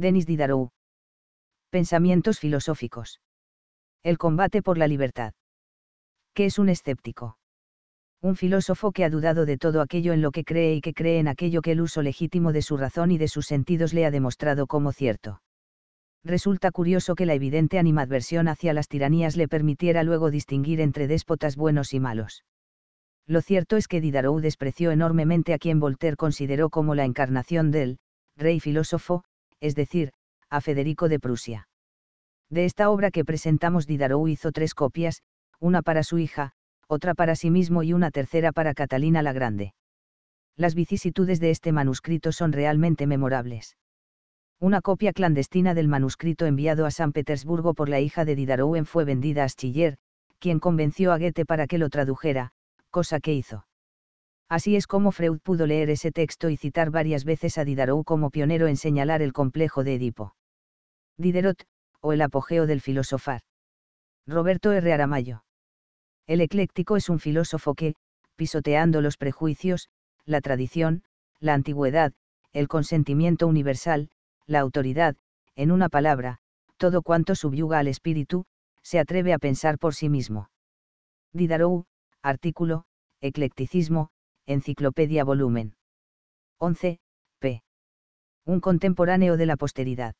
Denis Diderot. Pensamientos filosóficos. El combate por la libertad. ¿Qué es un escéptico? Un filósofo que ha dudado de todo aquello en lo que cree y que cree en aquello que el uso legítimo de su razón y de sus sentidos le ha demostrado como cierto. Resulta curioso que la evidente animadversión hacia las tiranías le permitiera luego distinguir entre déspotas buenos y malos. Lo cierto es que Diderot despreció enormemente a quien Voltaire consideró como la encarnación del rey filósofo, es decir, a Federico de Prusia. De esta obra que presentamos Diderot hizo tres copias, una para su hija, otra para sí mismo y una tercera para Catalina la Grande. Las vicisitudes de este manuscrito son realmente memorables. Una copia clandestina del manuscrito enviado a San Petersburgo por la hija de Diderot fue vendida a Schiller, quien convenció a Goethe para que lo tradujera, cosa que hizo. Así es como Freud pudo leer ese texto y citar varias veces a Diderot como pionero en señalar el complejo de Edipo. Diderot, o el apogeo del filosofar. Roberto R. Aramayo. El ecléctico es un filósofo que, pisoteando los prejuicios, la tradición, la antigüedad, el consentimiento universal, la autoridad, en una palabra, todo cuanto subyuga al espíritu, se atreve a pensar por sí mismo. Diderot, artículo, Eclecticismo, Enciclopedia Volumen 11, p. Un contemporáneo de la posteridad.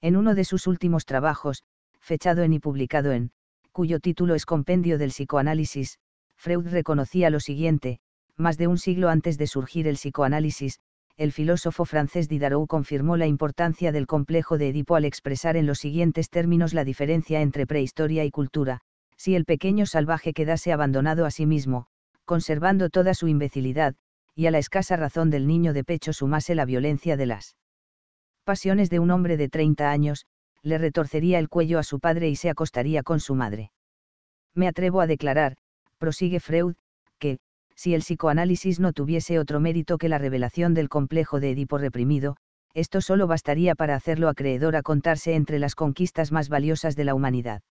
En uno de sus últimos trabajos, fechado en y publicado en, cuyo título es Compendio del Psicoanálisis, Freud reconocía lo siguiente, más de un siglo antes de surgir el psicoanálisis, el filósofo francés Diderot confirmó la importancia del complejo de Edipo al expresar en los siguientes términos la diferencia entre prehistoria y cultura, si el pequeño salvaje quedase abandonado a sí mismo, conservando toda su imbecilidad, y a la escasa razón del niño de pecho sumase la violencia de las pasiones de un hombre de 30 años, le retorcería el cuello a su padre y se acostaría con su madre. Me atrevo a declarar, prosigue Freud, que, si el psicoanálisis no tuviese otro mérito que la revelación del complejo de Edipo reprimido, esto solo bastaría para hacerlo acreedor a contarse entre las conquistas más valiosas de la humanidad.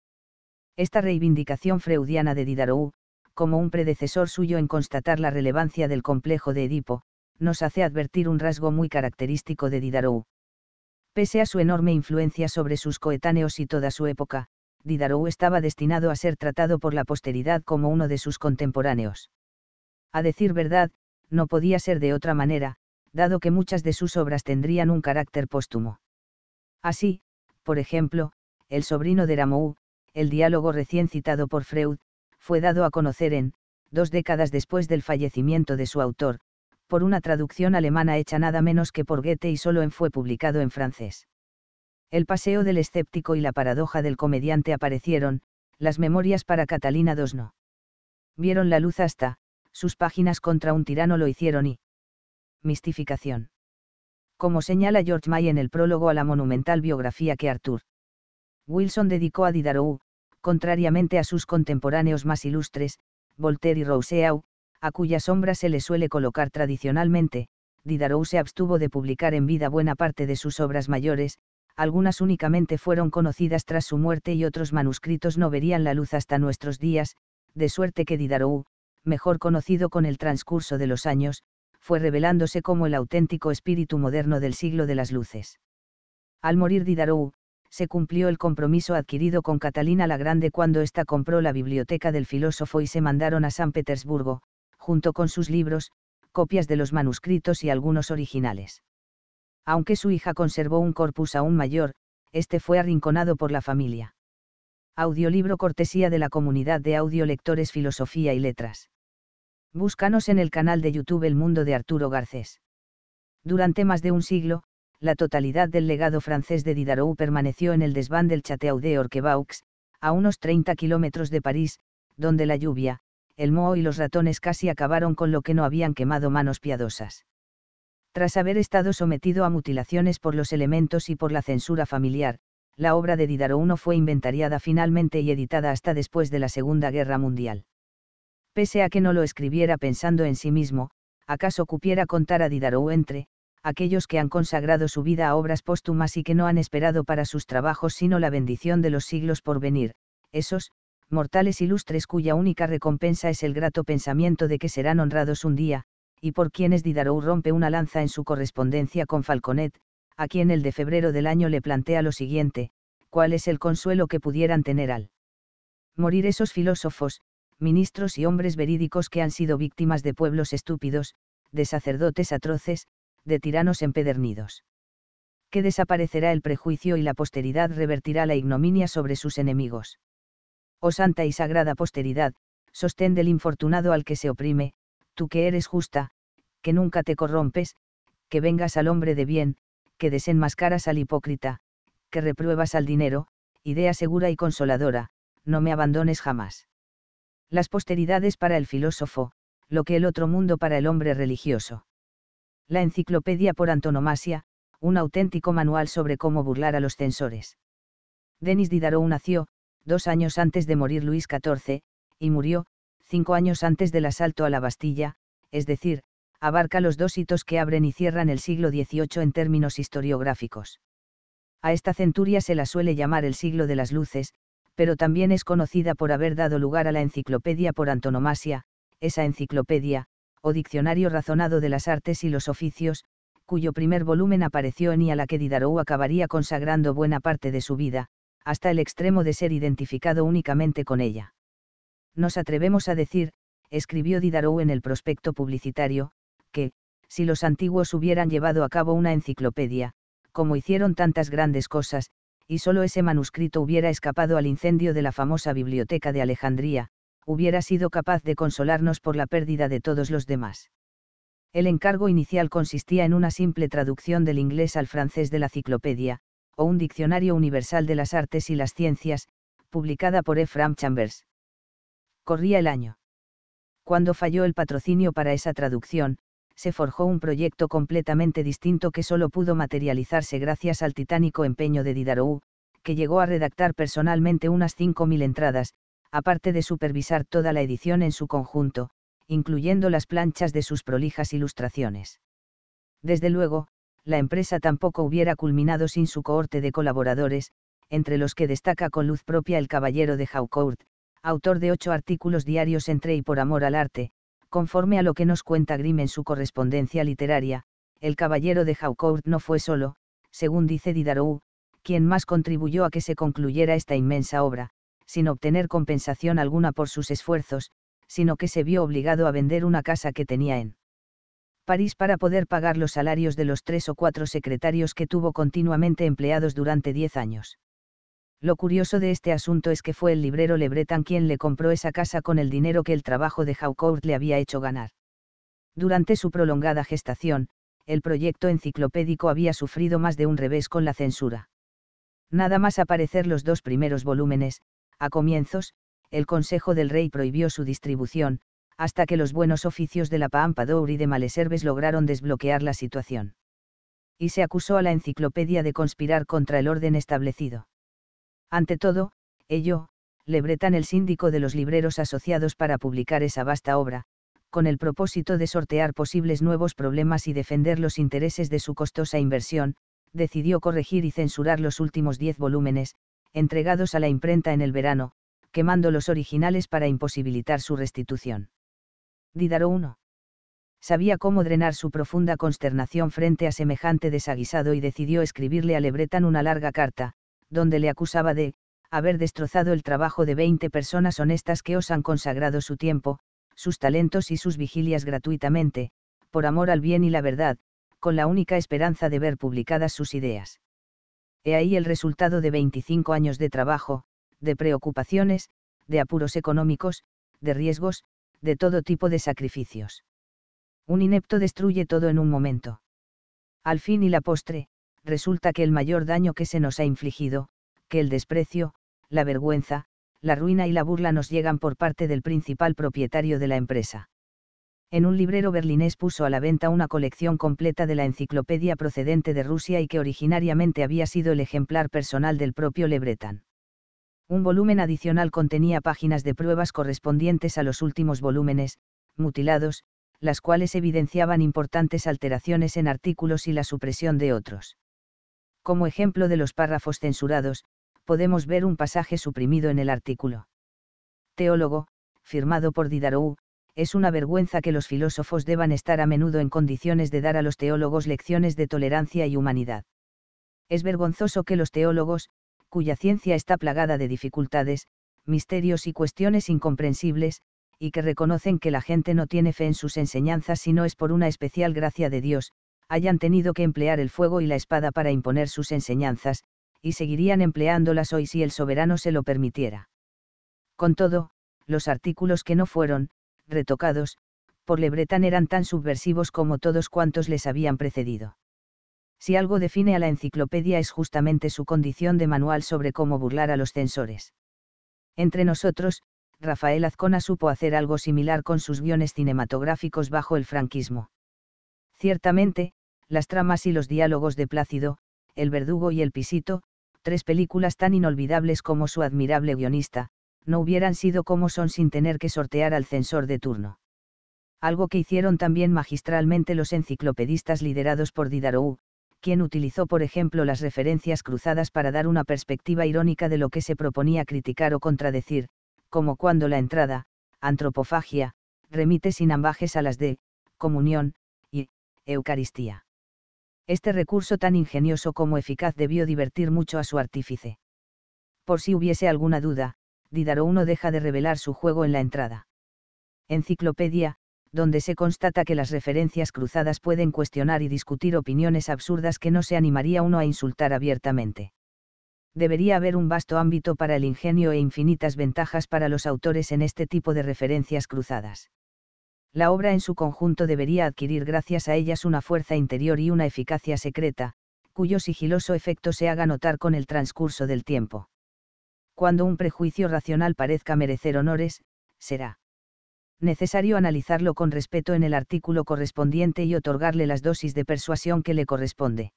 Esta reivindicación freudiana de Didarou como un predecesor suyo en constatar la relevancia del complejo de Edipo, nos hace advertir un rasgo muy característico de Didarou. Pese a su enorme influencia sobre sus coetáneos y toda su época, Didarou estaba destinado a ser tratado por la posteridad como uno de sus contemporáneos. A decir verdad, no podía ser de otra manera, dado que muchas de sus obras tendrían un carácter póstumo. Así, por ejemplo, el sobrino de Ramou, el diálogo recién citado por Freud, fue dado a conocer en, dos décadas después del fallecimiento de su autor, por una traducción alemana hecha nada menos que por Goethe y solo en fue publicado en francés. El paseo del escéptico y la paradoja del comediante aparecieron, las memorias para Catalina II no. Vieron la luz hasta, sus páginas contra un tirano lo hicieron y. Mistificación. Como señala George May en el prólogo a la monumental biografía que Arthur Wilson dedicó a Diderot, contrariamente a sus contemporáneos más ilustres, Voltaire y Rousseau, a cuya sombra se le suele colocar tradicionalmente, Diderot se abstuvo de publicar en vida buena parte de sus obras mayores, algunas únicamente fueron conocidas tras su muerte y otros manuscritos no verían la luz hasta nuestros días, de suerte que Diderot, mejor conocido con el transcurso de los años, fue revelándose como el auténtico espíritu moderno del siglo de las luces. Al morir Diderot, se cumplió el compromiso adquirido con Catalina la Grande cuando ésta compró la biblioteca del filósofo y se mandaron a San Petersburgo, junto con sus libros, copias de los manuscritos y algunos originales. Aunque su hija conservó un corpus aún mayor, este fue arrinconado por la familia. Audiolibro cortesía de la comunidad de audiolectores Filosofía y Letras. Búscanos en el canal de YouTube El Mundo de Arturo Garcés. Durante más de un siglo, la totalidad del legado francés de Diderot permaneció en el desván del Chateau de Orquebaux, a unos 30 kilómetros de París, donde la lluvia, el moho y los ratones casi acabaron con lo que no habían quemado manos piadosas. Tras haber estado sometido a mutilaciones por los elementos y por la censura familiar, la obra de Diderot no fue inventariada finalmente y editada hasta después de la Segunda Guerra Mundial. Pese a que no lo escribiera pensando en sí mismo, acaso cupiera contar a Diderot entre, aquellos que han consagrado su vida a obras póstumas y que no han esperado para sus trabajos sino la bendición de los siglos por venir, esos, mortales ilustres cuya única recompensa es el grato pensamiento de que serán honrados un día, y por quienes Didarou rompe una lanza en su correspondencia con Falconet, a quien el de febrero del año le plantea lo siguiente, cuál es el consuelo que pudieran tener al morir esos filósofos, ministros y hombres verídicos que han sido víctimas de pueblos estúpidos, de sacerdotes atroces, de tiranos empedernidos. Que desaparecerá el prejuicio y la posteridad revertirá la ignominia sobre sus enemigos. Oh santa y sagrada posteridad, sostén del infortunado al que se oprime, tú que eres justa, que nunca te corrompes, que vengas al hombre de bien, que desenmascaras al hipócrita, que repruebas al dinero, idea segura y consoladora, no me abandones jamás. Las posteridades para el filósofo, lo que el otro mundo para el hombre religioso la enciclopedia por antonomasia, un auténtico manual sobre cómo burlar a los censores. Denis Diderot nació, dos años antes de morir Luis XIV, y murió, cinco años antes del asalto a la Bastilla, es decir, abarca los dos hitos que abren y cierran el siglo XVIII en términos historiográficos. A esta centuria se la suele llamar el siglo de las luces, pero también es conocida por haber dado lugar a la enciclopedia por antonomasia, esa enciclopedia, o Diccionario Razonado de las Artes y los Oficios, cuyo primer volumen apareció en y a la que Didarou acabaría consagrando buena parte de su vida, hasta el extremo de ser identificado únicamente con ella. Nos atrevemos a decir, escribió Didarou en el prospecto publicitario, que, si los antiguos hubieran llevado a cabo una enciclopedia, como hicieron tantas grandes cosas, y solo ese manuscrito hubiera escapado al incendio de la famosa biblioteca de Alejandría, hubiera sido capaz de consolarnos por la pérdida de todos los demás. El encargo inicial consistía en una simple traducción del inglés al francés de la Ciclopedia, o un Diccionario Universal de las Artes y las Ciencias, publicada por Ephraim Chambers. Corría el año. Cuando falló el patrocinio para esa traducción, se forjó un proyecto completamente distinto que solo pudo materializarse gracias al titánico empeño de Didarou, que llegó a redactar personalmente unas 5.000 entradas, aparte de supervisar toda la edición en su conjunto, incluyendo las planchas de sus prolijas ilustraciones. Desde luego, la empresa tampoco hubiera culminado sin su cohorte de colaboradores, entre los que destaca con luz propia el caballero de Haucourt, autor de ocho artículos diarios entre y por amor al arte, conforme a lo que nos cuenta Grimm en su correspondencia literaria, el caballero de Haucourt no fue solo, según dice Didarou, quien más contribuyó a que se concluyera esta inmensa obra, sin obtener compensación alguna por sus esfuerzos, sino que se vio obligado a vender una casa que tenía en París para poder pagar los salarios de los tres o cuatro secretarios que tuvo continuamente empleados durante diez años. Lo curioso de este asunto es que fue el librero Lebretan quien le compró esa casa con el dinero que el trabajo de Howcourt le había hecho ganar. Durante su prolongada gestación, el proyecto enciclopédico había sufrido más de un revés con la censura. Nada más aparecer los dos primeros volúmenes, a comienzos, el Consejo del Rey prohibió su distribución, hasta que los buenos oficios de la Pampa y de Maleserves lograron desbloquear la situación. Y se acusó a la enciclopedia de conspirar contra el orden establecido. Ante todo, ello, Le el síndico de los libreros asociados para publicar esa vasta obra, con el propósito de sortear posibles nuevos problemas y defender los intereses de su costosa inversión, decidió corregir y censurar los últimos diez volúmenes, entregados a la imprenta en el verano, quemando los originales para imposibilitar su restitución. Didaro 1. Sabía cómo drenar su profunda consternación frente a semejante desaguisado y decidió escribirle a Lebretan una larga carta, donde le acusaba de haber destrozado el trabajo de 20 personas honestas que os han consagrado su tiempo, sus talentos y sus vigilias gratuitamente, por amor al bien y la verdad, con la única esperanza de ver publicadas sus ideas. He ahí el resultado de 25 años de trabajo, de preocupaciones, de apuros económicos, de riesgos, de todo tipo de sacrificios. Un inepto destruye todo en un momento. Al fin y la postre, resulta que el mayor daño que se nos ha infligido, que el desprecio, la vergüenza, la ruina y la burla nos llegan por parte del principal propietario de la empresa en un librero berlinés puso a la venta una colección completa de la enciclopedia procedente de Rusia y que originariamente había sido el ejemplar personal del propio Lebretan. Un volumen adicional contenía páginas de pruebas correspondientes a los últimos volúmenes, mutilados, las cuales evidenciaban importantes alteraciones en artículos y la supresión de otros. Como ejemplo de los párrafos censurados, podemos ver un pasaje suprimido en el artículo. Teólogo, firmado por Didarou, es una vergüenza que los filósofos deban estar a menudo en condiciones de dar a los teólogos lecciones de tolerancia y humanidad. Es vergonzoso que los teólogos, cuya ciencia está plagada de dificultades, misterios y cuestiones incomprensibles, y que reconocen que la gente no tiene fe en sus enseñanzas si no es por una especial gracia de Dios, hayan tenido que emplear el fuego y la espada para imponer sus enseñanzas, y seguirían empleándolas hoy si el soberano se lo permitiera. Con todo, los artículos que no fueron, retocados, por Lebretán eran tan subversivos como todos cuantos les habían precedido. Si algo define a la enciclopedia es justamente su condición de manual sobre cómo burlar a los censores. Entre nosotros, Rafael Azcona supo hacer algo similar con sus guiones cinematográficos bajo el franquismo. Ciertamente, las tramas y los diálogos de Plácido, El Verdugo y El Pisito, tres películas tan inolvidables como su admirable guionista, no hubieran sido como son sin tener que sortear al censor de turno. Algo que hicieron también magistralmente los enciclopedistas liderados por Didarou, quien utilizó por ejemplo las referencias cruzadas para dar una perspectiva irónica de lo que se proponía criticar o contradecir, como cuando la entrada, antropofagia, remite sin ambajes a las de, comunión, y, Eucaristía. Este recurso tan ingenioso como eficaz debió divertir mucho a su artífice. Por si hubiese alguna duda, Didaro 1 deja de revelar su juego en la entrada. Enciclopedia, donde se constata que las referencias cruzadas pueden cuestionar y discutir opiniones absurdas que no se animaría uno a insultar abiertamente. Debería haber un vasto ámbito para el ingenio e infinitas ventajas para los autores en este tipo de referencias cruzadas. La obra en su conjunto debería adquirir gracias a ellas una fuerza interior y una eficacia secreta, cuyo sigiloso efecto se haga notar con el transcurso del tiempo cuando un prejuicio racional parezca merecer honores, será necesario analizarlo con respeto en el artículo correspondiente y otorgarle las dosis de persuasión que le corresponde.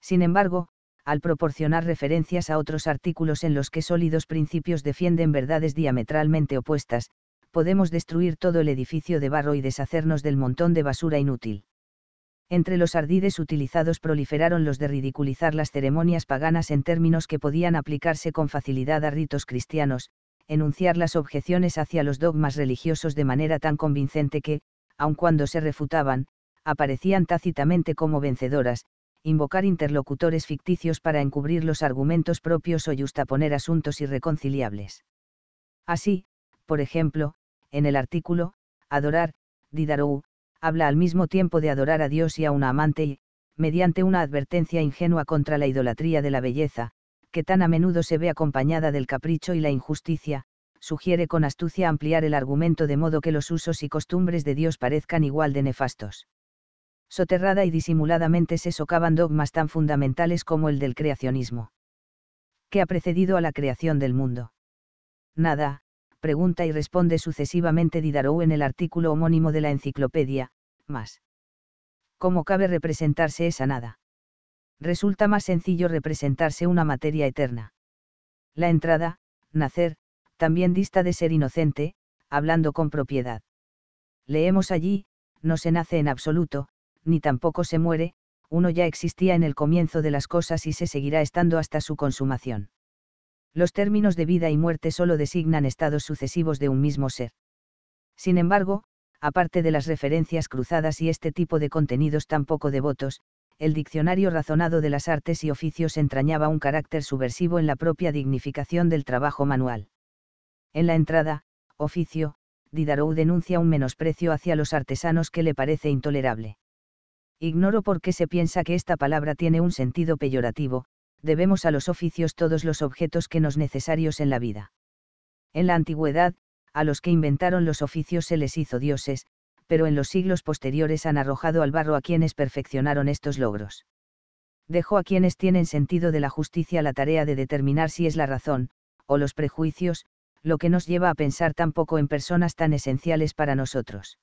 Sin embargo, al proporcionar referencias a otros artículos en los que sólidos principios defienden verdades diametralmente opuestas, podemos destruir todo el edificio de barro y deshacernos del montón de basura inútil entre los ardides utilizados proliferaron los de ridiculizar las ceremonias paganas en términos que podían aplicarse con facilidad a ritos cristianos, enunciar las objeciones hacia los dogmas religiosos de manera tan convincente que, aun cuando se refutaban, aparecían tácitamente como vencedoras, invocar interlocutores ficticios para encubrir los argumentos propios o justaponer asuntos irreconciliables. Así, por ejemplo, en el artículo, Adorar, Didarou, habla al mismo tiempo de adorar a Dios y a una amante y, mediante una advertencia ingenua contra la idolatría de la belleza, que tan a menudo se ve acompañada del capricho y la injusticia, sugiere con astucia ampliar el argumento de modo que los usos y costumbres de Dios parezcan igual de nefastos. Soterrada y disimuladamente se socavan dogmas tan fundamentales como el del creacionismo. ¿Qué ha precedido a la creación del mundo? Nada, pregunta y responde sucesivamente Diderot en el artículo homónimo de la enciclopedia, más. ¿Cómo cabe representarse esa nada? Resulta más sencillo representarse una materia eterna. La entrada, nacer, también dista de ser inocente, hablando con propiedad. Leemos allí, no se nace en absoluto, ni tampoco se muere, uno ya existía en el comienzo de las cosas y se seguirá estando hasta su consumación los términos de vida y muerte solo designan estados sucesivos de un mismo ser. Sin embargo, aparte de las referencias cruzadas y este tipo de contenidos tan poco devotos, el diccionario razonado de las artes y oficios entrañaba un carácter subversivo en la propia dignificación del trabajo manual. En la entrada, oficio, Diderot denuncia un menosprecio hacia los artesanos que le parece intolerable. Ignoro por qué se piensa que esta palabra tiene un sentido peyorativo, debemos a los oficios todos los objetos que nos necesarios en la vida. En la antigüedad, a los que inventaron los oficios se les hizo dioses, pero en los siglos posteriores han arrojado al barro a quienes perfeccionaron estos logros. Dejó a quienes tienen sentido de la justicia la tarea de determinar si es la razón, o los prejuicios, lo que nos lleva a pensar tan poco en personas tan esenciales para nosotros.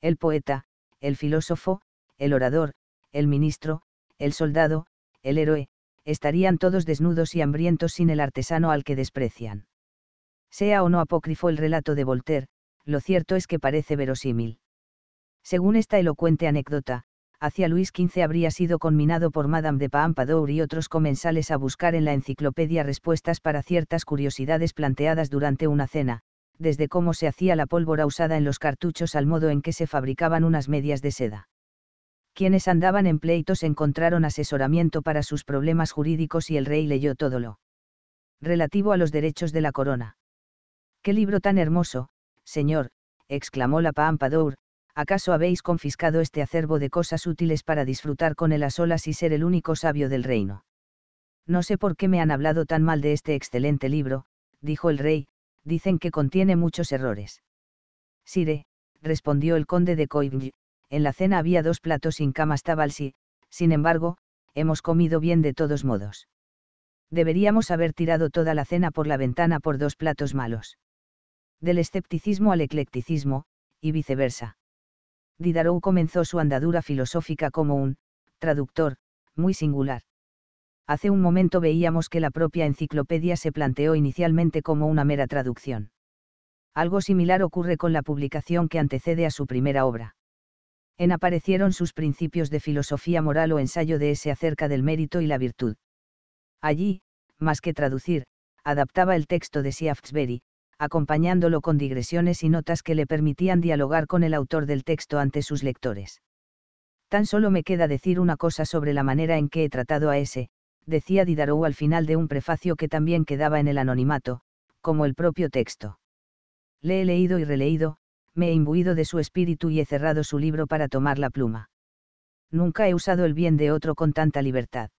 El poeta, el filósofo, el orador, el ministro, el soldado, el héroe, estarían todos desnudos y hambrientos sin el artesano al que desprecian. Sea o no apócrifo el relato de Voltaire, lo cierto es que parece verosímil. Según esta elocuente anécdota, hacia Luis XV habría sido conminado por Madame de Pampadour y otros comensales a buscar en la enciclopedia respuestas para ciertas curiosidades planteadas durante una cena, desde cómo se hacía la pólvora usada en los cartuchos al modo en que se fabricaban unas medias de seda quienes andaban en pleitos encontraron asesoramiento para sus problemas jurídicos y el rey leyó todo lo relativo a los derechos de la corona. ¡Qué libro tan hermoso, señor! exclamó la Pampadour, ¿acaso habéis confiscado este acervo de cosas útiles para disfrutar con él a solas y ser el único sabio del reino? No sé por qué me han hablado tan mal de este excelente libro, dijo el rey, dicen que contiene muchos errores. Sire, respondió el conde de Coigny, en la cena había dos platos sin camas si, sin embargo, hemos comido bien de todos modos. Deberíamos haber tirado toda la cena por la ventana por dos platos malos. Del escepticismo al eclecticismo, y viceversa. Didarou comenzó su andadura filosófica como un traductor, muy singular. Hace un momento veíamos que la propia enciclopedia se planteó inicialmente como una mera traducción. Algo similar ocurre con la publicación que antecede a su primera obra en aparecieron sus principios de filosofía moral o ensayo de ese acerca del mérito y la virtud. Allí, más que traducir, adaptaba el texto de Shaftesbury, acompañándolo con digresiones y notas que le permitían dialogar con el autor del texto ante sus lectores. Tan solo me queda decir una cosa sobre la manera en que he tratado a ese, decía Diderot al final de un prefacio que también quedaba en el anonimato, como el propio texto. Le he leído y releído, me he imbuido de su espíritu y he cerrado su libro para tomar la pluma. Nunca he usado el bien de otro con tanta libertad.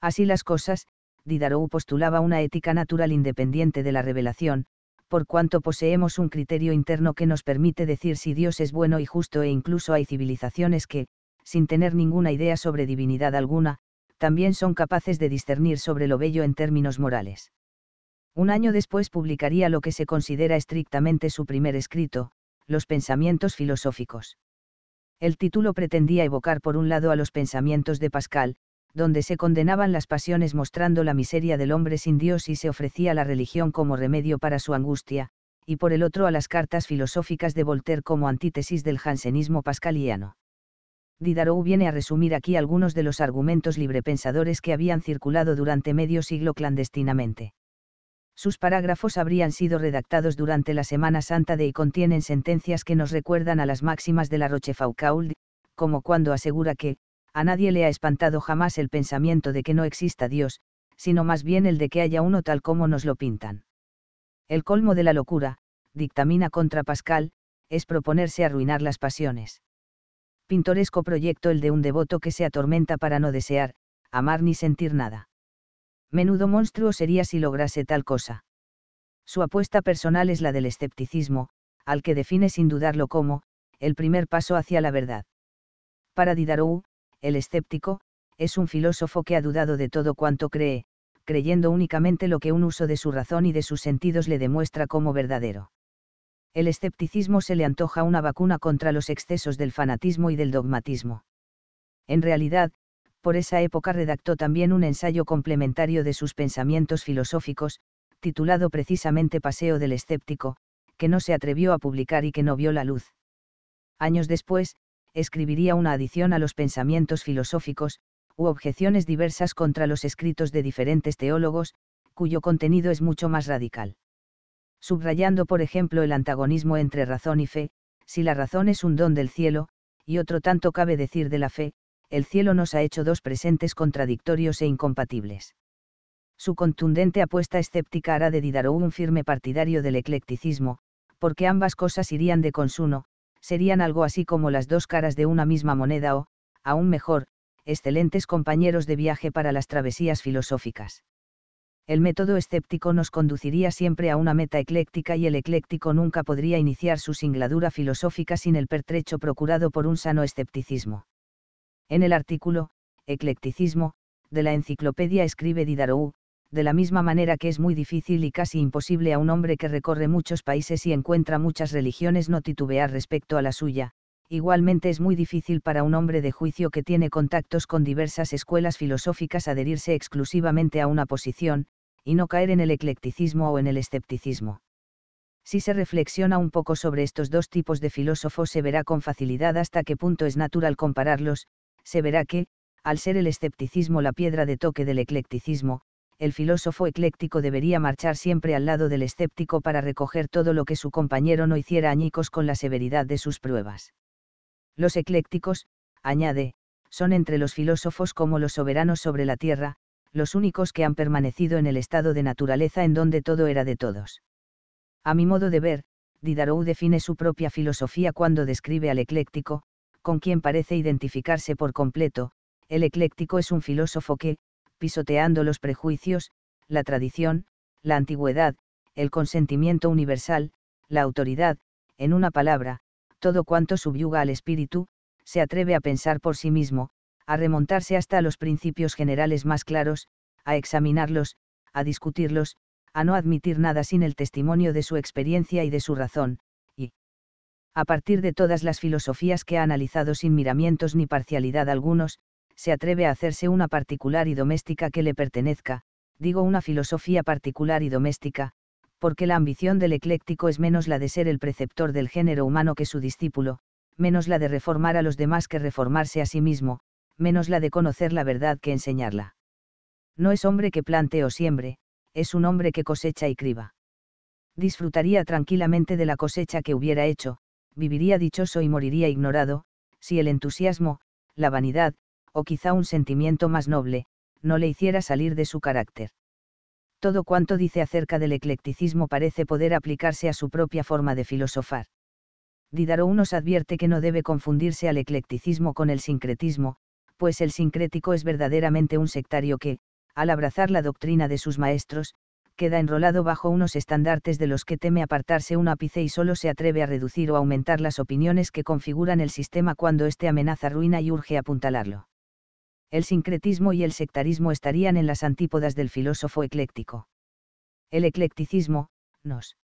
Así las cosas, Didarou postulaba una ética natural independiente de la revelación, por cuanto poseemos un criterio interno que nos permite decir si Dios es bueno y justo e incluso hay civilizaciones que, sin tener ninguna idea sobre divinidad alguna, también son capaces de discernir sobre lo bello en términos morales. Un año después publicaría lo que se considera estrictamente su primer escrito, los pensamientos filosóficos. El título pretendía evocar por un lado a los pensamientos de Pascal, donde se condenaban las pasiones mostrando la miseria del hombre sin Dios y se ofrecía la religión como remedio para su angustia, y por el otro a las cartas filosóficas de Voltaire como antítesis del jansenismo pascaliano. Diderot viene a resumir aquí algunos de los argumentos librepensadores que habían circulado durante medio siglo clandestinamente sus parágrafos habrían sido redactados durante la Semana Santa de y contienen sentencias que nos recuerdan a las máximas de la Rochefoucauld, como cuando asegura que, a nadie le ha espantado jamás el pensamiento de que no exista Dios, sino más bien el de que haya uno tal como nos lo pintan. El colmo de la locura, dictamina contra Pascal, es proponerse arruinar las pasiones. Pintoresco proyecto el de un devoto que se atormenta para no desear, amar ni sentir nada. Menudo monstruo sería si lograse tal cosa. Su apuesta personal es la del escepticismo, al que define sin dudarlo como, el primer paso hacia la verdad. Para Diderot, el escéptico, es un filósofo que ha dudado de todo cuanto cree, creyendo únicamente lo que un uso de su razón y de sus sentidos le demuestra como verdadero. El escepticismo se le antoja una vacuna contra los excesos del fanatismo y del dogmatismo. En realidad, por esa época redactó también un ensayo complementario de sus pensamientos filosóficos, titulado precisamente Paseo del Escéptico, que no se atrevió a publicar y que no vio la luz. Años después, escribiría una adición a los pensamientos filosóficos, u objeciones diversas contra los escritos de diferentes teólogos, cuyo contenido es mucho más radical. Subrayando, por ejemplo, el antagonismo entre razón y fe, si la razón es un don del cielo, y otro tanto cabe decir de la fe, el cielo nos ha hecho dos presentes contradictorios e incompatibles. Su contundente apuesta escéptica hará de Diderot un firme partidario del eclecticismo, porque ambas cosas irían de consuno, serían algo así como las dos caras de una misma moneda o, aún mejor, excelentes compañeros de viaje para las travesías filosóficas. El método escéptico nos conduciría siempre a una meta ecléctica y el ecléctico nunca podría iniciar su singladura filosófica sin el pertrecho procurado por un sano escepticismo. En el artículo, Eclecticismo, de la enciclopedia escribe Didarou: de la misma manera que es muy difícil y casi imposible a un hombre que recorre muchos países y encuentra muchas religiones no titubear respecto a la suya, igualmente es muy difícil para un hombre de juicio que tiene contactos con diversas escuelas filosóficas adherirse exclusivamente a una posición, y no caer en el eclecticismo o en el escepticismo. Si se reflexiona un poco sobre estos dos tipos de filósofos se verá con facilidad hasta qué punto es natural compararlos, se verá que, al ser el escepticismo la piedra de toque del eclecticismo, el filósofo ecléctico debería marchar siempre al lado del escéptico para recoger todo lo que su compañero no hiciera añicos con la severidad de sus pruebas. Los eclécticos, añade, son entre los filósofos como los soberanos sobre la tierra, los únicos que han permanecido en el estado de naturaleza en donde todo era de todos. A mi modo de ver, Diderot define su propia filosofía cuando describe al ecléctico, con quien parece identificarse por completo, el ecléctico es un filósofo que, pisoteando los prejuicios, la tradición, la antigüedad, el consentimiento universal, la autoridad, en una palabra, todo cuanto subyuga al espíritu, se atreve a pensar por sí mismo, a remontarse hasta los principios generales más claros, a examinarlos, a discutirlos, a no admitir nada sin el testimonio de su experiencia y de su razón, a partir de todas las filosofías que ha analizado sin miramientos ni parcialidad algunos, se atreve a hacerse una particular y doméstica que le pertenezca, digo una filosofía particular y doméstica, porque la ambición del ecléctico es menos la de ser el preceptor del género humano que su discípulo, menos la de reformar a los demás que reformarse a sí mismo, menos la de conocer la verdad que enseñarla. No es hombre que plante o siembre, es un hombre que cosecha y criba. Disfrutaría tranquilamente de la cosecha que hubiera hecho, viviría dichoso y moriría ignorado, si el entusiasmo, la vanidad, o quizá un sentimiento más noble, no le hiciera salir de su carácter. Todo cuanto dice acerca del eclecticismo parece poder aplicarse a su propia forma de filosofar. Didaro nos advierte que no debe confundirse al eclecticismo con el sincretismo, pues el sincrético es verdaderamente un sectario que, al abrazar la doctrina de sus maestros, queda enrolado bajo unos estandartes de los que teme apartarse un ápice y solo se atreve a reducir o aumentar las opiniones que configuran el sistema cuando éste amenaza ruina y urge apuntalarlo. El sincretismo y el sectarismo estarían en las antípodas del filósofo ecléctico. El eclecticismo, nos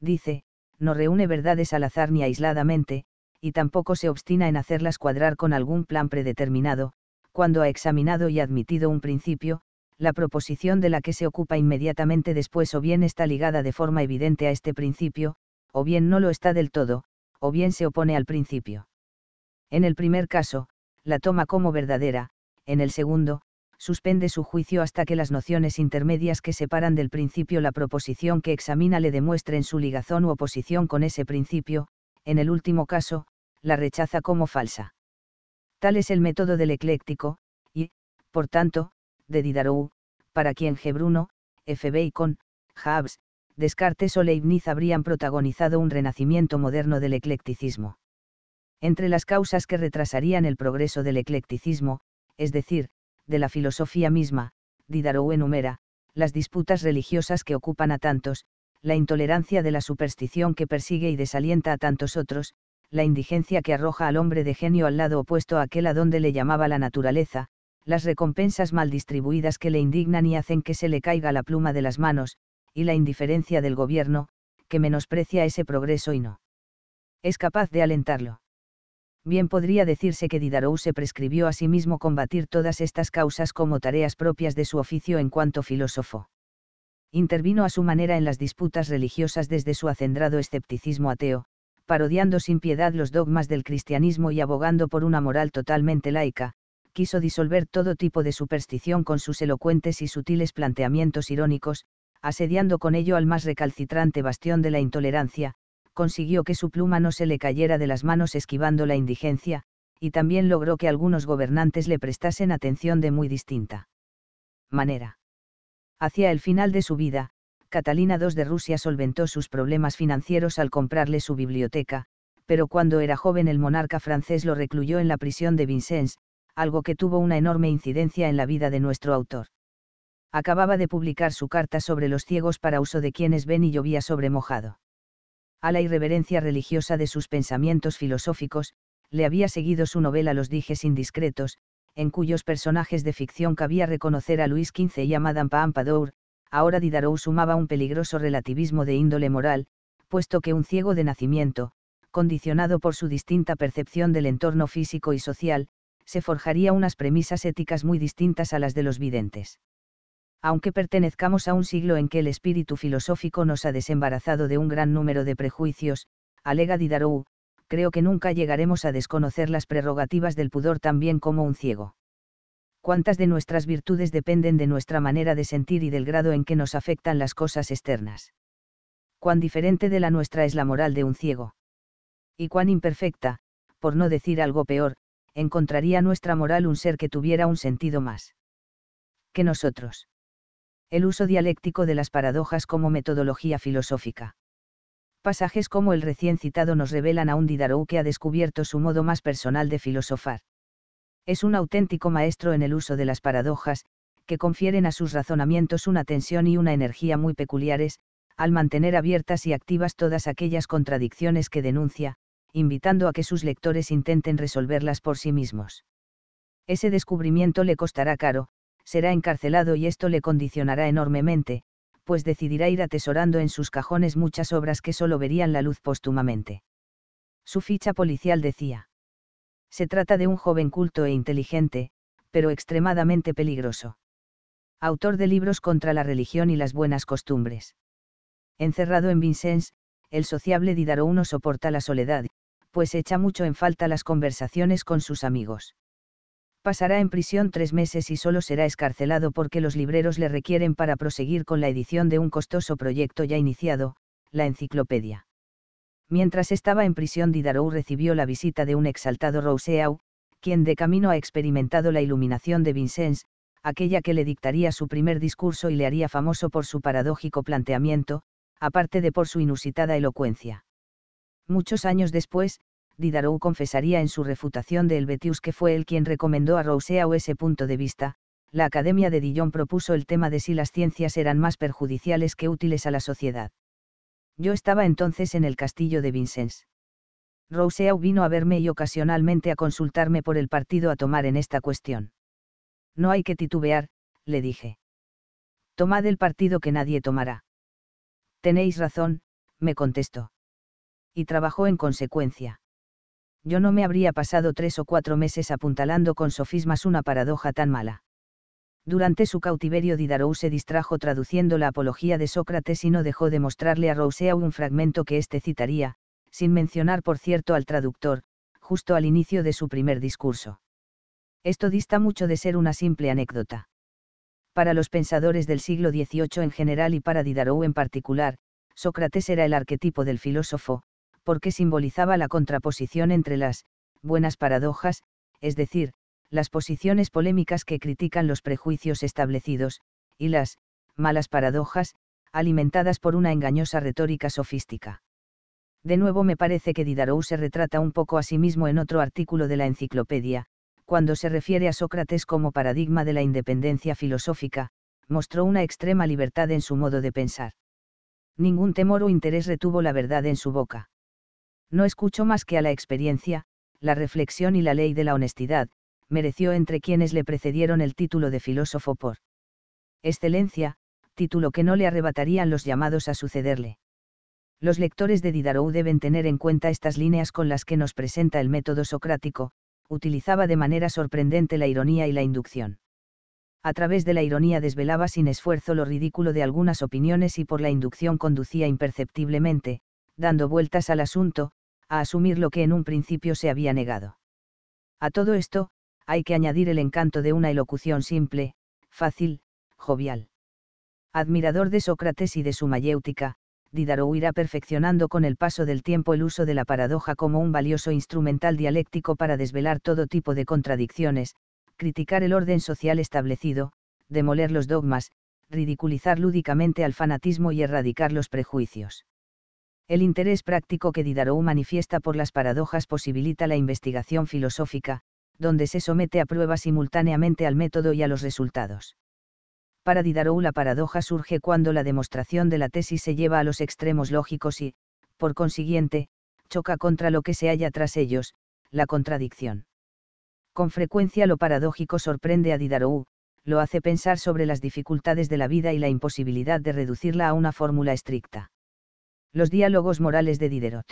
dice, no reúne verdades al azar ni aisladamente, y tampoco se obstina en hacerlas cuadrar con algún plan predeterminado, cuando ha examinado y admitido un principio, la proposición de la que se ocupa inmediatamente después o bien está ligada de forma evidente a este principio, o bien no lo está del todo, o bien se opone al principio. En el primer caso, la toma como verdadera, en el segundo, suspende su juicio hasta que las nociones intermedias que separan del principio la proposición que examina le demuestren su ligazón u oposición con ese principio, en el último caso, la rechaza como falsa. Tal es el método del ecléctico, y, por tanto, de Diderot, para quien Gebruno, F. Bacon, Hobbes, Descartes o Leibniz habrían protagonizado un renacimiento moderno del eclecticismo. Entre las causas que retrasarían el progreso del eclecticismo, es decir, de la filosofía misma, Diderot enumera, las disputas religiosas que ocupan a tantos, la intolerancia de la superstición que persigue y desalienta a tantos otros, la indigencia que arroja al hombre de genio al lado opuesto a aquel a donde le llamaba la naturaleza, las recompensas mal distribuidas que le indignan y hacen que se le caiga la pluma de las manos, y la indiferencia del gobierno, que menosprecia ese progreso y no es capaz de alentarlo. Bien podría decirse que Didarou se prescribió a sí mismo combatir todas estas causas como tareas propias de su oficio en cuanto filósofo. Intervino a su manera en las disputas religiosas desde su acendrado escepticismo ateo, parodiando sin piedad los dogmas del cristianismo y abogando por una moral totalmente laica, quiso disolver todo tipo de superstición con sus elocuentes y sutiles planteamientos irónicos, asediando con ello al más recalcitrante bastión de la intolerancia, consiguió que su pluma no se le cayera de las manos esquivando la indigencia, y también logró que algunos gobernantes le prestasen atención de muy distinta manera. Hacia el final de su vida, Catalina II de Rusia solventó sus problemas financieros al comprarle su biblioteca, pero cuando era joven el monarca francés lo recluyó en la prisión de Vincennes, algo que tuvo una enorme incidencia en la vida de nuestro autor. Acababa de publicar su carta sobre los ciegos para uso de quienes ven y llovía sobre mojado. A la irreverencia religiosa de sus pensamientos filosóficos, le había seguido su novela Los dijes indiscretos, en cuyos personajes de ficción cabía reconocer a Luis XV y a Madame Pampadour, ahora Didarou sumaba un peligroso relativismo de índole moral, puesto que un ciego de nacimiento, condicionado por su distinta percepción del entorno físico y social, se forjaría unas premisas éticas muy distintas a las de los videntes. Aunque pertenezcamos a un siglo en que el espíritu filosófico nos ha desembarazado de un gran número de prejuicios, alega Didarou, creo que nunca llegaremos a desconocer las prerrogativas del pudor tan bien como un ciego. Cuántas de nuestras virtudes dependen de nuestra manera de sentir y del grado en que nos afectan las cosas externas. Cuán diferente de la nuestra es la moral de un ciego. Y cuán imperfecta, por no decir algo peor, encontraría nuestra moral un ser que tuviera un sentido más que nosotros. El uso dialéctico de las paradojas como metodología filosófica. Pasajes como el recién citado nos revelan a un didarou que ha descubierto su modo más personal de filosofar. Es un auténtico maestro en el uso de las paradojas, que confieren a sus razonamientos una tensión y una energía muy peculiares, al mantener abiertas y activas todas aquellas contradicciones que denuncia, invitando a que sus lectores intenten resolverlas por sí mismos. Ese descubrimiento le costará caro, será encarcelado y esto le condicionará enormemente, pues decidirá ir atesorando en sus cajones muchas obras que solo verían la luz póstumamente. Su ficha policial decía. Se trata de un joven culto e inteligente, pero extremadamente peligroso. Autor de libros contra la religión y las buenas costumbres. Encerrado en Vincennes, el sociable Didaro Uno soporta la soledad, pues echa mucho en falta las conversaciones con sus amigos. Pasará en prisión tres meses y solo será escarcelado porque los libreros le requieren para proseguir con la edición de un costoso proyecto ya iniciado, la enciclopedia. Mientras estaba en prisión Didarou recibió la visita de un exaltado Rousseau, quien de camino ha experimentado la iluminación de Vincennes, aquella que le dictaría su primer discurso y le haría famoso por su paradójico planteamiento, aparte de por su inusitada elocuencia. Muchos años después, Diderot confesaría en su refutación de Helvetius que fue él quien recomendó a Rousseau ese punto de vista, la Academia de Dijon propuso el tema de si las ciencias eran más perjudiciales que útiles a la sociedad. Yo estaba entonces en el castillo de Vincennes. Rousseau vino a verme y ocasionalmente a consultarme por el partido a tomar en esta cuestión. No hay que titubear, le dije. Tomad el partido que nadie tomará. Tenéis razón, me contestó y trabajó en consecuencia. Yo no me habría pasado tres o cuatro meses apuntalando con sofismas una paradoja tan mala. Durante su cautiverio Diderot se distrajo traduciendo la apología de Sócrates y no dejó de mostrarle a Rousseau un fragmento que éste citaría, sin mencionar por cierto al traductor, justo al inicio de su primer discurso. Esto dista mucho de ser una simple anécdota. Para los pensadores del siglo XVIII en general y para Diderot en particular, Sócrates era el arquetipo del filósofo, porque simbolizaba la contraposición entre las buenas paradojas, es decir, las posiciones polémicas que critican los prejuicios establecidos, y las malas paradojas, alimentadas por una engañosa retórica sofística. De nuevo me parece que Diderot se retrata un poco a sí mismo en otro artículo de la enciclopedia, cuando se refiere a Sócrates como paradigma de la independencia filosófica, mostró una extrema libertad en su modo de pensar. Ningún temor o interés retuvo la verdad en su boca no escuchó más que a la experiencia, la reflexión y la ley de la honestidad, mereció entre quienes le precedieron el título de filósofo por excelencia, título que no le arrebatarían los llamados a sucederle. Los lectores de Didarou deben tener en cuenta estas líneas con las que nos presenta el método socrático, utilizaba de manera sorprendente la ironía y la inducción. A través de la ironía desvelaba sin esfuerzo lo ridículo de algunas opiniones y por la inducción conducía imperceptiblemente, dando vueltas al asunto, a asumir lo que en un principio se había negado. A todo esto, hay que añadir el encanto de una elocución simple, fácil, jovial. Admirador de Sócrates y de su mayéutica, Diderot irá perfeccionando con el paso del tiempo el uso de la paradoja como un valioso instrumental dialéctico para desvelar todo tipo de contradicciones, criticar el orden social establecido, demoler los dogmas, ridiculizar lúdicamente al fanatismo y erradicar los prejuicios. El interés práctico que Diderot manifiesta por las paradojas posibilita la investigación filosófica, donde se somete a prueba simultáneamente al método y a los resultados. Para Diderot la paradoja surge cuando la demostración de la tesis se lleva a los extremos lógicos y, por consiguiente, choca contra lo que se halla tras ellos, la contradicción. Con frecuencia lo paradójico sorprende a Diderot, lo hace pensar sobre las dificultades de la vida y la imposibilidad de reducirla a una fórmula estricta. Los diálogos morales de Diderot.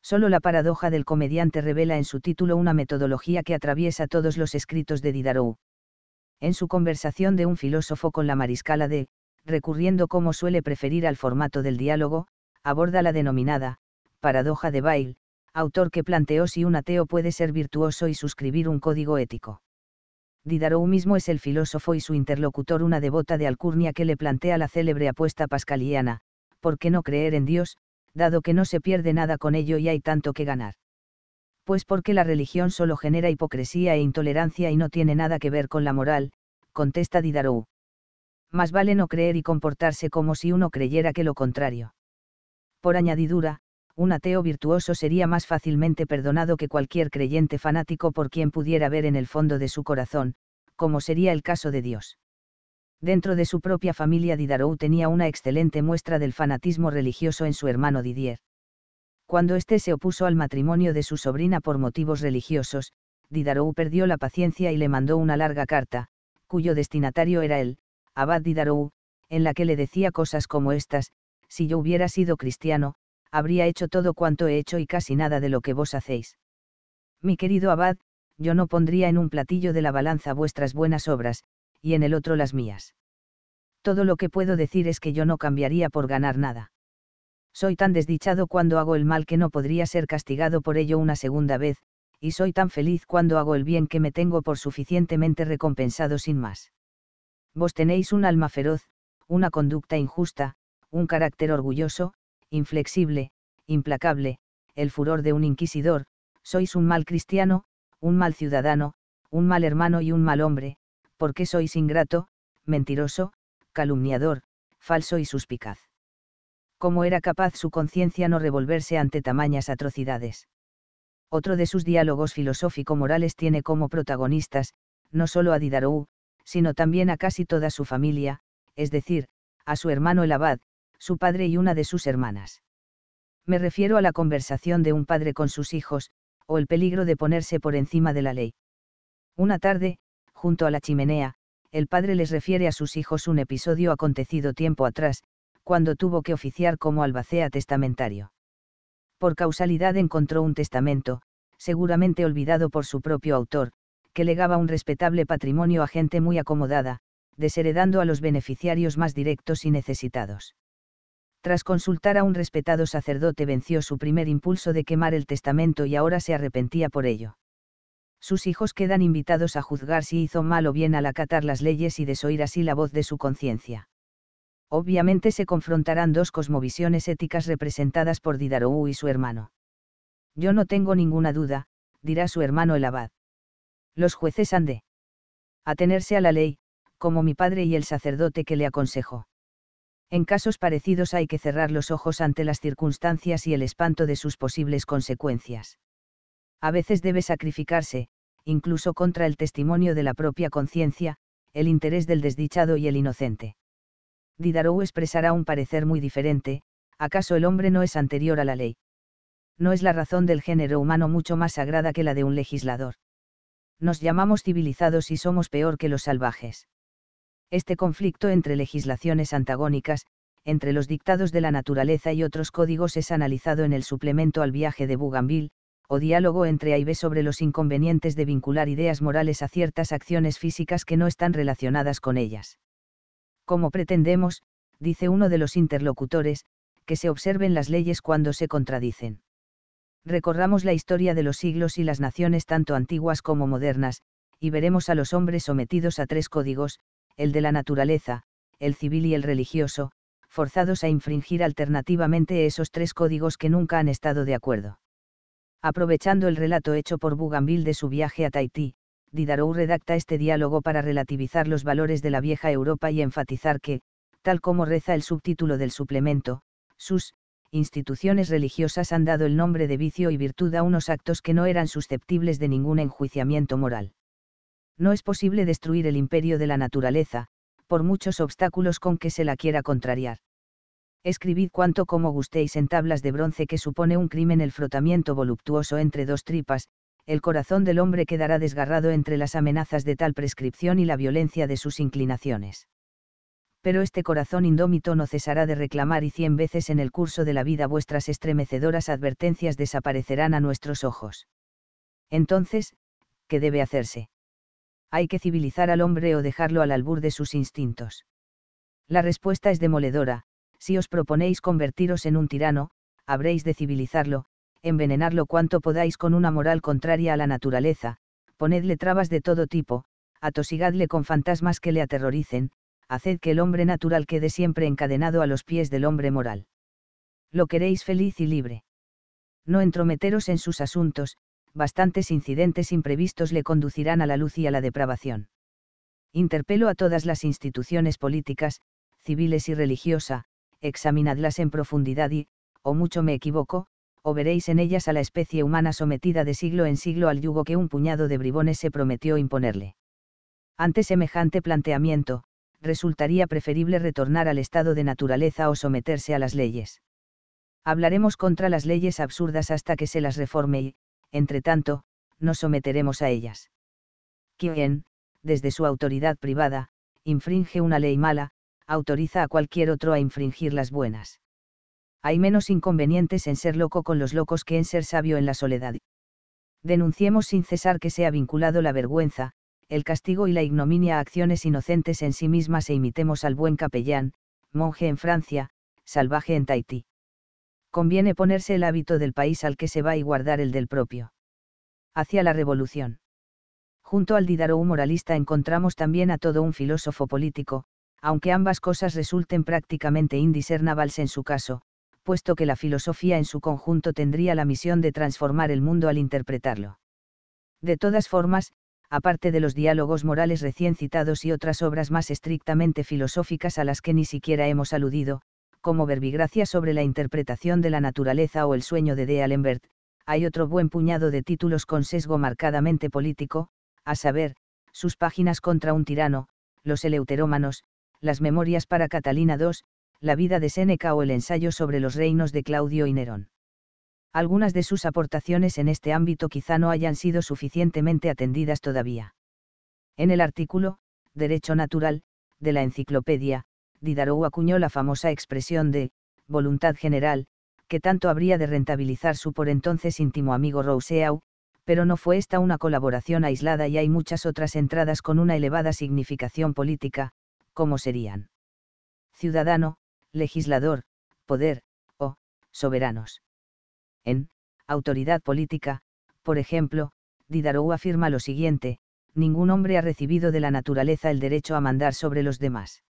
Solo la paradoja del comediante revela en su título una metodología que atraviesa todos los escritos de Diderot. En su conversación de un filósofo con la mariscala de, recurriendo como suele preferir al formato del diálogo, aborda la denominada, paradoja de Bail, autor que planteó si un ateo puede ser virtuoso y suscribir un código ético. Diderot mismo es el filósofo y su interlocutor una devota de Alcurnia que le plantea la célebre apuesta pascaliana, ¿por qué no creer en Dios, dado que no se pierde nada con ello y hay tanto que ganar? Pues porque la religión solo genera hipocresía e intolerancia y no tiene nada que ver con la moral, contesta Didarou. Más vale no creer y comportarse como si uno creyera que lo contrario. Por añadidura, un ateo virtuoso sería más fácilmente perdonado que cualquier creyente fanático por quien pudiera ver en el fondo de su corazón, como sería el caso de Dios. Dentro de su propia familia Didarou tenía una excelente muestra del fanatismo religioso en su hermano Didier. Cuando éste se opuso al matrimonio de su sobrina por motivos religiosos, Didarou perdió la paciencia y le mandó una larga carta, cuyo destinatario era él, Abad Didarou, en la que le decía cosas como estas, si yo hubiera sido cristiano, habría hecho todo cuanto he hecho y casi nada de lo que vos hacéis. Mi querido Abad, yo no pondría en un platillo de la balanza vuestras buenas obras, y en el otro las mías. Todo lo que puedo decir es que yo no cambiaría por ganar nada. Soy tan desdichado cuando hago el mal que no podría ser castigado por ello una segunda vez, y soy tan feliz cuando hago el bien que me tengo por suficientemente recompensado sin más. Vos tenéis un alma feroz, una conducta injusta, un carácter orgulloso, inflexible, implacable, el furor de un inquisidor, sois un mal cristiano, un mal ciudadano, un mal hermano y un mal hombre, qué sois ingrato, mentiroso, calumniador, falso y suspicaz. ¿Cómo era capaz su conciencia no revolverse ante tamañas atrocidades? Otro de sus diálogos filosófico-morales tiene como protagonistas, no solo a Didarou, sino también a casi toda su familia, es decir, a su hermano el abad, su padre y una de sus hermanas. Me refiero a la conversación de un padre con sus hijos, o el peligro de ponerse por encima de la ley. Una tarde, junto a la chimenea, el padre les refiere a sus hijos un episodio acontecido tiempo atrás, cuando tuvo que oficiar como albacea testamentario. Por causalidad encontró un testamento, seguramente olvidado por su propio autor, que legaba un respetable patrimonio a gente muy acomodada, desheredando a los beneficiarios más directos y necesitados. Tras consultar a un respetado sacerdote venció su primer impulso de quemar el testamento y ahora se arrepentía por ello sus hijos quedan invitados a juzgar si hizo mal o bien al acatar las leyes y desoír así la voz de su conciencia. Obviamente se confrontarán dos cosmovisiones éticas representadas por Didarou y su hermano. Yo no tengo ninguna duda, dirá su hermano el abad. Los jueces han de atenerse a la ley, como mi padre y el sacerdote que le aconsejó. En casos parecidos hay que cerrar los ojos ante las circunstancias y el espanto de sus posibles consecuencias. A veces debe sacrificarse, incluso contra el testimonio de la propia conciencia, el interés del desdichado y el inocente. Diderot expresará un parecer muy diferente, ¿acaso el hombre no es anterior a la ley? No es la razón del género humano mucho más sagrada que la de un legislador. Nos llamamos civilizados y somos peor que los salvajes. Este conflicto entre legislaciones antagónicas, entre los dictados de la naturaleza y otros códigos es analizado en el suplemento al viaje de Bougainville, o diálogo entre A y B sobre los inconvenientes de vincular ideas morales a ciertas acciones físicas que no están relacionadas con ellas. Como pretendemos, dice uno de los interlocutores, que se observen las leyes cuando se contradicen. Recorramos la historia de los siglos y las naciones tanto antiguas como modernas, y veremos a los hombres sometidos a tres códigos, el de la naturaleza, el civil y el religioso, forzados a infringir alternativamente esos tres códigos que nunca han estado de acuerdo. Aprovechando el relato hecho por Bougainville de su viaje a Tahití, Didarou redacta este diálogo para relativizar los valores de la vieja Europa y enfatizar que, tal como reza el subtítulo del suplemento, sus instituciones religiosas han dado el nombre de vicio y virtud a unos actos que no eran susceptibles de ningún enjuiciamiento moral. No es posible destruir el imperio de la naturaleza, por muchos obstáculos con que se la quiera contrariar escribid cuanto como gustéis en tablas de bronce que supone un crimen el frotamiento voluptuoso entre dos tripas, el corazón del hombre quedará desgarrado entre las amenazas de tal prescripción y la violencia de sus inclinaciones. Pero este corazón indómito no cesará de reclamar y cien veces en el curso de la vida vuestras estremecedoras advertencias desaparecerán a nuestros ojos. Entonces, ¿qué debe hacerse? Hay que civilizar al hombre o dejarlo al albur de sus instintos. La respuesta es demoledora, si os proponéis convertiros en un tirano, habréis de civilizarlo, envenenarlo cuanto podáis con una moral contraria a la naturaleza, ponedle trabas de todo tipo, atosigadle con fantasmas que le aterroricen, haced que el hombre natural quede siempre encadenado a los pies del hombre moral. Lo queréis feliz y libre. No entrometeros en sus asuntos, bastantes incidentes imprevistos le conducirán a la luz y a la depravación. Interpelo a todas las instituciones políticas, civiles y religiosas examinadlas en profundidad y, o mucho me equivoco, o veréis en ellas a la especie humana sometida de siglo en siglo al yugo que un puñado de bribones se prometió imponerle. Ante semejante planteamiento, resultaría preferible retornar al estado de naturaleza o someterse a las leyes. Hablaremos contra las leyes absurdas hasta que se las reforme y, entre tanto, nos someteremos a ellas. Quien, desde su autoridad privada, infringe una ley mala, autoriza a cualquier otro a infringir las buenas. Hay menos inconvenientes en ser loco con los locos que en ser sabio en la soledad. Denunciemos sin cesar que sea vinculado la vergüenza, el castigo y la ignominia a acciones inocentes en sí mismas e imitemos al buen capellán, monje en Francia, salvaje en Tahití. Conviene ponerse el hábito del país al que se va y guardar el del propio. Hacia la revolución. Junto al Didaro moralista encontramos también a todo un filósofo político, aunque ambas cosas resulten prácticamente indiscernables en su caso, puesto que la filosofía en su conjunto tendría la misión de transformar el mundo al interpretarlo. De todas formas, aparte de los diálogos morales recién citados y otras obras más estrictamente filosóficas a las que ni siquiera hemos aludido, como Verbigracia sobre la interpretación de la naturaleza o El sueño de D. Allenbert, hay otro buen puñado de títulos con sesgo marcadamente político, a saber, sus páginas contra un tirano, los eleuterómanos, las Memorias para Catalina II, La vida de Séneca o el ensayo sobre los reinos de Claudio y Nerón. Algunas de sus aportaciones en este ámbito quizá no hayan sido suficientemente atendidas todavía. En el artículo, Derecho Natural, de la enciclopedia, Diderot acuñó la famosa expresión de voluntad general, que tanto habría de rentabilizar su por entonces íntimo amigo Rousseau, pero no fue esta una colaboración aislada y hay muchas otras entradas con una elevada significación política, ¿cómo serían ciudadano, legislador, poder, o soberanos. En autoridad política, por ejemplo, Diderot afirma lo siguiente, ningún hombre ha recibido de la naturaleza el derecho a mandar sobre los demás.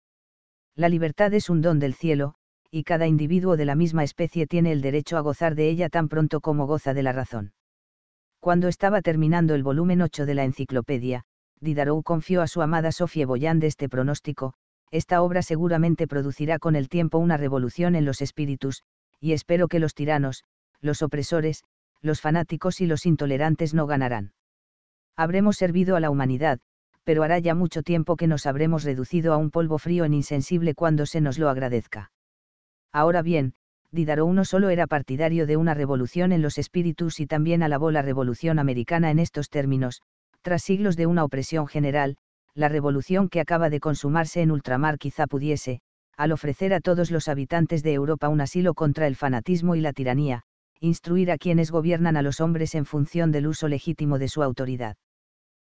La libertad es un don del cielo, y cada individuo de la misma especie tiene el derecho a gozar de ella tan pronto como goza de la razón. Cuando estaba terminando el volumen 8 de la enciclopedia, Diderot confió a su amada Sophie Boyan de este pronóstico, esta obra seguramente producirá con el tiempo una revolución en los espíritus, y espero que los tiranos, los opresores, los fanáticos y los intolerantes no ganarán. Habremos servido a la humanidad, pero hará ya mucho tiempo que nos habremos reducido a un polvo frío e insensible cuando se nos lo agradezca. Ahora bien, Diderot no solo era partidario de una revolución en los espíritus y también alabó la revolución americana en estos términos, tras siglos de una opresión general, la revolución que acaba de consumarse en ultramar quizá pudiese, al ofrecer a todos los habitantes de Europa un asilo contra el fanatismo y la tiranía, instruir a quienes gobiernan a los hombres en función del uso legítimo de su autoridad.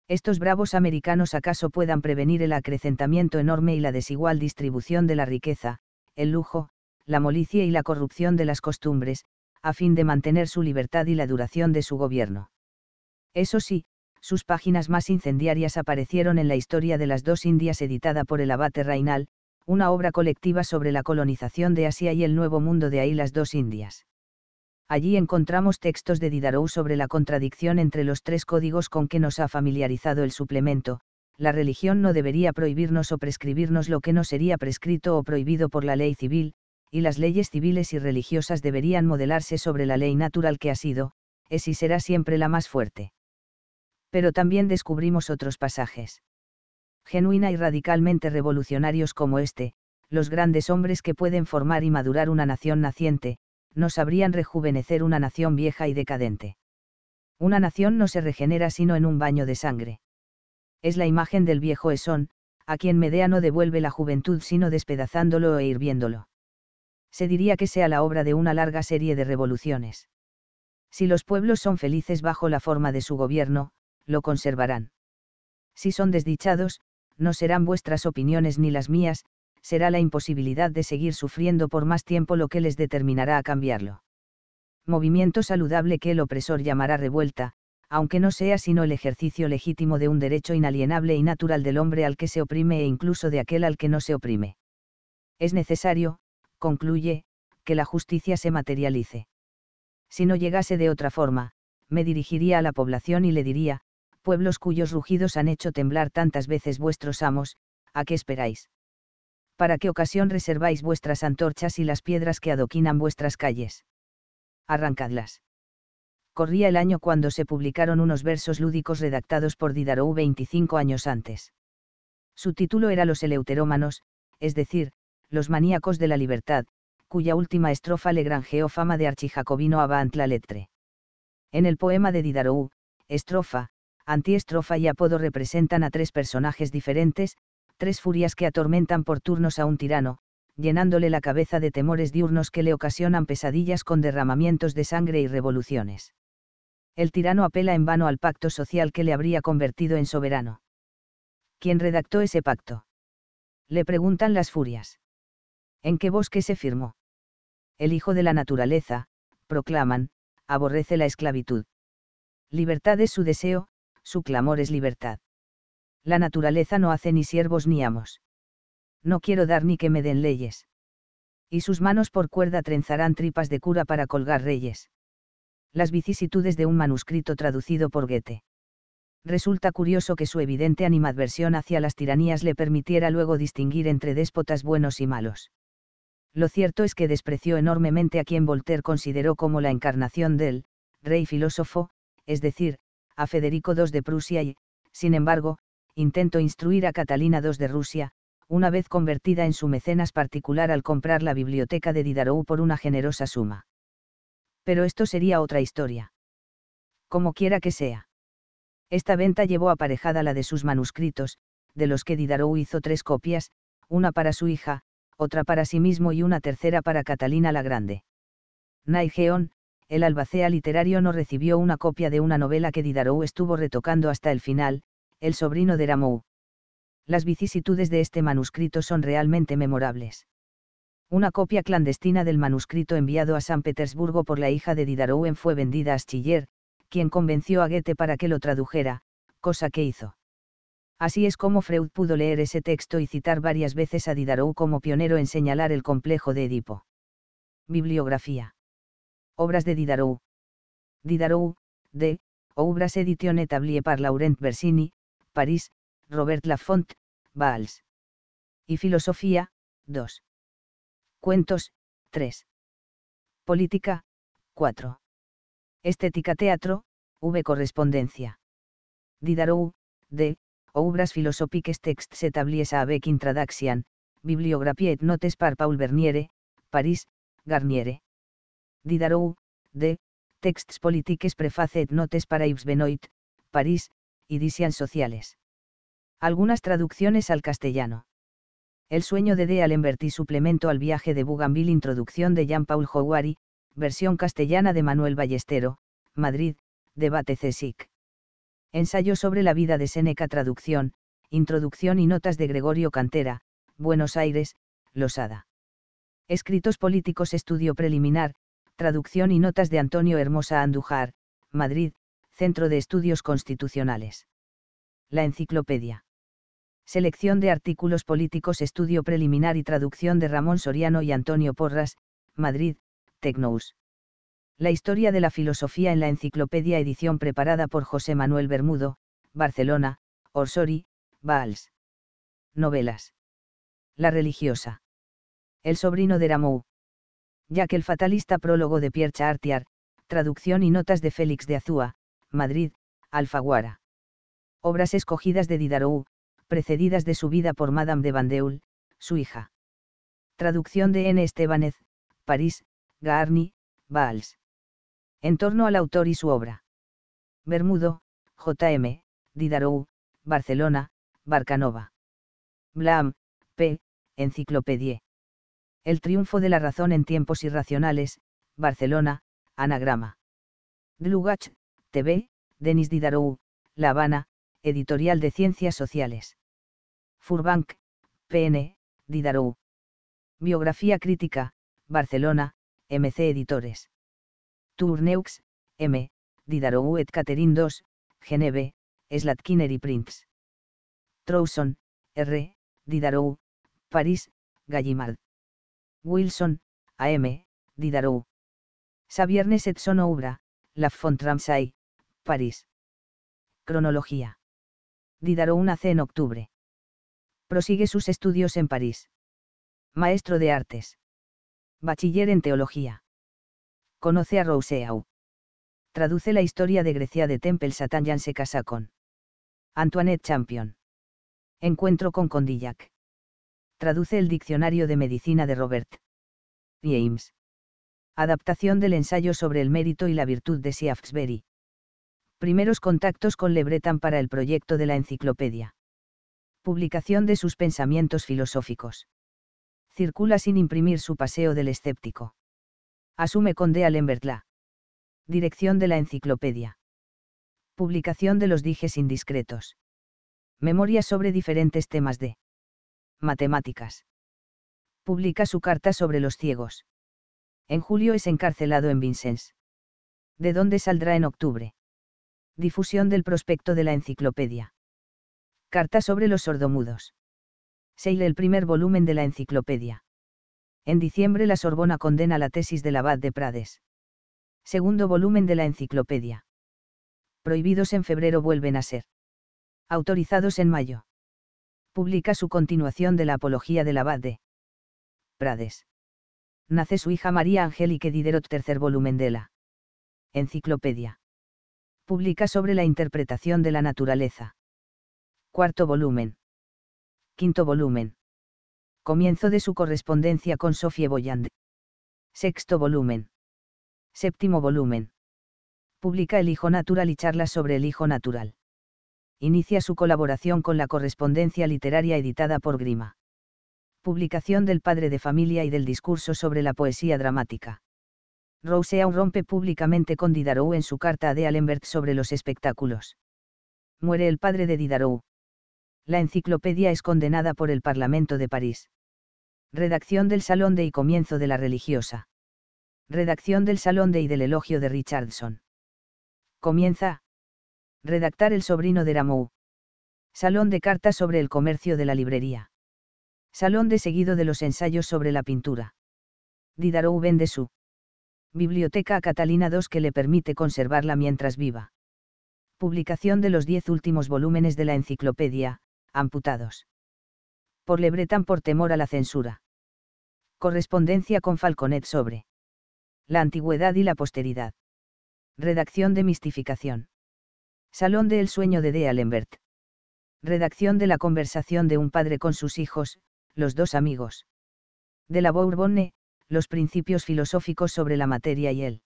Estos bravos americanos acaso puedan prevenir el acrecentamiento enorme y la desigual distribución de la riqueza, el lujo, la molicie y la corrupción de las costumbres, a fin de mantener su libertad y la duración de su gobierno. Eso sí, sus páginas más incendiarias aparecieron en la Historia de las dos Indias editada por el abate Reinal, una obra colectiva sobre la colonización de Asia y el Nuevo Mundo de ahí las dos Indias. Allí encontramos textos de Diderot sobre la contradicción entre los tres códigos con que nos ha familiarizado el suplemento, la religión no debería prohibirnos o prescribirnos lo que no sería prescrito o prohibido por la ley civil, y las leyes civiles y religiosas deberían modelarse sobre la ley natural que ha sido, es y será siempre la más fuerte pero también descubrimos otros pasajes. Genuina y radicalmente revolucionarios como este, los grandes hombres que pueden formar y madurar una nación naciente, no sabrían rejuvenecer una nación vieja y decadente. Una nación no se regenera sino en un baño de sangre. Es la imagen del viejo Esón, a quien Medea no devuelve la juventud sino despedazándolo e hirviéndolo. Se diría que sea la obra de una larga serie de revoluciones. Si los pueblos son felices bajo la forma de su gobierno, lo conservarán. Si son desdichados, no serán vuestras opiniones ni las mías, será la imposibilidad de seguir sufriendo por más tiempo lo que les determinará a cambiarlo. Movimiento saludable que el opresor llamará revuelta, aunque no sea sino el ejercicio legítimo de un derecho inalienable y natural del hombre al que se oprime e incluso de aquel al que no se oprime. Es necesario, concluye, que la justicia se materialice. Si no llegase de otra forma, me dirigiría a la población y le diría, pueblos cuyos rugidos han hecho temblar tantas veces vuestros amos, ¿a qué esperáis? ¿Para qué ocasión reserváis vuestras antorchas y las piedras que adoquinan vuestras calles? Arrancadlas. Corría el año cuando se publicaron unos versos lúdicos redactados por Didarou 25 años antes. Su título era Los eleuterómanos, es decir, los maníacos de la libertad, cuya última estrofa le granjeó fama de archijacobino avant la lettre. En el poema de Didarou, estrofa, antiestrofa y apodo representan a tres personajes diferentes, tres furias que atormentan por turnos a un tirano, llenándole la cabeza de temores diurnos que le ocasionan pesadillas con derramamientos de sangre y revoluciones. El tirano apela en vano al pacto social que le habría convertido en soberano. ¿Quién redactó ese pacto? Le preguntan las furias. ¿En qué bosque se firmó? El hijo de la naturaleza, proclaman, aborrece la esclavitud. Libertad es su deseo, su clamor es libertad. La naturaleza no hace ni siervos ni amos. No quiero dar ni que me den leyes. Y sus manos por cuerda trenzarán tripas de cura para colgar reyes. Las vicisitudes de un manuscrito traducido por Goethe resulta curioso que su evidente animadversión hacia las tiranías le permitiera luego distinguir entre déspotas buenos y malos. Lo cierto es que despreció enormemente a quien Voltaire consideró como la encarnación del rey filósofo, es decir, a Federico II de Prusia y, sin embargo, intentó instruir a Catalina II de Rusia, una vez convertida en su mecenas particular al comprar la biblioteca de Didarou por una generosa suma. Pero esto sería otra historia. Como quiera que sea. Esta venta llevó aparejada la de sus manuscritos, de los que didaró hizo tres copias, una para su hija, otra para sí mismo y una tercera para Catalina la Grande. Naigeon, el albacea literario no recibió una copia de una novela que Didarou estuvo retocando hasta el final, El sobrino de Ramou. Las vicisitudes de este manuscrito son realmente memorables. Una copia clandestina del manuscrito enviado a San Petersburgo por la hija de Diderot fue vendida a Schiller, quien convenció a Goethe para que lo tradujera, cosa que hizo. Así es como Freud pudo leer ese texto y citar varias veces a Didarou como pionero en señalar el complejo de Edipo. Bibliografía Obras de Didarou. Didarou, de Obras Edition et par Laurent Bersini, París, Robert Lafont, Valls. Y Filosofía, 2. Cuentos, 3. Política, 4. Estética Teatro, V. Correspondencia. Didarou, de Obras philosophiques textes établies avec intradaxian, Bibliographie et notes par Paul Berniere, París, Garniere. Diderot, de Textes politiques preface et notes para Yves Benoit, París, Dissian Sociales. Algunas traducciones al castellano. El sueño de D. Alemberti suplemento al viaje de Bougainville introducción de Jean-Paul Jouari, versión castellana de Manuel Ballestero, Madrid, debate CSIC. Ensayo sobre la vida de Seneca traducción, introducción y notas de Gregorio Cantera, Buenos Aires, Losada. Escritos políticos estudio preliminar, Traducción y notas de Antonio Hermosa Andújar, Madrid, Centro de Estudios Constitucionales. La Enciclopedia. Selección de artículos políticos, estudio preliminar y traducción de Ramón Soriano y Antonio Porras, Madrid, Tecnous. La historia de la filosofía en la enciclopedia edición preparada por José Manuel Bermudo, Barcelona, Orsori, Valls. Novelas. La religiosa. El sobrino de Ramou ya que el fatalista prólogo de Pierre Chartier, traducción y notas de Félix de Azúa, Madrid, Alfaguara. Obras escogidas de Didarou, precedidas de su vida por Madame de Bandeul, su hija. Traducción de N. Estebanez, París, Garni, Valls. En torno al autor y su obra. Bermudo, J.M., Didarou, Barcelona, Barcanova. Blam, P., Enciclopedie. El triunfo de la razón en tiempos irracionales, Barcelona, Anagrama. Dlugach, TV, Denis Didarou, La Habana, Editorial de Ciencias Sociales. Furbank, PN, Didarou. Biografía crítica, Barcelona, MC Editores. Tourneux, M, Didarou et Catherine II, Geneve, Slatkiner y Prince. Trouson, R, Didarou, París, Gallimard. Wilson, A.M., Didarou. Sabiernes et son obra, La Font París. Cronología. Didarou nace en octubre. Prosigue sus estudios en París. Maestro de artes. Bachiller en teología. Conoce a Rousseau. Traduce la historia de Grecia de Temple Satan se casa con Antoinette Champion. Encuentro con Condillac traduce el Diccionario de Medicina de Robert James. Adaptación del ensayo sobre el mérito y la virtud de Shaftesbury. Primeros contactos con Lebretan para el proyecto de la enciclopedia. Publicación de sus pensamientos filosóficos. Circula sin imprimir su paseo del escéptico. Asume Conde Alembertla. Dirección de la enciclopedia. Publicación de los dijes indiscretos. Memorias sobre diferentes temas de Matemáticas. Publica su carta sobre los ciegos. En julio es encarcelado en Vincennes. ¿De dónde saldrá en octubre? Difusión del prospecto de la enciclopedia. Carta sobre los sordomudos. Seile el primer volumen de la enciclopedia. En diciembre la Sorbona condena la tesis del abad de Prades. Segundo volumen de la enciclopedia. Prohibidos en febrero vuelven a ser. Autorizados en mayo publica su continuación de la Apología del Abad de Prades. Nace su hija María Angélica Diderot, tercer volumen de la Enciclopedia. Publica sobre la interpretación de la naturaleza. Cuarto volumen. Quinto volumen. Comienzo de su correspondencia con Sophie Boyand. Sexto volumen. Séptimo volumen. Publica El Hijo Natural y charlas sobre el Hijo Natural inicia su colaboración con la correspondencia literaria editada por Grima. Publicación del padre de familia y del discurso sobre la poesía dramática. Rousseau rompe públicamente con Diderot en su carta a de Allenberg sobre los espectáculos. Muere el padre de Diderot. La enciclopedia es condenada por el Parlamento de París. Redacción del Salón de y comienzo de la religiosa. Redacción del Salón de y del elogio de Richardson. Comienza, redactar el sobrino de Ramou. Salón de cartas sobre el comercio de la librería. Salón de seguido de los ensayos sobre la pintura. Didarou vende su biblioteca Catalina II que le permite conservarla mientras viva. Publicación de los diez últimos volúmenes de la enciclopedia, amputados. Por Lebretan por temor a la censura. Correspondencia con Falconet sobre la antigüedad y la posteridad. Redacción de mistificación. Salón de El sueño de D. Allenbert. Redacción de la conversación de un padre con sus hijos, los dos amigos. De la Bourbonne, los principios filosóficos sobre la materia y el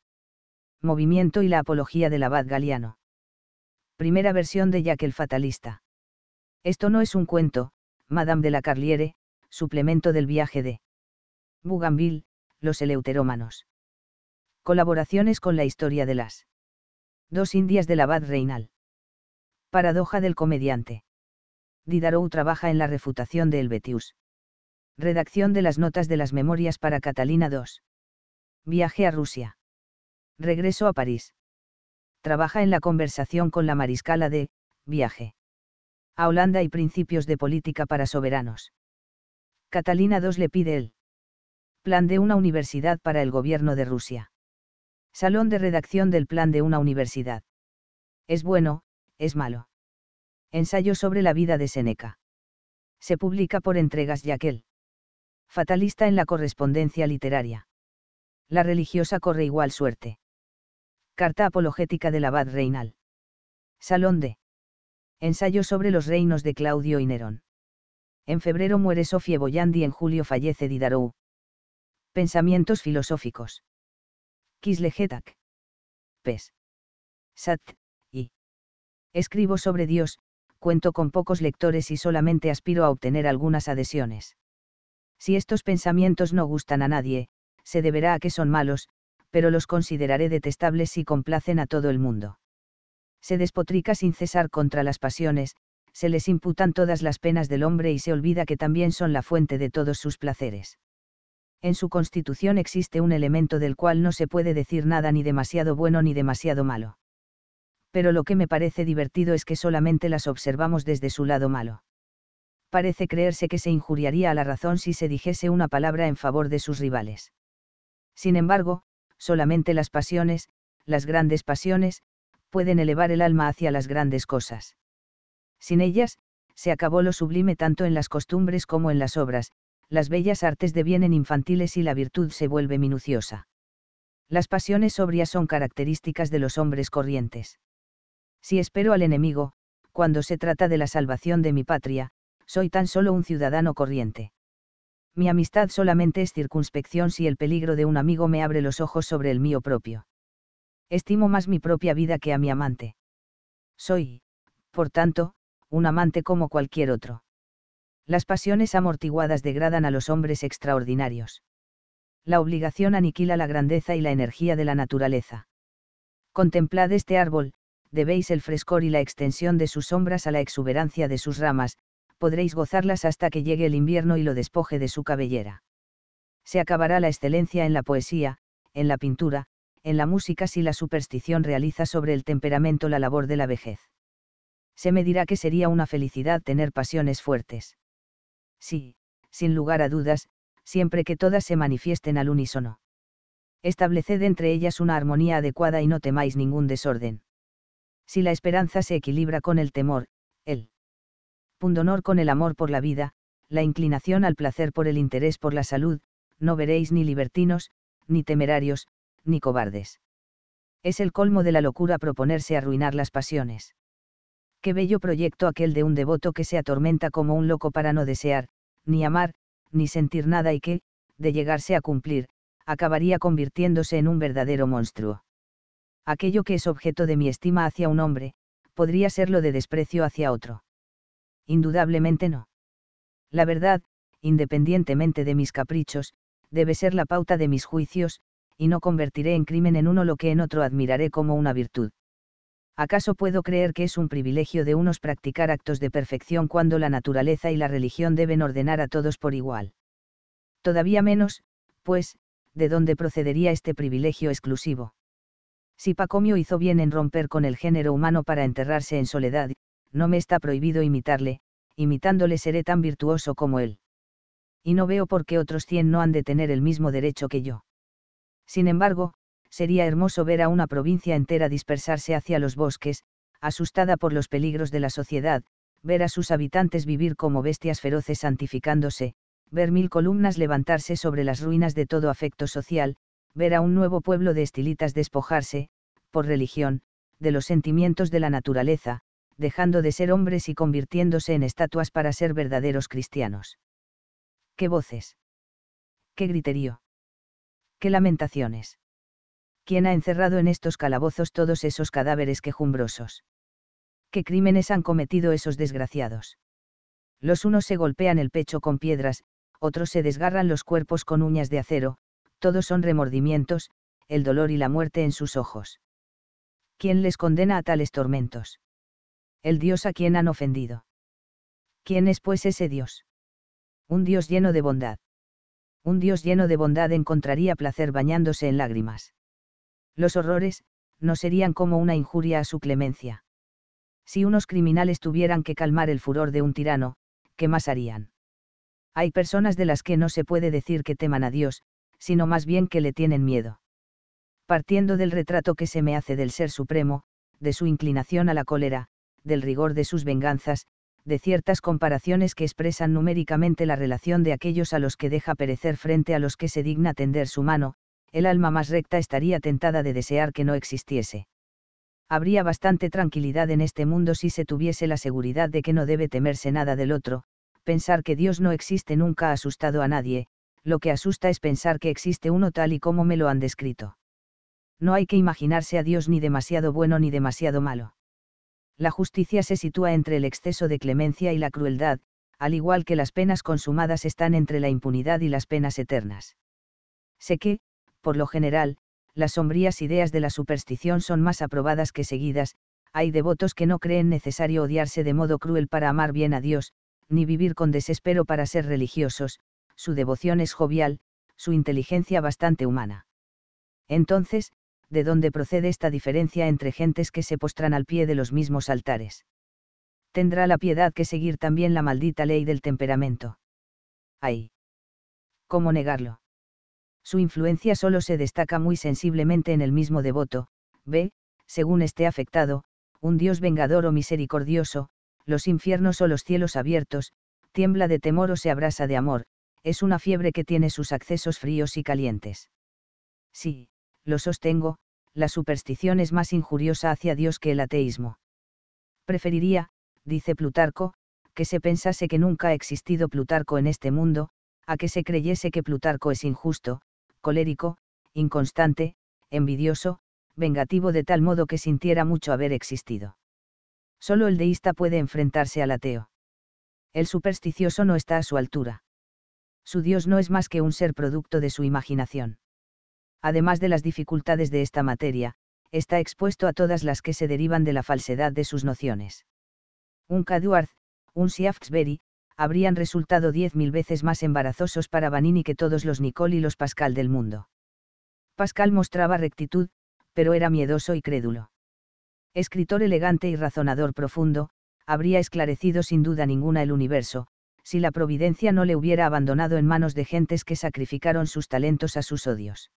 movimiento y la apología del abad Galiano. Primera versión de Jack el fatalista. Esto no es un cuento, Madame de la Carliere, suplemento del viaje de Bougainville, los eleuterómanos. Colaboraciones con la historia de las dos Indias del abad Reinal. Paradoja del comediante. Didarou trabaja en la refutación de betius Redacción de las notas de las memorias para Catalina II. Viaje a Rusia. Regreso a París. Trabaja en la conversación con la mariscala de, viaje. A Holanda y principios de política para soberanos. Catalina II le pide el plan de una universidad para el gobierno de Rusia. Salón de redacción del plan de una universidad. Es bueno, es malo. Ensayo sobre la vida de Seneca. Se publica por entregas Jaquel. Fatalista en la correspondencia literaria. La religiosa corre igual suerte. Carta apologética del abad Reinal. Salón de. Ensayo sobre los reinos de Claudio y Nerón. En febrero muere Sofie Boyandi, en julio fallece Didarou. Pensamientos filosóficos. Kislegetak. Pes. Sat. Escribo sobre Dios, cuento con pocos lectores y solamente aspiro a obtener algunas adhesiones. Si estos pensamientos no gustan a nadie, se deberá a que son malos, pero los consideraré detestables si complacen a todo el mundo. Se despotrica sin cesar contra las pasiones, se les imputan todas las penas del hombre y se olvida que también son la fuente de todos sus placeres. En su constitución existe un elemento del cual no se puede decir nada ni demasiado bueno ni demasiado malo pero lo que me parece divertido es que solamente las observamos desde su lado malo. Parece creerse que se injuriaría a la razón si se dijese una palabra en favor de sus rivales. Sin embargo, solamente las pasiones, las grandes pasiones, pueden elevar el alma hacia las grandes cosas. Sin ellas, se acabó lo sublime tanto en las costumbres como en las obras, las bellas artes devienen infantiles y la virtud se vuelve minuciosa. Las pasiones sobrias son características de los hombres corrientes. Si espero al enemigo, cuando se trata de la salvación de mi patria, soy tan solo un ciudadano corriente. Mi amistad solamente es circunspección si el peligro de un amigo me abre los ojos sobre el mío propio. Estimo más mi propia vida que a mi amante. Soy, por tanto, un amante como cualquier otro. Las pasiones amortiguadas degradan a los hombres extraordinarios. La obligación aniquila la grandeza y la energía de la naturaleza. Contemplad este árbol, debéis el frescor y la extensión de sus sombras a la exuberancia de sus ramas, podréis gozarlas hasta que llegue el invierno y lo despoje de su cabellera. Se acabará la excelencia en la poesía, en la pintura, en la música si la superstición realiza sobre el temperamento la labor de la vejez. Se me dirá que sería una felicidad tener pasiones fuertes. Sí, sin lugar a dudas, siempre que todas se manifiesten al unísono. Estableced entre ellas una armonía adecuada y no temáis ningún desorden si la esperanza se equilibra con el temor, el pundonor con el amor por la vida, la inclinación al placer por el interés por la salud, no veréis ni libertinos, ni temerarios, ni cobardes. Es el colmo de la locura proponerse arruinar las pasiones. Qué bello proyecto aquel de un devoto que se atormenta como un loco para no desear, ni amar, ni sentir nada y que, de llegarse a cumplir, acabaría convirtiéndose en un verdadero monstruo aquello que es objeto de mi estima hacia un hombre, podría serlo de desprecio hacia otro. Indudablemente no. La verdad, independientemente de mis caprichos, debe ser la pauta de mis juicios, y no convertiré en crimen en uno lo que en otro admiraré como una virtud. ¿Acaso puedo creer que es un privilegio de unos practicar actos de perfección cuando la naturaleza y la religión deben ordenar a todos por igual? Todavía menos, pues, ¿de dónde procedería este privilegio exclusivo? Si Pacomio hizo bien en romper con el género humano para enterrarse en soledad, no me está prohibido imitarle, imitándole seré tan virtuoso como él. Y no veo por qué otros cien no han de tener el mismo derecho que yo. Sin embargo, sería hermoso ver a una provincia entera dispersarse hacia los bosques, asustada por los peligros de la sociedad, ver a sus habitantes vivir como bestias feroces santificándose, ver mil columnas levantarse sobre las ruinas de todo afecto social, ver a un nuevo pueblo de estilitas despojarse, por religión, de los sentimientos de la naturaleza, dejando de ser hombres y convirtiéndose en estatuas para ser verdaderos cristianos. ¡Qué voces! ¡Qué griterío! ¡Qué lamentaciones! ¿Quién ha encerrado en estos calabozos todos esos cadáveres quejumbrosos? ¿Qué crímenes han cometido esos desgraciados? Los unos se golpean el pecho con piedras, otros se desgarran los cuerpos con uñas de acero, todos son remordimientos, el dolor y la muerte en sus ojos. ¿Quién les condena a tales tormentos? El Dios a quien han ofendido. ¿Quién es pues ese Dios? Un Dios lleno de bondad. Un Dios lleno de bondad encontraría placer bañándose en lágrimas. Los horrores, no serían como una injuria a su clemencia. Si unos criminales tuvieran que calmar el furor de un tirano, ¿qué más harían? Hay personas de las que no se puede decir que teman a Dios, sino más bien que le tienen miedo. Partiendo del retrato que se me hace del Ser Supremo, de su inclinación a la cólera, del rigor de sus venganzas, de ciertas comparaciones que expresan numéricamente la relación de aquellos a los que deja perecer frente a los que se digna tender su mano, el alma más recta estaría tentada de desear que no existiese. Habría bastante tranquilidad en este mundo si se tuviese la seguridad de que no debe temerse nada del otro, pensar que Dios no existe nunca ha asustado a nadie, lo que asusta es pensar que existe uno tal y como me lo han descrito. No hay que imaginarse a Dios ni demasiado bueno ni demasiado malo. La justicia se sitúa entre el exceso de clemencia y la crueldad, al igual que las penas consumadas están entre la impunidad y las penas eternas. Sé que, por lo general, las sombrías ideas de la superstición son más aprobadas que seguidas, hay devotos que no creen necesario odiarse de modo cruel para amar bien a Dios, ni vivir con desespero para ser religiosos, su devoción es jovial, su inteligencia bastante humana. Entonces, ¿de dónde procede esta diferencia entre gentes que se postran al pie de los mismos altares? Tendrá la piedad que seguir también la maldita ley del temperamento. ¡Ay! ¿Cómo negarlo? Su influencia solo se destaca muy sensiblemente en el mismo devoto, ve, según esté afectado, un Dios vengador o misericordioso, los infiernos o los cielos abiertos, tiembla de temor o se abrasa de amor, es una fiebre que tiene sus accesos fríos y calientes. Sí, lo sostengo, la superstición es más injuriosa hacia Dios que el ateísmo. Preferiría, dice Plutarco, que se pensase que nunca ha existido Plutarco en este mundo, a que se creyese que Plutarco es injusto, colérico, inconstante, envidioso, vengativo de tal modo que sintiera mucho haber existido. Solo el deísta puede enfrentarse al ateo. El supersticioso no está a su altura su Dios no es más que un ser producto de su imaginación. Además de las dificultades de esta materia, está expuesto a todas las que se derivan de la falsedad de sus nociones. Un Caduarth, un Shaftesbury, habrían resultado diez mil veces más embarazosos para Vanini que todos los Nicole y los Pascal del mundo. Pascal mostraba rectitud, pero era miedoso y crédulo. Escritor elegante y razonador profundo, habría esclarecido sin duda ninguna el universo, si la providencia no le hubiera abandonado en manos de gentes que sacrificaron sus talentos a sus odios.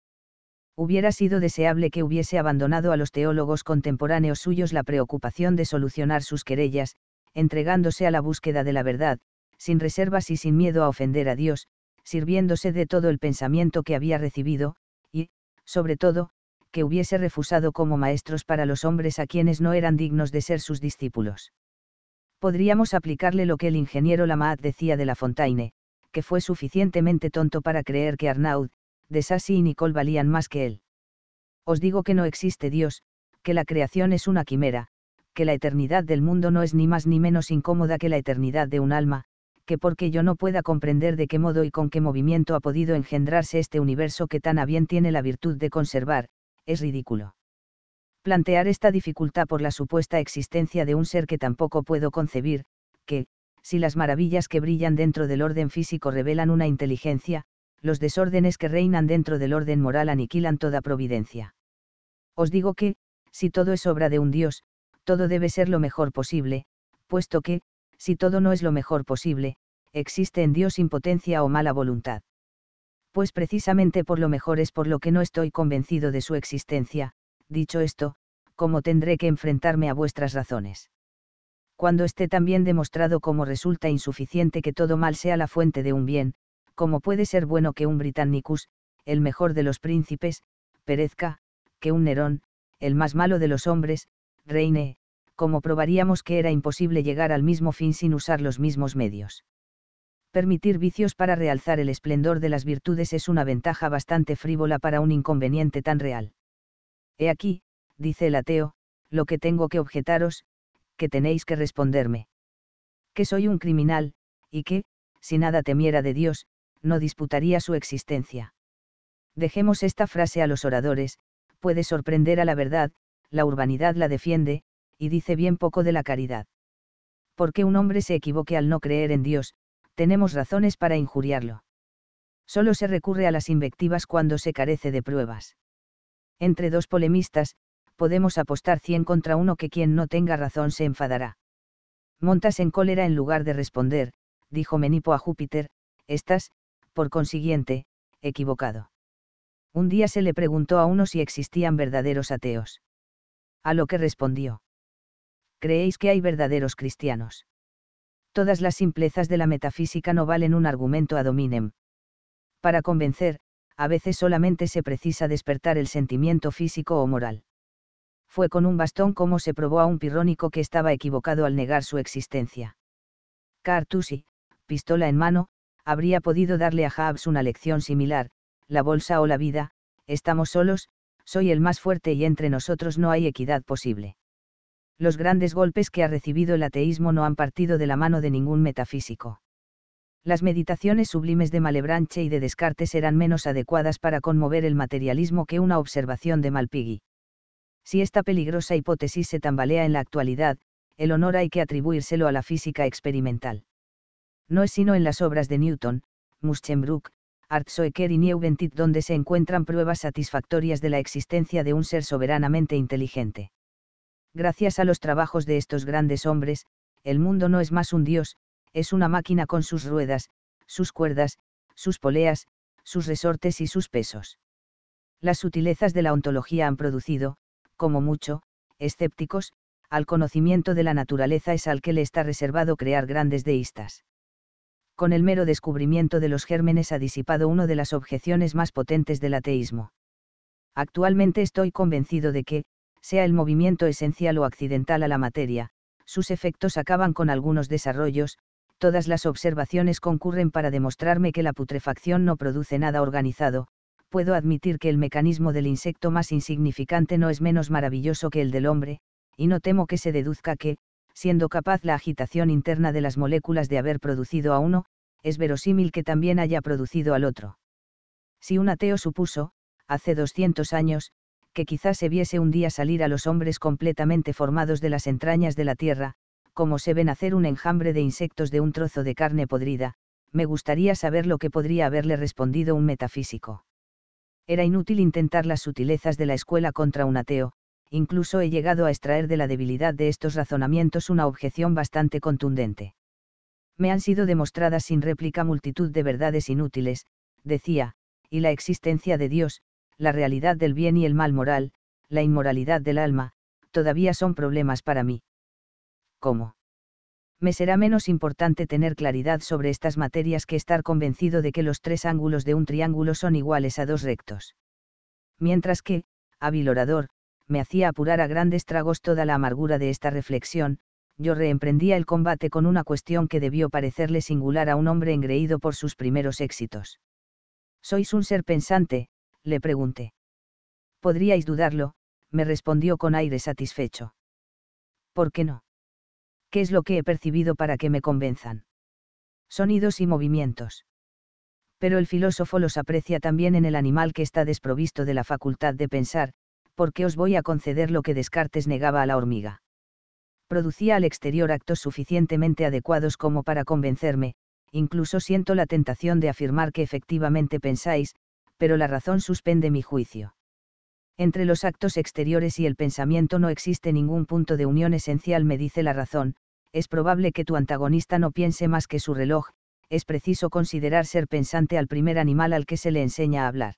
Hubiera sido deseable que hubiese abandonado a los teólogos contemporáneos suyos la preocupación de solucionar sus querellas, entregándose a la búsqueda de la verdad, sin reservas y sin miedo a ofender a Dios, sirviéndose de todo el pensamiento que había recibido, y, sobre todo, que hubiese refusado como maestros para los hombres a quienes no eran dignos de ser sus discípulos podríamos aplicarle lo que el ingeniero lamad decía de La Fontaine, que fue suficientemente tonto para creer que Arnaud, de Sassy y Nicole valían más que él. Os digo que no existe Dios, que la creación es una quimera, que la eternidad del mundo no es ni más ni menos incómoda que la eternidad de un alma, que porque yo no pueda comprender de qué modo y con qué movimiento ha podido engendrarse este universo que tan a bien tiene la virtud de conservar, es ridículo plantear esta dificultad por la supuesta existencia de un ser que tampoco puedo concebir, que, si las maravillas que brillan dentro del orden físico revelan una inteligencia, los desórdenes que reinan dentro del orden moral aniquilan toda providencia. Os digo que, si todo es obra de un Dios, todo debe ser lo mejor posible, puesto que, si todo no es lo mejor posible, existe en Dios impotencia o mala voluntad. Pues precisamente por lo mejor es por lo que no estoy convencido de su existencia, dicho esto, cómo tendré que enfrentarme a vuestras razones. Cuando esté también demostrado como resulta insuficiente que todo mal sea la fuente de un bien, cómo puede ser bueno que un Britannicus, el mejor de los príncipes, perezca, que un Nerón, el más malo de los hombres, reine, como probaríamos que era imposible llegar al mismo fin sin usar los mismos medios. Permitir vicios para realzar el esplendor de las virtudes es una ventaja bastante frívola para un inconveniente tan real. He aquí, dice el ateo, lo que tengo que objetaros, que tenéis que responderme. Que soy un criminal, y que, si nada temiera de Dios, no disputaría su existencia. Dejemos esta frase a los oradores, puede sorprender a la verdad, la urbanidad la defiende, y dice bien poco de la caridad. Porque un hombre se equivoque al no creer en Dios, tenemos razones para injuriarlo. Solo se recurre a las invectivas cuando se carece de pruebas entre dos polemistas, podemos apostar 100 contra uno que quien no tenga razón se enfadará. Montas en cólera en lugar de responder, dijo Menipo a Júpiter, estás, por consiguiente, equivocado. Un día se le preguntó a uno si existían verdaderos ateos. A lo que respondió. ¿Creéis que hay verdaderos cristianos? Todas las simplezas de la metafísica no valen un argumento a dominem. Para convencer, a veces solamente se precisa despertar el sentimiento físico o moral. Fue con un bastón como se probó a un pirrónico que estaba equivocado al negar su existencia. Cartusi, pistola en mano, habría podido darle a Habs una lección similar, la bolsa o la vida, estamos solos, soy el más fuerte y entre nosotros no hay equidad posible. Los grandes golpes que ha recibido el ateísmo no han partido de la mano de ningún metafísico las meditaciones sublimes de Malebranche y de Descartes eran menos adecuadas para conmover el materialismo que una observación de Malpighi. Si esta peligrosa hipótesis se tambalea en la actualidad, el honor hay que atribuírselo a la física experimental. No es sino en las obras de Newton, Muschenbrook, Artsoeker y Nieuwentit donde se encuentran pruebas satisfactorias de la existencia de un ser soberanamente inteligente. Gracias a los trabajos de estos grandes hombres, el mundo no es más un dios, es una máquina con sus ruedas, sus cuerdas, sus poleas, sus resortes y sus pesos. Las sutilezas de la ontología han producido, como mucho, escépticos, al conocimiento de la naturaleza es al que le está reservado crear grandes deístas. Con el mero descubrimiento de los gérmenes ha disipado una de las objeciones más potentes del ateísmo. Actualmente estoy convencido de que, sea el movimiento esencial o accidental a la materia, sus efectos acaban con algunos desarrollos, todas las observaciones concurren para demostrarme que la putrefacción no produce nada organizado, puedo admitir que el mecanismo del insecto más insignificante no es menos maravilloso que el del hombre, y no temo que se deduzca que, siendo capaz la agitación interna de las moléculas de haber producido a uno, es verosímil que también haya producido al otro. Si un ateo supuso, hace 200 años, que quizás se viese un día salir a los hombres completamente formados de las entrañas de la tierra, como se ven hacer un enjambre de insectos de un trozo de carne podrida, me gustaría saber lo que podría haberle respondido un metafísico. Era inútil intentar las sutilezas de la escuela contra un ateo, incluso he llegado a extraer de la debilidad de estos razonamientos una objeción bastante contundente. Me han sido demostradas sin réplica multitud de verdades inútiles, decía, y la existencia de Dios, la realidad del bien y el mal moral, la inmoralidad del alma, todavía son problemas para mí. ¿cómo? Me será menos importante tener claridad sobre estas materias que estar convencido de que los tres ángulos de un triángulo son iguales a dos rectos. Mientras que, hábil orador, me hacía apurar a grandes tragos toda la amargura de esta reflexión, yo reemprendía el combate con una cuestión que debió parecerle singular a un hombre engreído por sus primeros éxitos. ¿Sois un ser pensante? le pregunté. Podríais dudarlo, me respondió con aire satisfecho. ¿Por qué no? ¿qué es lo que he percibido para que me convenzan? Sonidos y movimientos. Pero el filósofo los aprecia también en el animal que está desprovisto de la facultad de pensar, porque os voy a conceder lo que Descartes negaba a la hormiga. Producía al exterior actos suficientemente adecuados como para convencerme, incluso siento la tentación de afirmar que efectivamente pensáis, pero la razón suspende mi juicio. Entre los actos exteriores y el pensamiento no existe ningún punto de unión esencial, me dice la razón, es probable que tu antagonista no piense más que su reloj, es preciso considerar ser pensante al primer animal al que se le enseña a hablar.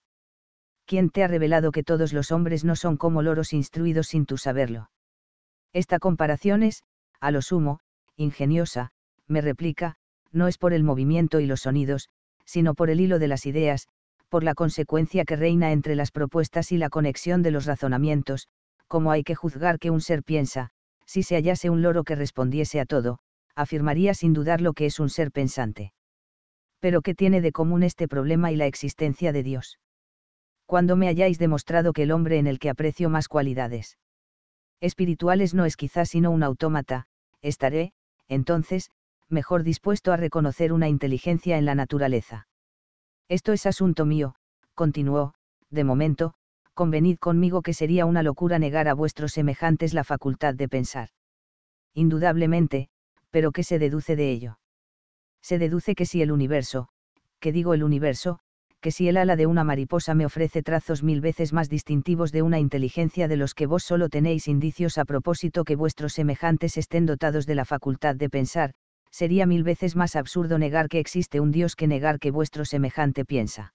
¿Quién te ha revelado que todos los hombres no son como loros instruidos sin tu saberlo? Esta comparación es, a lo sumo, ingeniosa, me replica, no es por el movimiento y los sonidos, sino por el hilo de las ideas, por la consecuencia que reina entre las propuestas y la conexión de los razonamientos, como hay que juzgar que un ser piensa, si se hallase un loro que respondiese a todo, afirmaría sin dudar lo que es un ser pensante. Pero ¿qué tiene de común este problema y la existencia de Dios? Cuando me hayáis demostrado que el hombre en el que aprecio más cualidades espirituales no es quizás sino un autómata, estaré, entonces, mejor dispuesto a reconocer una inteligencia en la naturaleza. Esto es asunto mío, continuó, de momento, convenid conmigo que sería una locura negar a vuestros semejantes la facultad de pensar. Indudablemente, pero ¿qué se deduce de ello? Se deduce que si el universo, que digo el universo, que si el ala de una mariposa me ofrece trazos mil veces más distintivos de una inteligencia de los que vos solo tenéis indicios a propósito que vuestros semejantes estén dotados de la facultad de pensar, sería mil veces más absurdo negar que existe un Dios que negar que vuestro semejante piensa.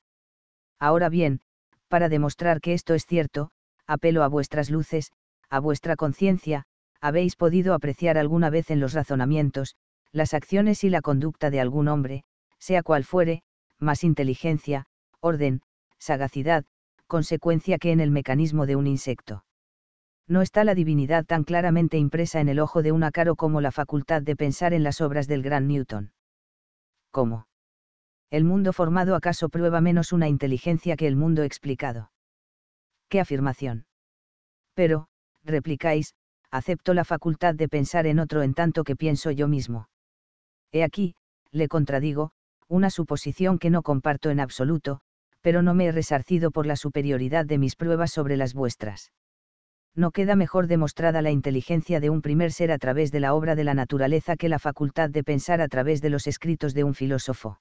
Ahora bien, para demostrar que esto es cierto, apelo a vuestras luces, a vuestra conciencia, habéis podido apreciar alguna vez en los razonamientos, las acciones y la conducta de algún hombre, sea cual fuere, más inteligencia, orden, sagacidad, consecuencia que en el mecanismo de un insecto. No está la divinidad tan claramente impresa en el ojo de un acaro como la facultad de pensar en las obras del gran Newton. ¿Cómo? el mundo formado acaso prueba menos una inteligencia que el mundo explicado. ¡Qué afirmación! Pero, replicáis, acepto la facultad de pensar en otro en tanto que pienso yo mismo. He aquí, le contradigo, una suposición que no comparto en absoluto, pero no me he resarcido por la superioridad de mis pruebas sobre las vuestras. No queda mejor demostrada la inteligencia de un primer ser a través de la obra de la naturaleza que la facultad de pensar a través de los escritos de un filósofo.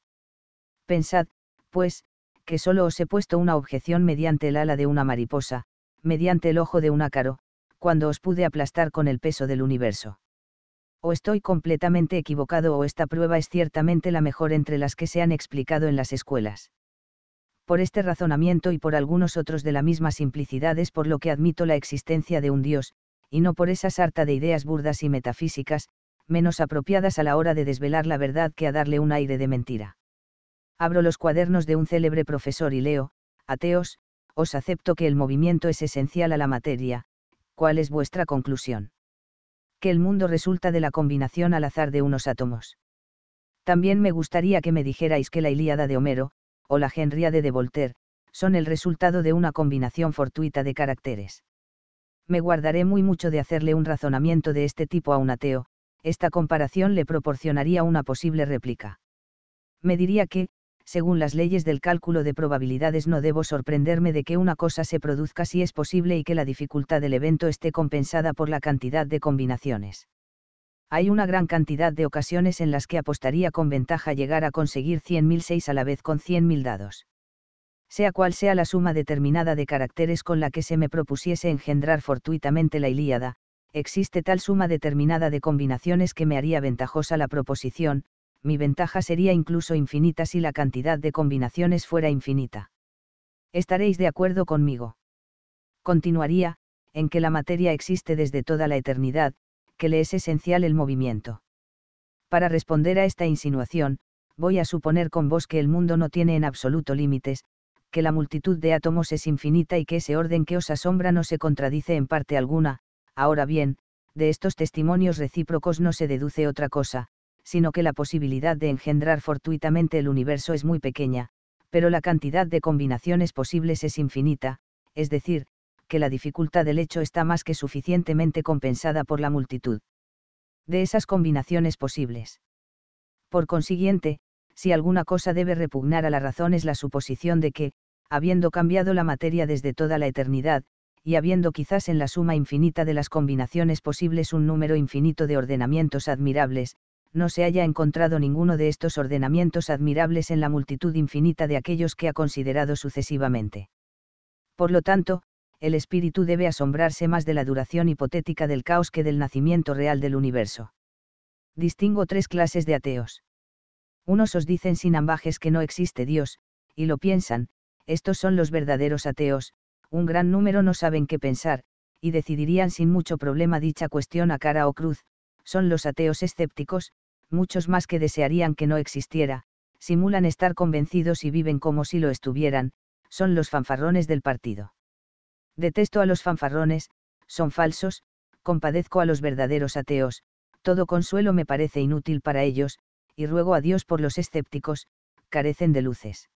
Pensad, pues, que solo os he puesto una objeción mediante el ala de una mariposa, mediante el ojo de un ácaro, cuando os pude aplastar con el peso del universo. O estoy completamente equivocado o esta prueba es ciertamente la mejor entre las que se han explicado en las escuelas. Por este razonamiento y por algunos otros de la misma simplicidad es por lo que admito la existencia de un Dios, y no por esa sarta de ideas burdas y metafísicas, menos apropiadas a la hora de desvelar la verdad que a darle un aire de mentira abro los cuadernos de un célebre profesor y leo, ateos, os acepto que el movimiento es esencial a la materia, ¿cuál es vuestra conclusión? Que el mundo resulta de la combinación al azar de unos átomos. También me gustaría que me dijerais que la Ilíada de Homero, o la Henriade de Voltaire, son el resultado de una combinación fortuita de caracteres. Me guardaré muy mucho de hacerle un razonamiento de este tipo a un ateo, esta comparación le proporcionaría una posible réplica. Me diría que, según las leyes del cálculo de probabilidades no debo sorprenderme de que una cosa se produzca si es posible y que la dificultad del evento esté compensada por la cantidad de combinaciones. Hay una gran cantidad de ocasiones en las que apostaría con ventaja llegar a conseguir 100.006 a la vez con 100.000 dados sea cual sea la suma determinada de caracteres con la que se me propusiese engendrar fortuitamente la Ilíada, existe tal suma determinada de combinaciones que me haría ventajosa la proposición, mi ventaja sería incluso infinita si la cantidad de combinaciones fuera infinita. Estaréis de acuerdo conmigo. Continuaría, en que la materia existe desde toda la eternidad, que le es esencial el movimiento. Para responder a esta insinuación, voy a suponer con vos que el mundo no tiene en absoluto límites, que la multitud de átomos es infinita y que ese orden que os asombra no se contradice en parte alguna, ahora bien, de estos testimonios recíprocos no se deduce otra cosa, sino que la posibilidad de engendrar fortuitamente el universo es muy pequeña, pero la cantidad de combinaciones posibles es infinita, es decir, que la dificultad del hecho está más que suficientemente compensada por la multitud de esas combinaciones posibles. Por consiguiente, si alguna cosa debe repugnar a la razón es la suposición de que, habiendo cambiado la materia desde toda la eternidad, y habiendo quizás en la suma infinita de las combinaciones posibles un número infinito de ordenamientos admirables, no se haya encontrado ninguno de estos ordenamientos admirables en la multitud infinita de aquellos que ha considerado sucesivamente. Por lo tanto, el espíritu debe asombrarse más de la duración hipotética del caos que del nacimiento real del universo. Distingo tres clases de ateos. Unos os dicen sin ambajes que no existe Dios, y lo piensan, estos son los verdaderos ateos, un gran número no saben qué pensar, y decidirían sin mucho problema dicha cuestión a cara o cruz, son los ateos escépticos, muchos más que desearían que no existiera, simulan estar convencidos y viven como si lo estuvieran, son los fanfarrones del partido. Detesto a los fanfarrones, son falsos, compadezco a los verdaderos ateos, todo consuelo me parece inútil para ellos, y ruego a Dios por los escépticos, carecen de luces.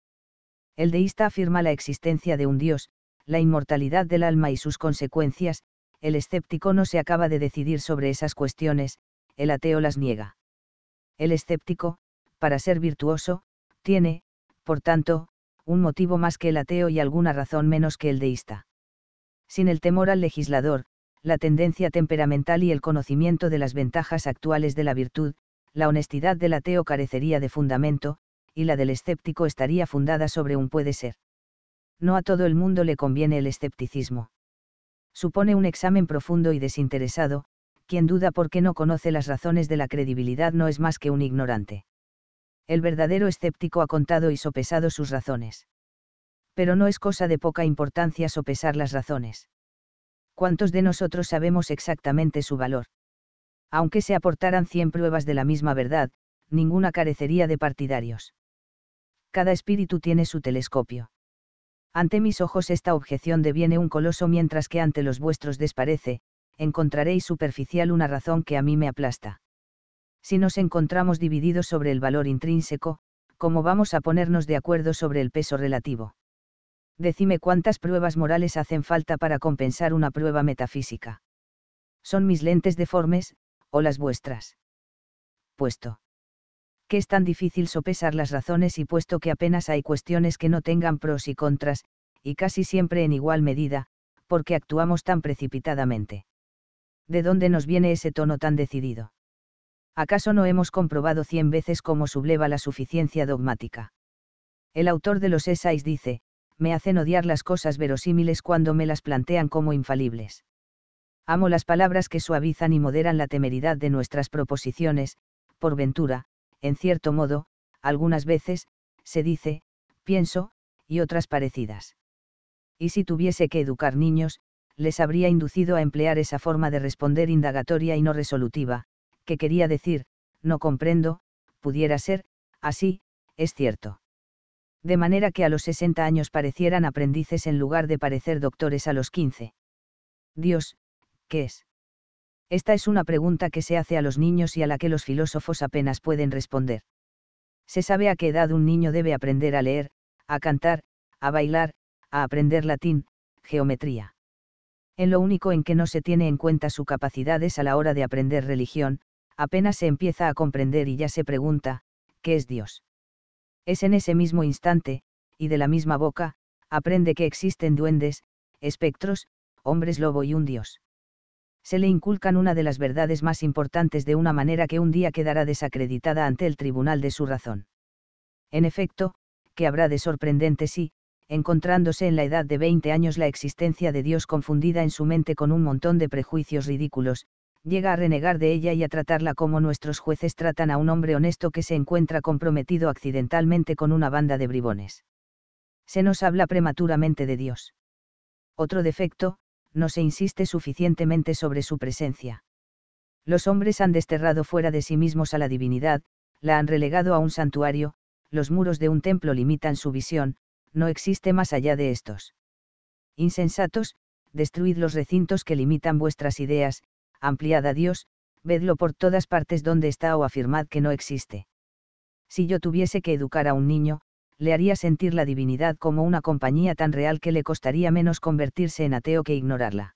El deísta afirma la existencia de un Dios, la inmortalidad del alma y sus consecuencias, el escéptico no se acaba de decidir sobre esas cuestiones, el ateo las niega. El escéptico, para ser virtuoso, tiene, por tanto, un motivo más que el ateo y alguna razón menos que el deísta. Sin el temor al legislador, la tendencia temperamental y el conocimiento de las ventajas actuales de la virtud, la honestidad del ateo carecería de fundamento, y la del escéptico estaría fundada sobre un puede ser. No a todo el mundo le conviene el escepticismo. Supone un examen profundo y desinteresado, quien duda porque no conoce las razones de la credibilidad no es más que un ignorante. El verdadero escéptico ha contado y sopesado sus razones. Pero no es cosa de poca importancia sopesar las razones. ¿Cuántos de nosotros sabemos exactamente su valor? Aunque se aportaran cien pruebas de la misma verdad, ninguna carecería de partidarios. Cada espíritu tiene su telescopio. Ante mis ojos esta objeción deviene un coloso mientras que ante los vuestros desparece, encontraréis superficial una razón que a mí me aplasta. Si nos encontramos divididos sobre el valor intrínseco, ¿cómo vamos a ponernos de acuerdo sobre el peso relativo? Decime cuántas pruebas morales hacen falta para compensar una prueba metafísica. ¿Son mis lentes deformes, o las vuestras? Puesto que es tan difícil sopesar las razones y puesto que apenas hay cuestiones que no tengan pros y contras, y casi siempre en igual medida, porque actuamos tan precipitadamente. ¿de dónde nos viene ese tono tan decidido? ¿Acaso no hemos comprobado cien veces cómo subleva la suficiencia dogmática? El autor de los essays dice, me hacen odiar las cosas verosímiles cuando me las plantean como infalibles. Amo las palabras que suavizan y moderan la temeridad de nuestras proposiciones, por ventura, en cierto modo, algunas veces, se dice, pienso, y otras parecidas. Y si tuviese que educar niños, les habría inducido a emplear esa forma de responder indagatoria y no resolutiva, que quería decir, no comprendo, pudiera ser, así, es cierto. De manera que a los 60 años parecieran aprendices en lugar de parecer doctores a los 15. Dios, ¿qué es? Esta es una pregunta que se hace a los niños y a la que los filósofos apenas pueden responder. Se sabe a qué edad un niño debe aprender a leer, a cantar, a bailar, a aprender latín, geometría en lo único en que no se tiene en cuenta su capacidad es a la hora de aprender religión, apenas se empieza a comprender y ya se pregunta, ¿qué es Dios? Es en ese mismo instante, y de la misma boca, aprende que existen duendes, espectros, hombres lobo y un Dios. Se le inculcan una de las verdades más importantes de una manera que un día quedará desacreditada ante el tribunal de su razón. En efecto, ¿qué habrá de sorprendente si, encontrándose en la edad de 20 años la existencia de Dios confundida en su mente con un montón de prejuicios ridículos, llega a renegar de ella y a tratarla como nuestros jueces tratan a un hombre honesto que se encuentra comprometido accidentalmente con una banda de bribones. Se nos habla prematuramente de Dios. Otro defecto, no se insiste suficientemente sobre su presencia. Los hombres han desterrado fuera de sí mismos a la divinidad, la han relegado a un santuario, los muros de un templo limitan su visión, no existe más allá de estos. Insensatos, destruid los recintos que limitan vuestras ideas, ampliad a Dios, vedlo por todas partes donde está o afirmad que no existe. Si yo tuviese que educar a un niño, le haría sentir la divinidad como una compañía tan real que le costaría menos convertirse en ateo que ignorarla.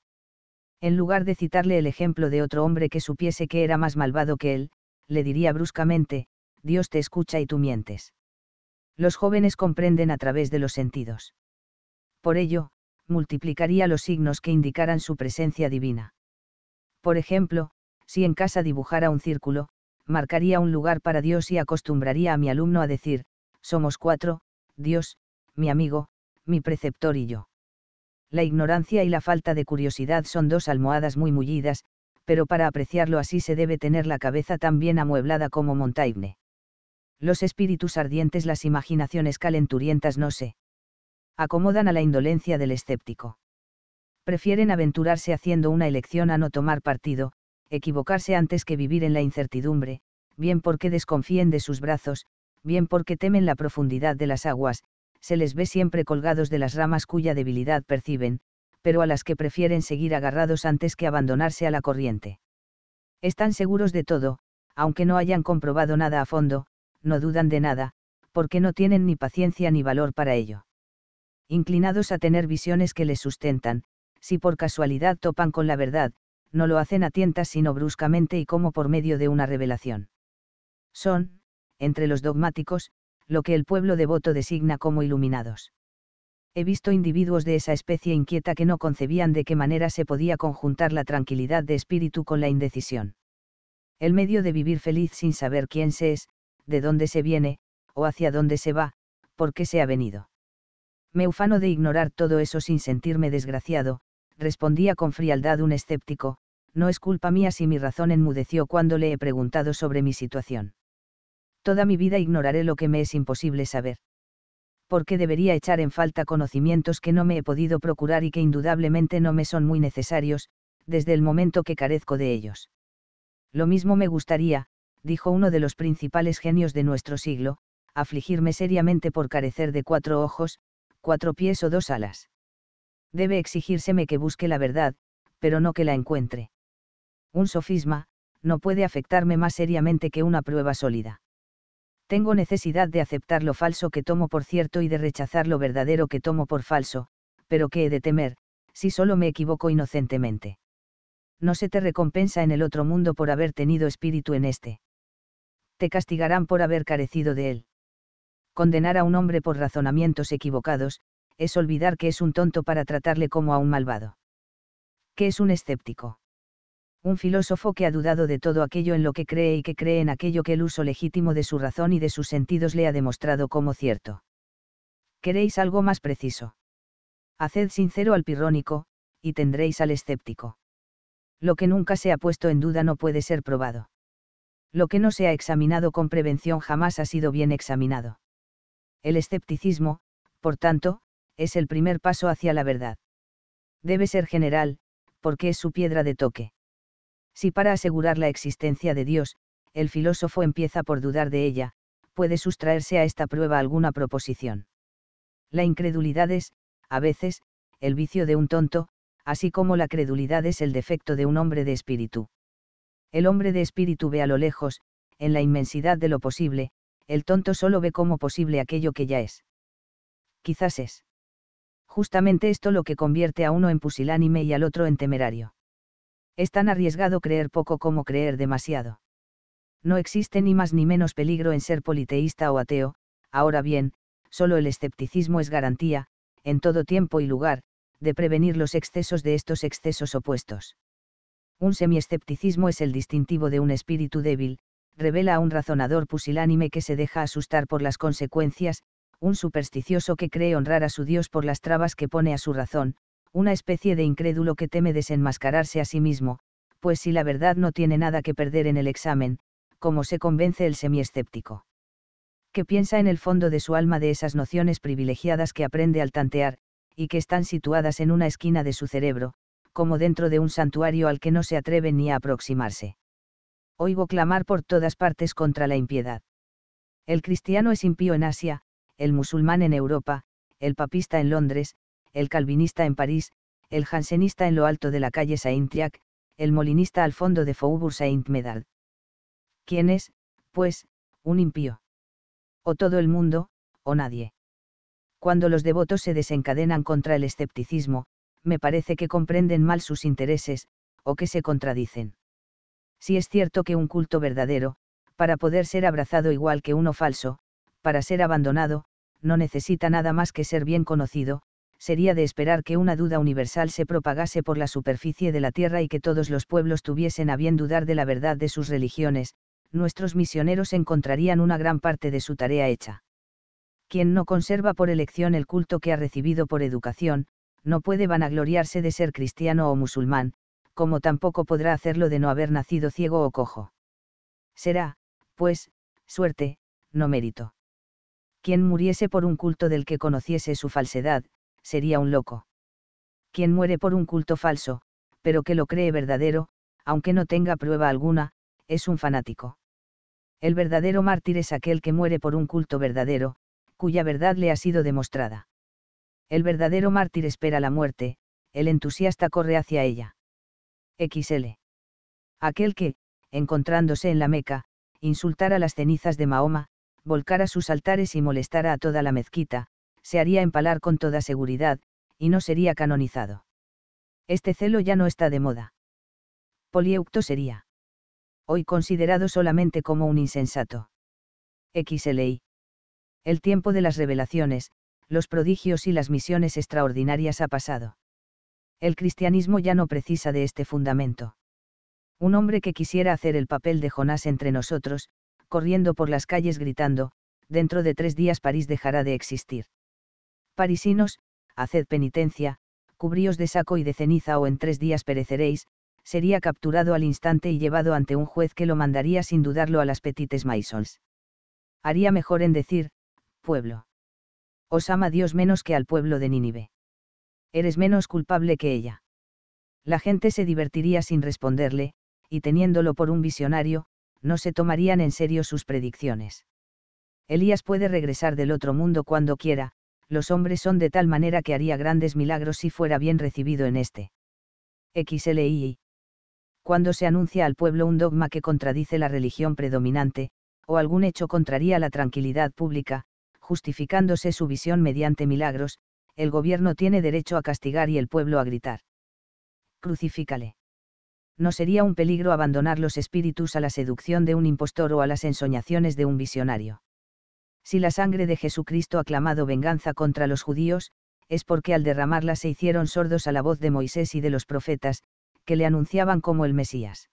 En lugar de citarle el ejemplo de otro hombre que supiese que era más malvado que él, le diría bruscamente, Dios te escucha y tú mientes los jóvenes comprenden a través de los sentidos. Por ello, multiplicaría los signos que indicaran su presencia divina. Por ejemplo, si en casa dibujara un círculo, marcaría un lugar para Dios y acostumbraría a mi alumno a decir, somos cuatro, Dios, mi amigo, mi preceptor y yo. La ignorancia y la falta de curiosidad son dos almohadas muy mullidas, pero para apreciarlo así se debe tener la cabeza tan bien amueblada como Montaigne los espíritus ardientes, las imaginaciones calenturientas no se acomodan a la indolencia del escéptico. Prefieren aventurarse haciendo una elección a no tomar partido, equivocarse antes que vivir en la incertidumbre, bien porque desconfíen de sus brazos, bien porque temen la profundidad de las aguas, se les ve siempre colgados de las ramas cuya debilidad perciben, pero a las que prefieren seguir agarrados antes que abandonarse a la corriente. Están seguros de todo, aunque no hayan comprobado nada a fondo, no dudan de nada, porque no tienen ni paciencia ni valor para ello. Inclinados a tener visiones que les sustentan, si por casualidad topan con la verdad, no lo hacen a tientas sino bruscamente y como por medio de una revelación. Son, entre los dogmáticos, lo que el pueblo devoto designa como iluminados. He visto individuos de esa especie inquieta que no concebían de qué manera se podía conjuntar la tranquilidad de espíritu con la indecisión. El medio de vivir feliz sin saber quién se es, de dónde se viene, o hacia dónde se va, por qué se ha venido. Me ufano de ignorar todo eso sin sentirme desgraciado, respondía con frialdad un escéptico, no es culpa mía si mi razón enmudeció cuando le he preguntado sobre mi situación. Toda mi vida ignoraré lo que me es imposible saber. Porque debería echar en falta conocimientos que no me he podido procurar y que indudablemente no me son muy necesarios, desde el momento que carezco de ellos. Lo mismo me gustaría, dijo uno de los principales genios de nuestro siglo, afligirme seriamente por carecer de cuatro ojos, cuatro pies o dos alas. Debe exigírseme que busque la verdad, pero no que la encuentre. Un sofisma, no puede afectarme más seriamente que una prueba sólida. Tengo necesidad de aceptar lo falso que tomo por cierto y de rechazar lo verdadero que tomo por falso, pero qué he de temer, si solo me equivoco inocentemente. No se te recompensa en el otro mundo por haber tenido espíritu en este te castigarán por haber carecido de él. Condenar a un hombre por razonamientos equivocados, es olvidar que es un tonto para tratarle como a un malvado. ¿Qué es un escéptico? Un filósofo que ha dudado de todo aquello en lo que cree y que cree en aquello que el uso legítimo de su razón y de sus sentidos le ha demostrado como cierto. ¿Queréis algo más preciso? Haced sincero al pirrónico, y tendréis al escéptico. Lo que nunca se ha puesto en duda no puede ser probado lo que no se ha examinado con prevención jamás ha sido bien examinado. El escepticismo, por tanto, es el primer paso hacia la verdad. Debe ser general, porque es su piedra de toque. Si para asegurar la existencia de Dios, el filósofo empieza por dudar de ella, puede sustraerse a esta prueba alguna proposición. La incredulidad es, a veces, el vicio de un tonto, así como la credulidad es el defecto de un hombre de espíritu. El hombre de espíritu ve a lo lejos, en la inmensidad de lo posible, el tonto solo ve como posible aquello que ya es. Quizás es. Justamente esto lo que convierte a uno en pusilánime y al otro en temerario. Es tan arriesgado creer poco como creer demasiado. No existe ni más ni menos peligro en ser politeísta o ateo, ahora bien, solo el escepticismo es garantía, en todo tiempo y lugar, de prevenir los excesos de estos excesos opuestos. Un semiescepticismo es el distintivo de un espíritu débil, revela a un razonador pusilánime que se deja asustar por las consecuencias, un supersticioso que cree honrar a su Dios por las trabas que pone a su razón, una especie de incrédulo que teme desenmascararse a sí mismo, pues si la verdad no tiene nada que perder en el examen, ¿cómo se convence el semiescéptico. Que piensa en el fondo de su alma de esas nociones privilegiadas que aprende al tantear, y que están situadas en una esquina de su cerebro, como dentro de un santuario al que no se atreven ni a aproximarse. Oigo clamar por todas partes contra la impiedad. El cristiano es impío en Asia, el musulmán en Europa, el papista en Londres, el calvinista en París, el jansenista en lo alto de la calle Saint-Triac, el molinista al fondo de Faubourg Saint-Medal. ¿Quién es, pues, un impío? O todo el mundo, o nadie. Cuando los devotos se desencadenan contra el escepticismo, me parece que comprenden mal sus intereses, o que se contradicen. Si es cierto que un culto verdadero, para poder ser abrazado igual que uno falso, para ser abandonado, no necesita nada más que ser bien conocido, sería de esperar que una duda universal se propagase por la superficie de la tierra y que todos los pueblos tuviesen a bien dudar de la verdad de sus religiones, nuestros misioneros encontrarían una gran parte de su tarea hecha. Quien no conserva por elección el culto que ha recibido por educación, no puede vanagloriarse de ser cristiano o musulmán, como tampoco podrá hacerlo de no haber nacido ciego o cojo. Será, pues, suerte, no mérito. Quien muriese por un culto del que conociese su falsedad, sería un loco. Quien muere por un culto falso, pero que lo cree verdadero, aunque no tenga prueba alguna, es un fanático. El verdadero mártir es aquel que muere por un culto verdadero, cuya verdad le ha sido demostrada. El verdadero mártir espera la muerte, el entusiasta corre hacia ella. XL. Aquel que, encontrándose en la Meca, insultara las cenizas de Mahoma, volcara sus altares y molestara a toda la mezquita, se haría empalar con toda seguridad, y no sería canonizado. Este celo ya no está de moda. Polieucto sería. Hoy considerado solamente como un insensato. Xl El tiempo de las revelaciones, los prodigios y las misiones extraordinarias ha pasado. El cristianismo ya no precisa de este fundamento. Un hombre que quisiera hacer el papel de Jonás entre nosotros, corriendo por las calles gritando, dentro de tres días París dejará de existir. Parisinos, haced penitencia, cubríos de saco y de ceniza o en tres días pereceréis, sería capturado al instante y llevado ante un juez que lo mandaría sin dudarlo a las petites maisons. Haría mejor en decir, pueblo. Os ama Dios menos que al pueblo de Nínive. Eres menos culpable que ella. La gente se divertiría sin responderle, y teniéndolo por un visionario, no se tomarían en serio sus predicciones. Elías puede regresar del otro mundo cuando quiera, los hombres son de tal manera que haría grandes milagros si fuera bien recibido en este. XLI. Cuando se anuncia al pueblo un dogma que contradice la religión predominante, o algún hecho contraría la tranquilidad pública, justificándose su visión mediante milagros, el gobierno tiene derecho a castigar y el pueblo a gritar. Crucifícale. No sería un peligro abandonar los espíritus a la seducción de un impostor o a las ensoñaciones de un visionario. Si la sangre de Jesucristo ha clamado venganza contra los judíos, es porque al derramarla se hicieron sordos a la voz de Moisés y de los profetas, que le anunciaban como el Mesías.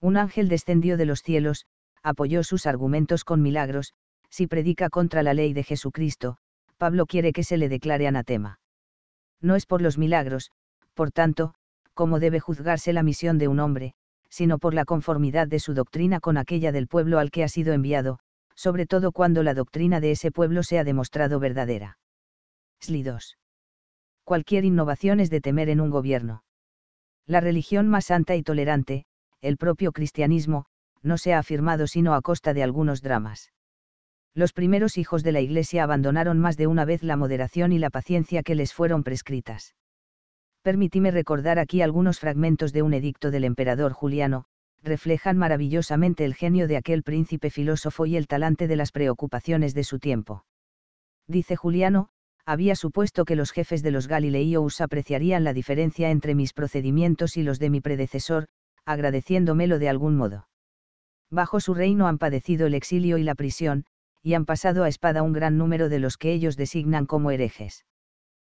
Un ángel descendió de los cielos, apoyó sus argumentos con milagros, si predica contra la ley de Jesucristo, Pablo quiere que se le declare anatema. No es por los milagros, por tanto, como debe juzgarse la misión de un hombre, sino por la conformidad de su doctrina con aquella del pueblo al que ha sido enviado, sobre todo cuando la doctrina de ese pueblo se ha demostrado verdadera. SLI 2. Cualquier innovación es de temer en un gobierno. La religión más santa y tolerante, el propio cristianismo, no se ha afirmado sino a costa de algunos dramas los primeros hijos de la Iglesia abandonaron más de una vez la moderación y la paciencia que les fueron prescritas. Permitime recordar aquí algunos fragmentos de un edicto del emperador Juliano, reflejan maravillosamente el genio de aquel príncipe filósofo y el talante de las preocupaciones de su tiempo. Dice Juliano, había supuesto que los jefes de los Galileos apreciarían la diferencia entre mis procedimientos y los de mi predecesor, agradeciéndomelo de algún modo. Bajo su reino han padecido el exilio y la prisión, y han pasado a espada un gran número de los que ellos designan como herejes.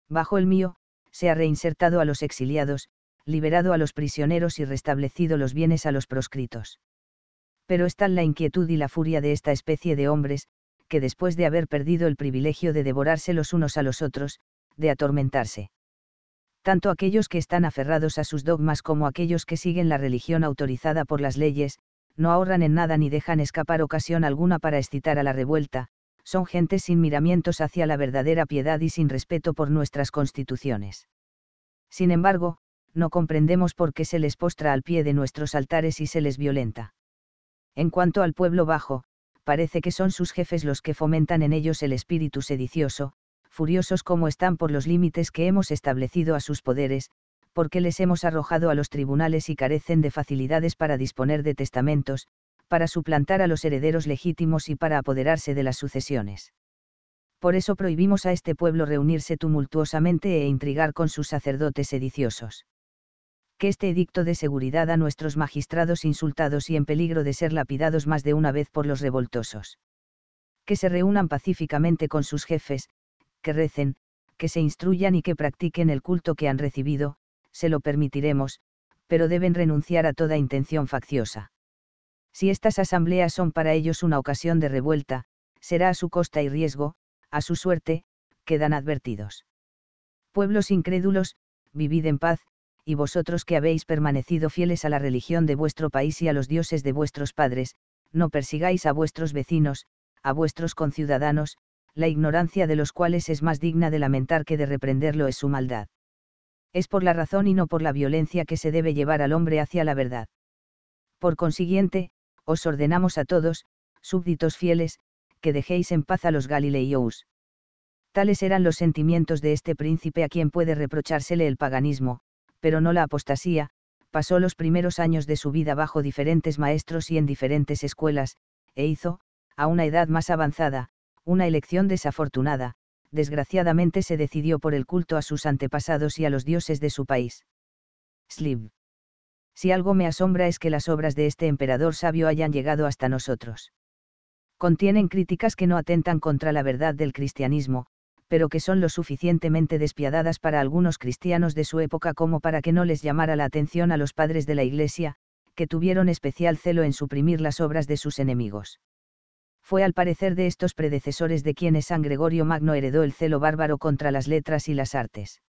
Bajo el mío, se ha reinsertado a los exiliados, liberado a los prisioneros y restablecido los bienes a los proscritos. Pero están la inquietud y la furia de esta especie de hombres, que después de haber perdido el privilegio de devorarse los unos a los otros, de atormentarse. Tanto aquellos que están aferrados a sus dogmas como aquellos que siguen la religión autorizada por las leyes, no ahorran en nada ni dejan escapar ocasión alguna para excitar a la revuelta, son gentes sin miramientos hacia la verdadera piedad y sin respeto por nuestras constituciones. Sin embargo, no comprendemos por qué se les postra al pie de nuestros altares y se les violenta. En cuanto al pueblo bajo, parece que son sus jefes los que fomentan en ellos el espíritu sedicioso, furiosos como están por los límites que hemos establecido a sus poderes, porque les hemos arrojado a los tribunales y carecen de facilidades para disponer de testamentos, para suplantar a los herederos legítimos y para apoderarse de las sucesiones. Por eso prohibimos a este pueblo reunirse tumultuosamente e intrigar con sus sacerdotes sediciosos. Que este edicto de seguridad a nuestros magistrados insultados y en peligro de ser lapidados más de una vez por los revoltosos. Que se reúnan pacíficamente con sus jefes, que recen, que se instruyan y que practiquen el culto que han recibido, se lo permitiremos, pero deben renunciar a toda intención facciosa. Si estas asambleas son para ellos una ocasión de revuelta, será a su costa y riesgo, a su suerte, quedan advertidos. Pueblos incrédulos, vivid en paz, y vosotros que habéis permanecido fieles a la religión de vuestro país y a los dioses de vuestros padres, no persigáis a vuestros vecinos, a vuestros conciudadanos, la ignorancia de los cuales es más digna de lamentar que de reprenderlo es su maldad es por la razón y no por la violencia que se debe llevar al hombre hacia la verdad. Por consiguiente, os ordenamos a todos, súbditos fieles, que dejéis en paz a los galileos. Tales eran los sentimientos de este príncipe a quien puede reprochársele el paganismo, pero no la apostasía, pasó los primeros años de su vida bajo diferentes maestros y en diferentes escuelas, e hizo, a una edad más avanzada, una elección desafortunada, desgraciadamente se decidió por el culto a sus antepasados y a los dioses de su país. Sliv. Si algo me asombra es que las obras de este emperador sabio hayan llegado hasta nosotros. Contienen críticas que no atentan contra la verdad del cristianismo, pero que son lo suficientemente despiadadas para algunos cristianos de su época como para que no les llamara la atención a los padres de la Iglesia, que tuvieron especial celo en suprimir las obras de sus enemigos fue al parecer de estos predecesores de quienes San Gregorio Magno heredó el celo bárbaro contra las letras y las artes.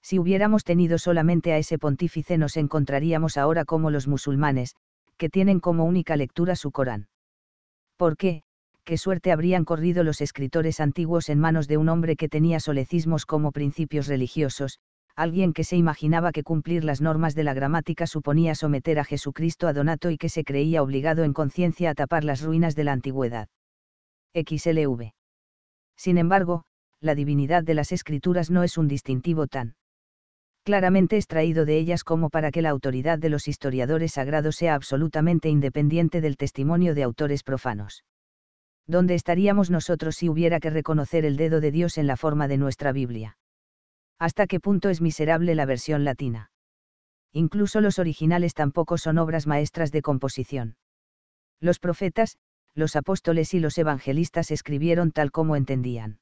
Si hubiéramos tenido solamente a ese pontífice nos encontraríamos ahora como los musulmanes, que tienen como única lectura su Corán. ¿Por qué? Qué suerte habrían corrido los escritores antiguos en manos de un hombre que tenía solecismos como principios religiosos, alguien que se imaginaba que cumplir las normas de la gramática suponía someter a Jesucristo a Donato y que se creía obligado en conciencia a tapar las ruinas de la antigüedad. XLV. Sin embargo, la divinidad de las escrituras no es un distintivo tan claramente extraído de ellas como para que la autoridad de los historiadores sagrados sea absolutamente independiente del testimonio de autores profanos. ¿Dónde estaríamos nosotros si hubiera que reconocer el dedo de Dios en la forma de nuestra Biblia? hasta qué punto es miserable la versión latina. Incluso los originales tampoco son obras maestras de composición. Los profetas, los apóstoles y los evangelistas escribieron tal como entendían.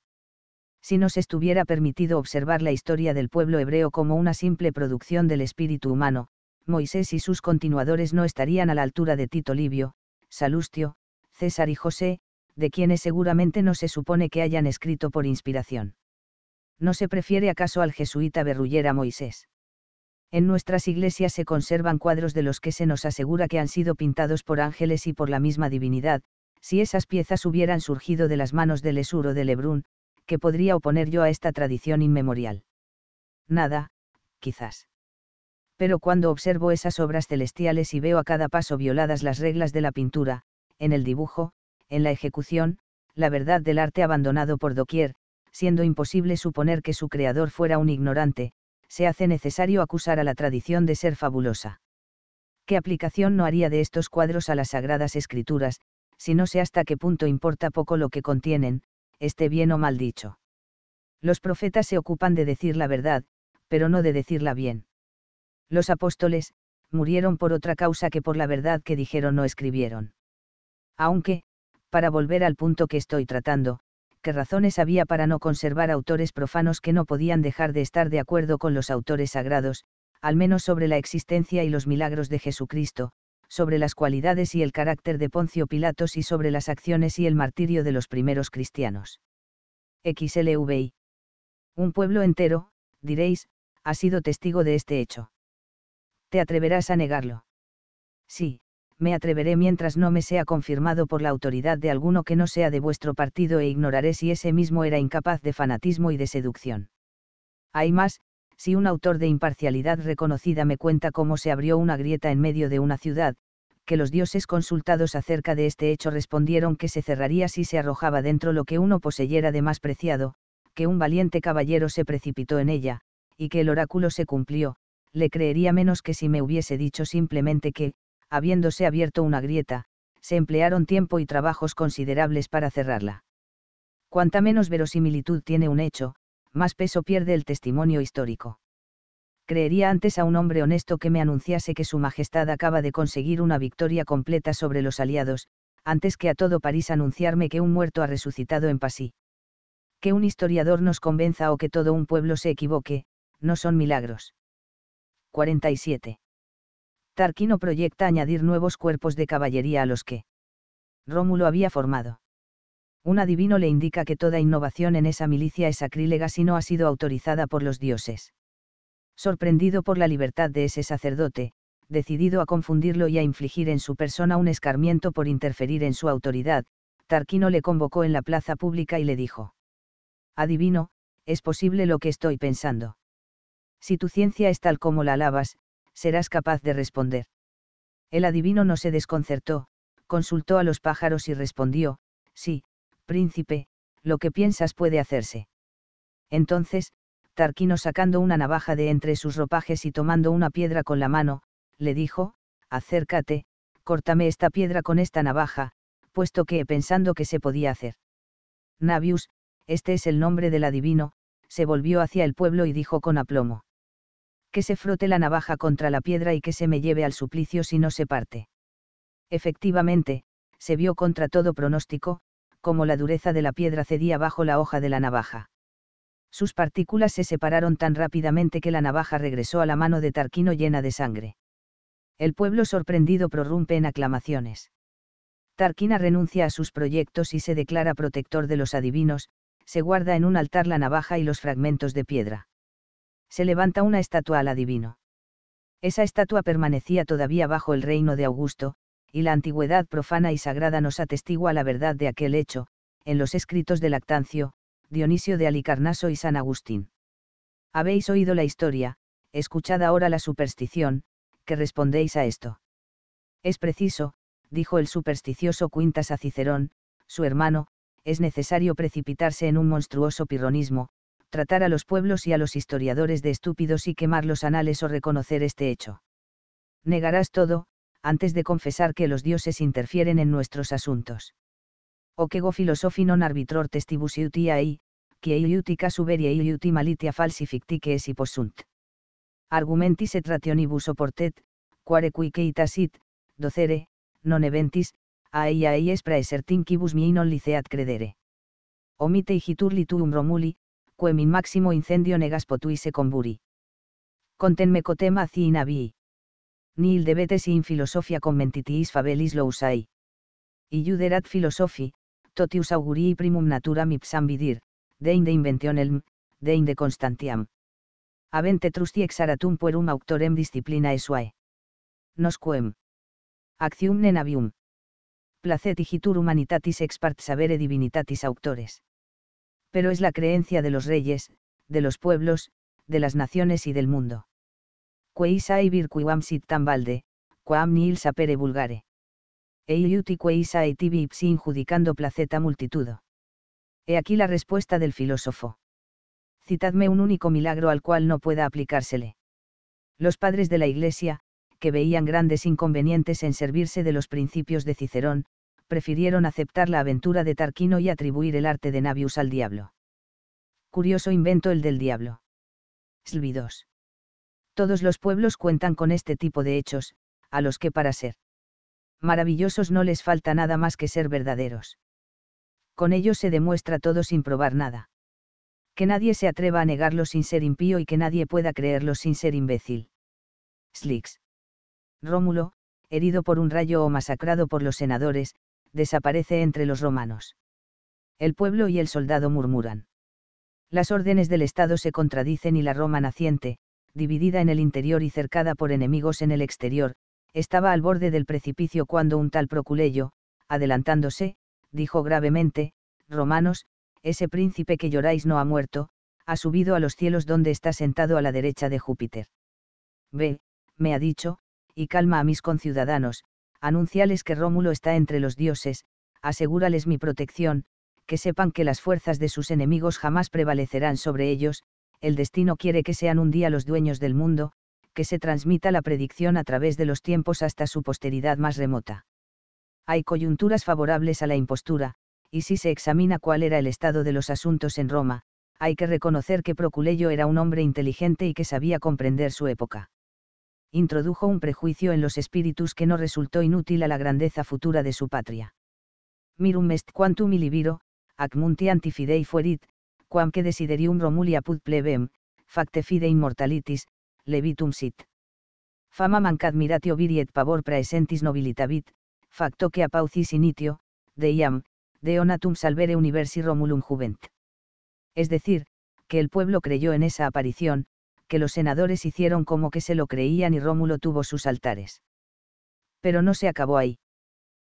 Si nos estuviera permitido observar la historia del pueblo hebreo como una simple producción del espíritu humano, Moisés y sus continuadores no estarían a la altura de Tito Livio, Salustio, César y José, de quienes seguramente no se supone que hayan escrito por inspiración. ¿no se prefiere acaso al jesuita Berrullera Moisés? En nuestras iglesias se conservan cuadros de los que se nos asegura que han sido pintados por ángeles y por la misma divinidad, si esas piezas hubieran surgido de las manos de Lesur o de Lebrun, que podría oponer yo a esta tradición inmemorial? Nada, quizás. Pero cuando observo esas obras celestiales y veo a cada paso violadas las reglas de la pintura, en el dibujo, en la ejecución, la verdad del arte abandonado por doquier, siendo imposible suponer que su creador fuera un ignorante, se hace necesario acusar a la tradición de ser fabulosa. ¿Qué aplicación no haría de estos cuadros a las sagradas escrituras, si no sé hasta qué punto importa poco lo que contienen, esté bien o mal dicho? Los profetas se ocupan de decir la verdad, pero no de decirla bien. Los apóstoles, murieron por otra causa que por la verdad que dijeron o escribieron. Aunque, para volver al punto que estoy tratando, qué razones había para no conservar autores profanos que no podían dejar de estar de acuerdo con los autores sagrados, al menos sobre la existencia y los milagros de Jesucristo, sobre las cualidades y el carácter de Poncio Pilatos y sobre las acciones y el martirio de los primeros cristianos. XLVI. Un pueblo entero, diréis, ha sido testigo de este hecho. ¿Te atreverás a negarlo? Sí, me atreveré mientras no me sea confirmado por la autoridad de alguno que no sea de vuestro partido e ignoraré si ese mismo era incapaz de fanatismo y de seducción. Hay más, si un autor de imparcialidad reconocida me cuenta cómo se abrió una grieta en medio de una ciudad, que los dioses consultados acerca de este hecho respondieron que se cerraría si se arrojaba dentro lo que uno poseyera de más preciado, que un valiente caballero se precipitó en ella, y que el oráculo se cumplió, le creería menos que si me hubiese dicho simplemente que, habiéndose abierto una grieta, se emplearon tiempo y trabajos considerables para cerrarla. Cuanta menos verosimilitud tiene un hecho, más peso pierde el testimonio histórico. Creería antes a un hombre honesto que me anunciase que Su Majestad acaba de conseguir una victoria completa sobre los aliados, antes que a todo París anunciarme que un muerto ha resucitado en Passy. Que un historiador nos convenza o que todo un pueblo se equivoque, no son milagros. 47. Tarquino proyecta añadir nuevos cuerpos de caballería a los que Rómulo había formado. Un adivino le indica que toda innovación en esa milicia es sacrílega si no ha sido autorizada por los dioses. Sorprendido por la libertad de ese sacerdote, decidido a confundirlo y a infligir en su persona un escarmiento por interferir en su autoridad, Tarquino le convocó en la plaza pública y le dijo. Adivino, es posible lo que estoy pensando. Si tu ciencia es tal como la alabas, serás capaz de responder. El adivino no se desconcertó, consultó a los pájaros y respondió, sí, príncipe, lo que piensas puede hacerse. Entonces, Tarquino sacando una navaja de entre sus ropajes y tomando una piedra con la mano, le dijo, acércate, córtame esta piedra con esta navaja, puesto que pensando que se podía hacer. Navius, este es el nombre del adivino, se volvió hacia el pueblo y dijo con aplomo que se frote la navaja contra la piedra y que se me lleve al suplicio si no se parte. Efectivamente, se vio contra todo pronóstico, como la dureza de la piedra cedía bajo la hoja de la navaja. Sus partículas se separaron tan rápidamente que la navaja regresó a la mano de Tarquino llena de sangre. El pueblo sorprendido prorrumpe en aclamaciones. Tarquina renuncia a sus proyectos y se declara protector de los adivinos, se guarda en un altar la navaja y los fragmentos de piedra se levanta una estatua al adivino. Esa estatua permanecía todavía bajo el reino de Augusto, y la antigüedad profana y sagrada nos atestigua la verdad de aquel hecho, en los escritos de Lactancio, Dionisio de Alicarnaso y San Agustín. Habéis oído la historia, escuchad ahora la superstición, que respondéis a esto. Es preciso, dijo el supersticioso Quintas a Cicerón, su hermano, es necesario precipitarse en un monstruoso pirronismo, tratar a los pueblos y a los historiadores de estúpidos y quemar los anales o reconocer este hecho. Negarás todo, antes de confesar que los dioses interfieren en nuestros asuntos. O que go filosofi non arbitror testibus iutiae, que iuti suberia iuti malitia falsi que es possunt. Argumentis et trationibus oportet, quare ita sit, docere, non eventis, aei aei es quibus mi non liceat credere. Omite igitur tuum romuli, in máximo incendio negas potuise comburi. Contenme cotema in abi. Ni il debetes in filosofia con fabelis lo usai. Iuderat filosofi, totius augurii primum naturam ipsam vidir, deinde dein deinde constantiam. Avente trusti exaratum puerum auctorem disciplina Nos Nosquem. Actium nenavium. Placet igitur humanitatis ex part divinitatis auctores pero es la creencia de los reyes, de los pueblos, de las naciones y del mundo. Queisai y sit tambalde, quam nihil sapere vulgare. Eiuti queisai tibi ipsi injudicando placeta multitudo. He aquí la respuesta del filósofo. Citadme un único milagro al cual no pueda aplicársele. Los padres de la Iglesia, que veían grandes inconvenientes en servirse de los principios de Cicerón, prefirieron aceptar la aventura de Tarquino y atribuir el arte de Navius al diablo. Curioso invento el del diablo. Slvidos. Todos los pueblos cuentan con este tipo de hechos, a los que para ser maravillosos no les falta nada más que ser verdaderos. Con ellos se demuestra todo sin probar nada. Que nadie se atreva a negarlo sin ser impío y que nadie pueda creerlo sin ser imbécil. Slix. Rómulo, herido por un rayo o masacrado por los senadores, desaparece entre los romanos. El pueblo y el soldado murmuran. Las órdenes del Estado se contradicen y la Roma naciente, dividida en el interior y cercada por enemigos en el exterior, estaba al borde del precipicio cuando un tal Proculeyo, adelantándose, dijo gravemente, Romanos, ese príncipe que lloráis no ha muerto, ha subido a los cielos donde está sentado a la derecha de Júpiter. Ve, me ha dicho, y calma a mis conciudadanos, anunciales que Rómulo está entre los dioses, asegúrales mi protección, que sepan que las fuerzas de sus enemigos jamás prevalecerán sobre ellos, el destino quiere que sean un día los dueños del mundo, que se transmita la predicción a través de los tiempos hasta su posteridad más remota. Hay coyunturas favorables a la impostura, y si se examina cuál era el estado de los asuntos en Roma, hay que reconocer que Proculeyo era un hombre inteligente y que sabía comprender su época introdujo un prejuicio en los espíritus que no resultó inútil a la grandeza futura de su patria. Mirum est quantum illibiro, ac munti antifidei fuerit, quamque desiderium Romulia put plebem, facte fide immortalitis, levitum sit. Fama mancad miratio e viriet pavor praesentis nobilitavit, facto que apaucis initio, deiam, deonatum salvere universi Romulum juvent. Es decir, que el pueblo creyó en esa aparición, que los senadores hicieron como que se lo creían y Rómulo tuvo sus altares. Pero no se acabó ahí.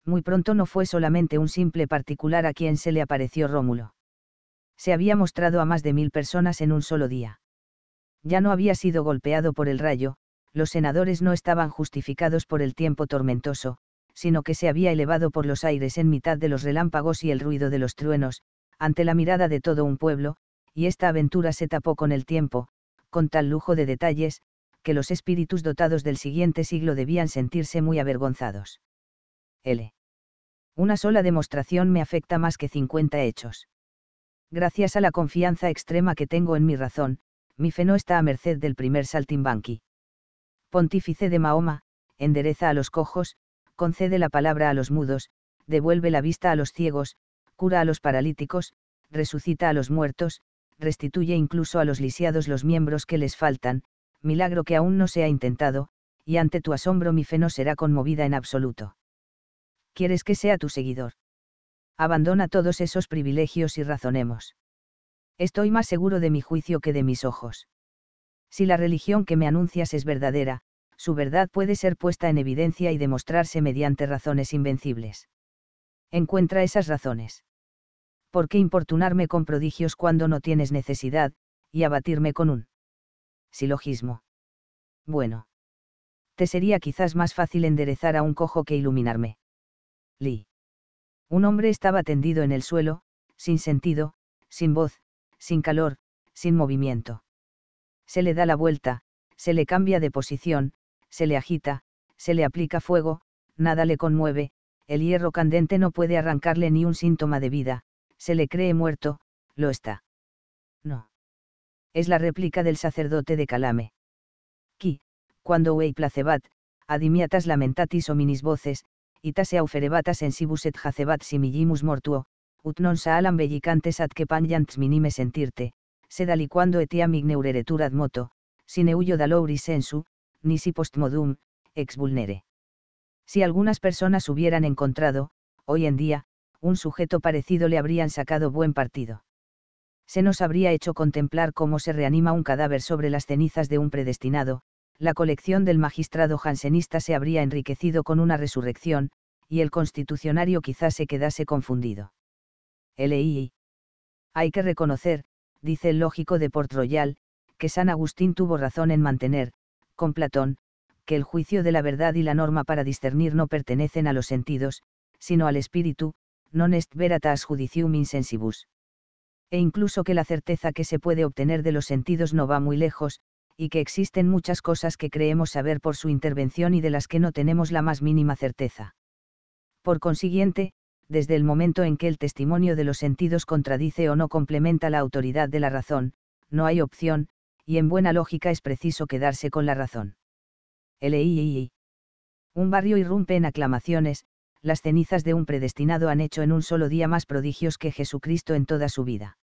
Muy pronto no fue solamente un simple particular a quien se le apareció Rómulo. Se había mostrado a más de mil personas en un solo día. Ya no había sido golpeado por el rayo, los senadores no estaban justificados por el tiempo tormentoso, sino que se había elevado por los aires en mitad de los relámpagos y el ruido de los truenos, ante la mirada de todo un pueblo, y esta aventura se tapó con el tiempo, con tal lujo de detalles, que los espíritus dotados del siguiente siglo debían sentirse muy avergonzados. L. Una sola demostración me afecta más que 50 hechos. Gracias a la confianza extrema que tengo en mi razón, mi fe no está a merced del primer saltimbanqui. Pontífice de Mahoma, endereza a los cojos, concede la palabra a los mudos, devuelve la vista a los ciegos, cura a los paralíticos, resucita a los muertos, restituye incluso a los lisiados los miembros que les faltan, milagro que aún no se ha intentado, y ante tu asombro mi fe no será conmovida en absoluto. ¿Quieres que sea tu seguidor? Abandona todos esos privilegios y razonemos. Estoy más seguro de mi juicio que de mis ojos. Si la religión que me anuncias es verdadera, su verdad puede ser puesta en evidencia y demostrarse mediante razones invencibles. Encuentra esas razones. ¿por qué importunarme con prodigios cuando no tienes necesidad, y abatirme con un silogismo? Bueno. Te sería quizás más fácil enderezar a un cojo que iluminarme. Lee. Un hombre estaba tendido en el suelo, sin sentido, sin voz, sin calor, sin movimiento. Se le da la vuelta, se le cambia de posición, se le agita, se le aplica fuego, nada le conmueve, el hierro candente no puede arrancarle ni un síntoma de vida, se le cree muerto, lo está. No. Es la réplica del sacerdote de Calame. Qui, cuando huei placebat, adimiatas lamentatis hominis voces, itase auferebatas sensibus et jacebat simillimus mortuo, ut non saalam bellicantes ad que panjants minime sentirte, sed aliquando etiam igneureretur ad moto, sine huyo doloris sensu, nisi postmodum, ex vulnere. Si algunas personas hubieran encontrado, hoy en día, un sujeto parecido le habrían sacado buen partido. Se nos habría hecho contemplar cómo se reanima un cadáver sobre las cenizas de un predestinado, la colección del magistrado jansenista se habría enriquecido con una resurrección, y el constitucionario quizás se quedase confundido. LI. Hay que reconocer, dice el lógico de Port Royal, que San Agustín tuvo razón en mantener, con Platón, que el juicio de la verdad y la norma para discernir no pertenecen a los sentidos, sino al espíritu, non est veritas judicium insensibus. E incluso que la certeza que se puede obtener de los sentidos no va muy lejos, y que existen muchas cosas que creemos saber por su intervención y de las que no tenemos la más mínima certeza. Por consiguiente, desde el momento en que el testimonio de los sentidos contradice o no complementa la autoridad de la razón, no hay opción, y en buena lógica es preciso quedarse con la razón. LIII. Un barrio irrumpe en aclamaciones, las cenizas de un predestinado han hecho en un solo día más prodigios que Jesucristo en toda su vida.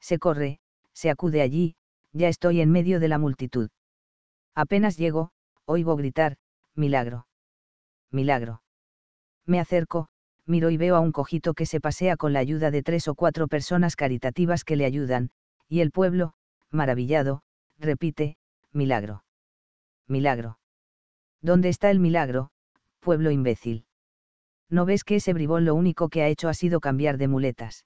Se corre, se acude allí, ya estoy en medio de la multitud. Apenas llego, oigo gritar, milagro. Milagro. Me acerco, miro y veo a un cojito que se pasea con la ayuda de tres o cuatro personas caritativas que le ayudan, y el pueblo, maravillado, repite, milagro. Milagro. ¿Dónde está el milagro, pueblo imbécil? ¿no ves que ese bribón lo único que ha hecho ha sido cambiar de muletas?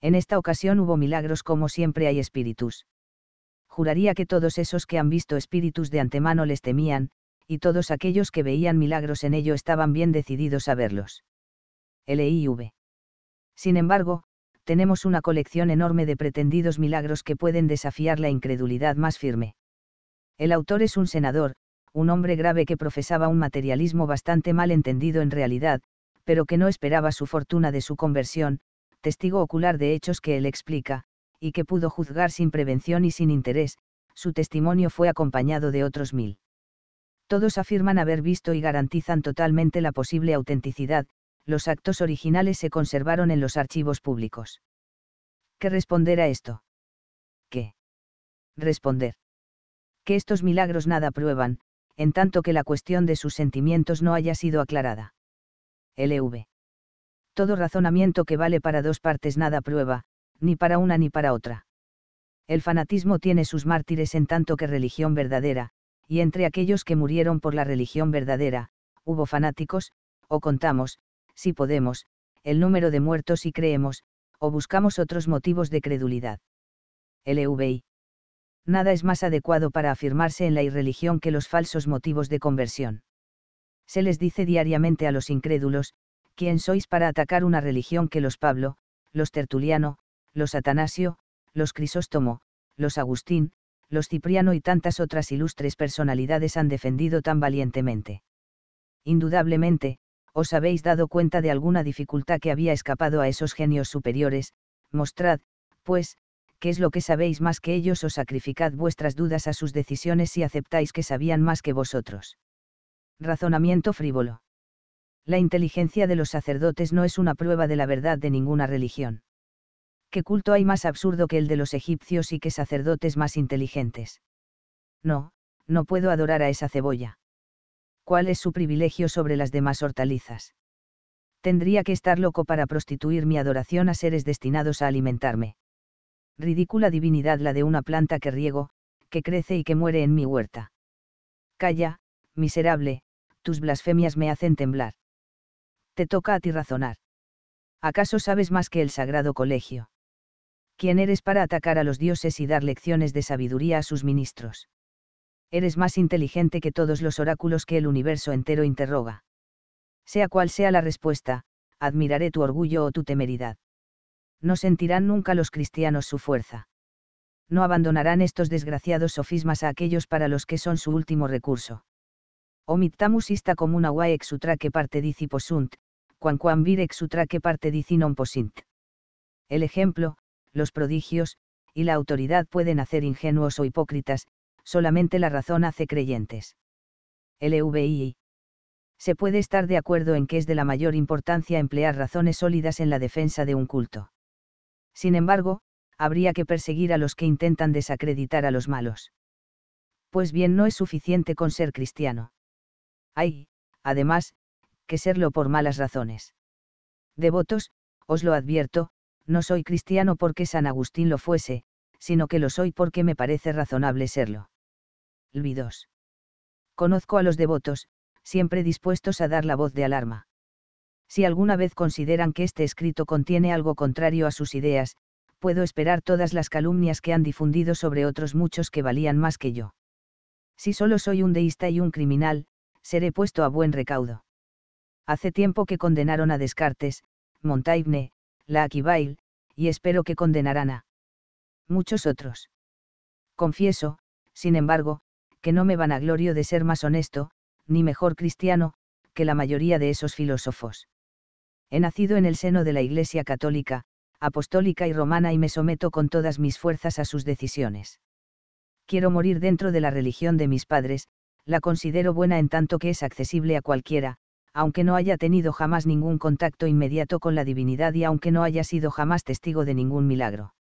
En esta ocasión hubo milagros como siempre hay espíritus. Juraría que todos esos que han visto espíritus de antemano les temían, y todos aquellos que veían milagros en ello estaban bien decididos a verlos. LIV. Sin embargo, tenemos una colección enorme de pretendidos milagros que pueden desafiar la incredulidad más firme. El autor es un senador, un hombre grave que profesaba un materialismo bastante mal entendido en realidad, pero que no esperaba su fortuna de su conversión, testigo ocular de hechos que él explica, y que pudo juzgar sin prevención y sin interés, su testimonio fue acompañado de otros mil. Todos afirman haber visto y garantizan totalmente la posible autenticidad, los actos originales se conservaron en los archivos públicos. ¿Qué responder a esto? ¿Qué? Responder. Que estos milagros nada prueban, en tanto que la cuestión de sus sentimientos no haya sido aclarada. LV. Todo razonamiento que vale para dos partes nada prueba, ni para una ni para otra. El fanatismo tiene sus mártires en tanto que religión verdadera, y entre aquellos que murieron por la religión verdadera, hubo fanáticos, o contamos, si podemos, el número de muertos y creemos, o buscamos otros motivos de credulidad. LVI. Nada es más adecuado para afirmarse en la irreligión que los falsos motivos de conversión se les dice diariamente a los incrédulos, ¿quién sois para atacar una religión que los Pablo, los Tertuliano, los Atanasio, los Crisóstomo, los Agustín, los Cipriano y tantas otras ilustres personalidades han defendido tan valientemente? Indudablemente, os habéis dado cuenta de alguna dificultad que había escapado a esos genios superiores, mostrad, pues, qué es lo que sabéis más que ellos o sacrificad vuestras dudas a sus decisiones si aceptáis que sabían más que vosotros. Razonamiento frívolo. La inteligencia de los sacerdotes no es una prueba de la verdad de ninguna religión. ¿Qué culto hay más absurdo que el de los egipcios y qué sacerdotes más inteligentes? No, no puedo adorar a esa cebolla. ¿Cuál es su privilegio sobre las demás hortalizas? Tendría que estar loco para prostituir mi adoración a seres destinados a alimentarme. Ridícula divinidad la de una planta que riego, que crece y que muere en mi huerta. Calla, miserable, tus blasfemias me hacen temblar. Te toca a ti razonar. ¿Acaso sabes más que el sagrado colegio? ¿Quién eres para atacar a los dioses y dar lecciones de sabiduría a sus ministros? Eres más inteligente que todos los oráculos que el universo entero interroga. Sea cual sea la respuesta, admiraré tu orgullo o tu temeridad. No sentirán nunca los cristianos su fuerza. No abandonarán estos desgraciados sofismas a aquellos para los que son su último recurso. Omittamus ista communaua ex utraque cuan cuan vir ex parte dici non posint. El ejemplo, los prodigios, y la autoridad pueden hacer ingenuos o hipócritas, solamente la razón hace creyentes. LVI. Se puede estar de acuerdo en que es de la mayor importancia emplear razones sólidas en la defensa de un culto. Sin embargo, habría que perseguir a los que intentan desacreditar a los malos. Pues bien, no es suficiente con ser cristiano. Hay, además, que serlo por malas razones. Devotos, os lo advierto, no soy cristiano porque San Agustín lo fuese, sino que lo soy porque me parece razonable serlo. Lvidos. Conozco a los devotos, siempre dispuestos a dar la voz de alarma. Si alguna vez consideran que este escrito contiene algo contrario a sus ideas, puedo esperar todas las calumnias que han difundido sobre otros muchos que valían más que yo. Si solo soy un deísta y un criminal, seré puesto a buen recaudo. Hace tiempo que condenaron a Descartes, Montaigne, la y espero que condenarán a muchos otros. Confieso, sin embargo, que no me van a glorio de ser más honesto, ni mejor cristiano, que la mayoría de esos filósofos. He nacido en el seno de la Iglesia católica, apostólica y romana y me someto con todas mis fuerzas a sus decisiones. Quiero morir dentro de la religión de mis padres, la considero buena en tanto que es accesible a cualquiera, aunque no haya tenido jamás ningún contacto inmediato con la divinidad y aunque no haya sido jamás testigo de ningún milagro.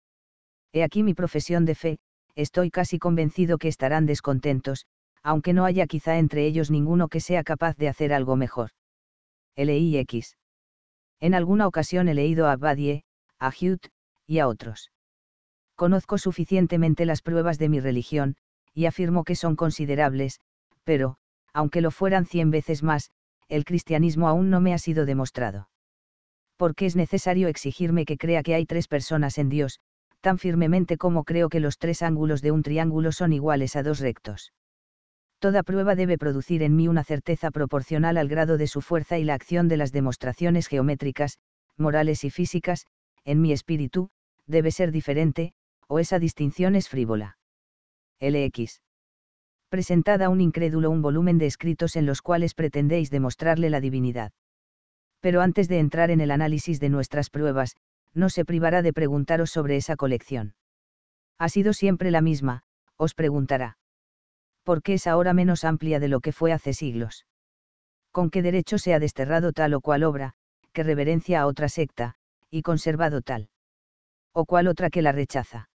He aquí mi profesión de fe, estoy casi convencido que estarán descontentos, aunque no haya quizá entre ellos ninguno que sea capaz de hacer algo mejor. LIX. En alguna ocasión he leído a Badie, a Hute, y a otros. Conozco suficientemente las pruebas de mi religión, y afirmo que son considerables, pero, aunque lo fueran cien veces más, el cristianismo aún no me ha sido demostrado. Porque es necesario exigirme que crea que hay tres personas en Dios, tan firmemente como creo que los tres ángulos de un triángulo son iguales a dos rectos. Toda prueba debe producir en mí una certeza proporcional al grado de su fuerza y la acción de las demostraciones geométricas, morales y físicas, en mi espíritu, debe ser diferente, o esa distinción es frívola. LX presentad a un incrédulo un volumen de escritos en los cuales pretendéis demostrarle la divinidad. Pero antes de entrar en el análisis de nuestras pruebas, no se privará de preguntaros sobre esa colección. Ha sido siempre la misma, os preguntará. ¿Por qué es ahora menos amplia de lo que fue hace siglos? ¿Con qué derecho se ha desterrado tal o cual obra, que reverencia a otra secta, y conservado tal? ¿O cual otra que la rechaza?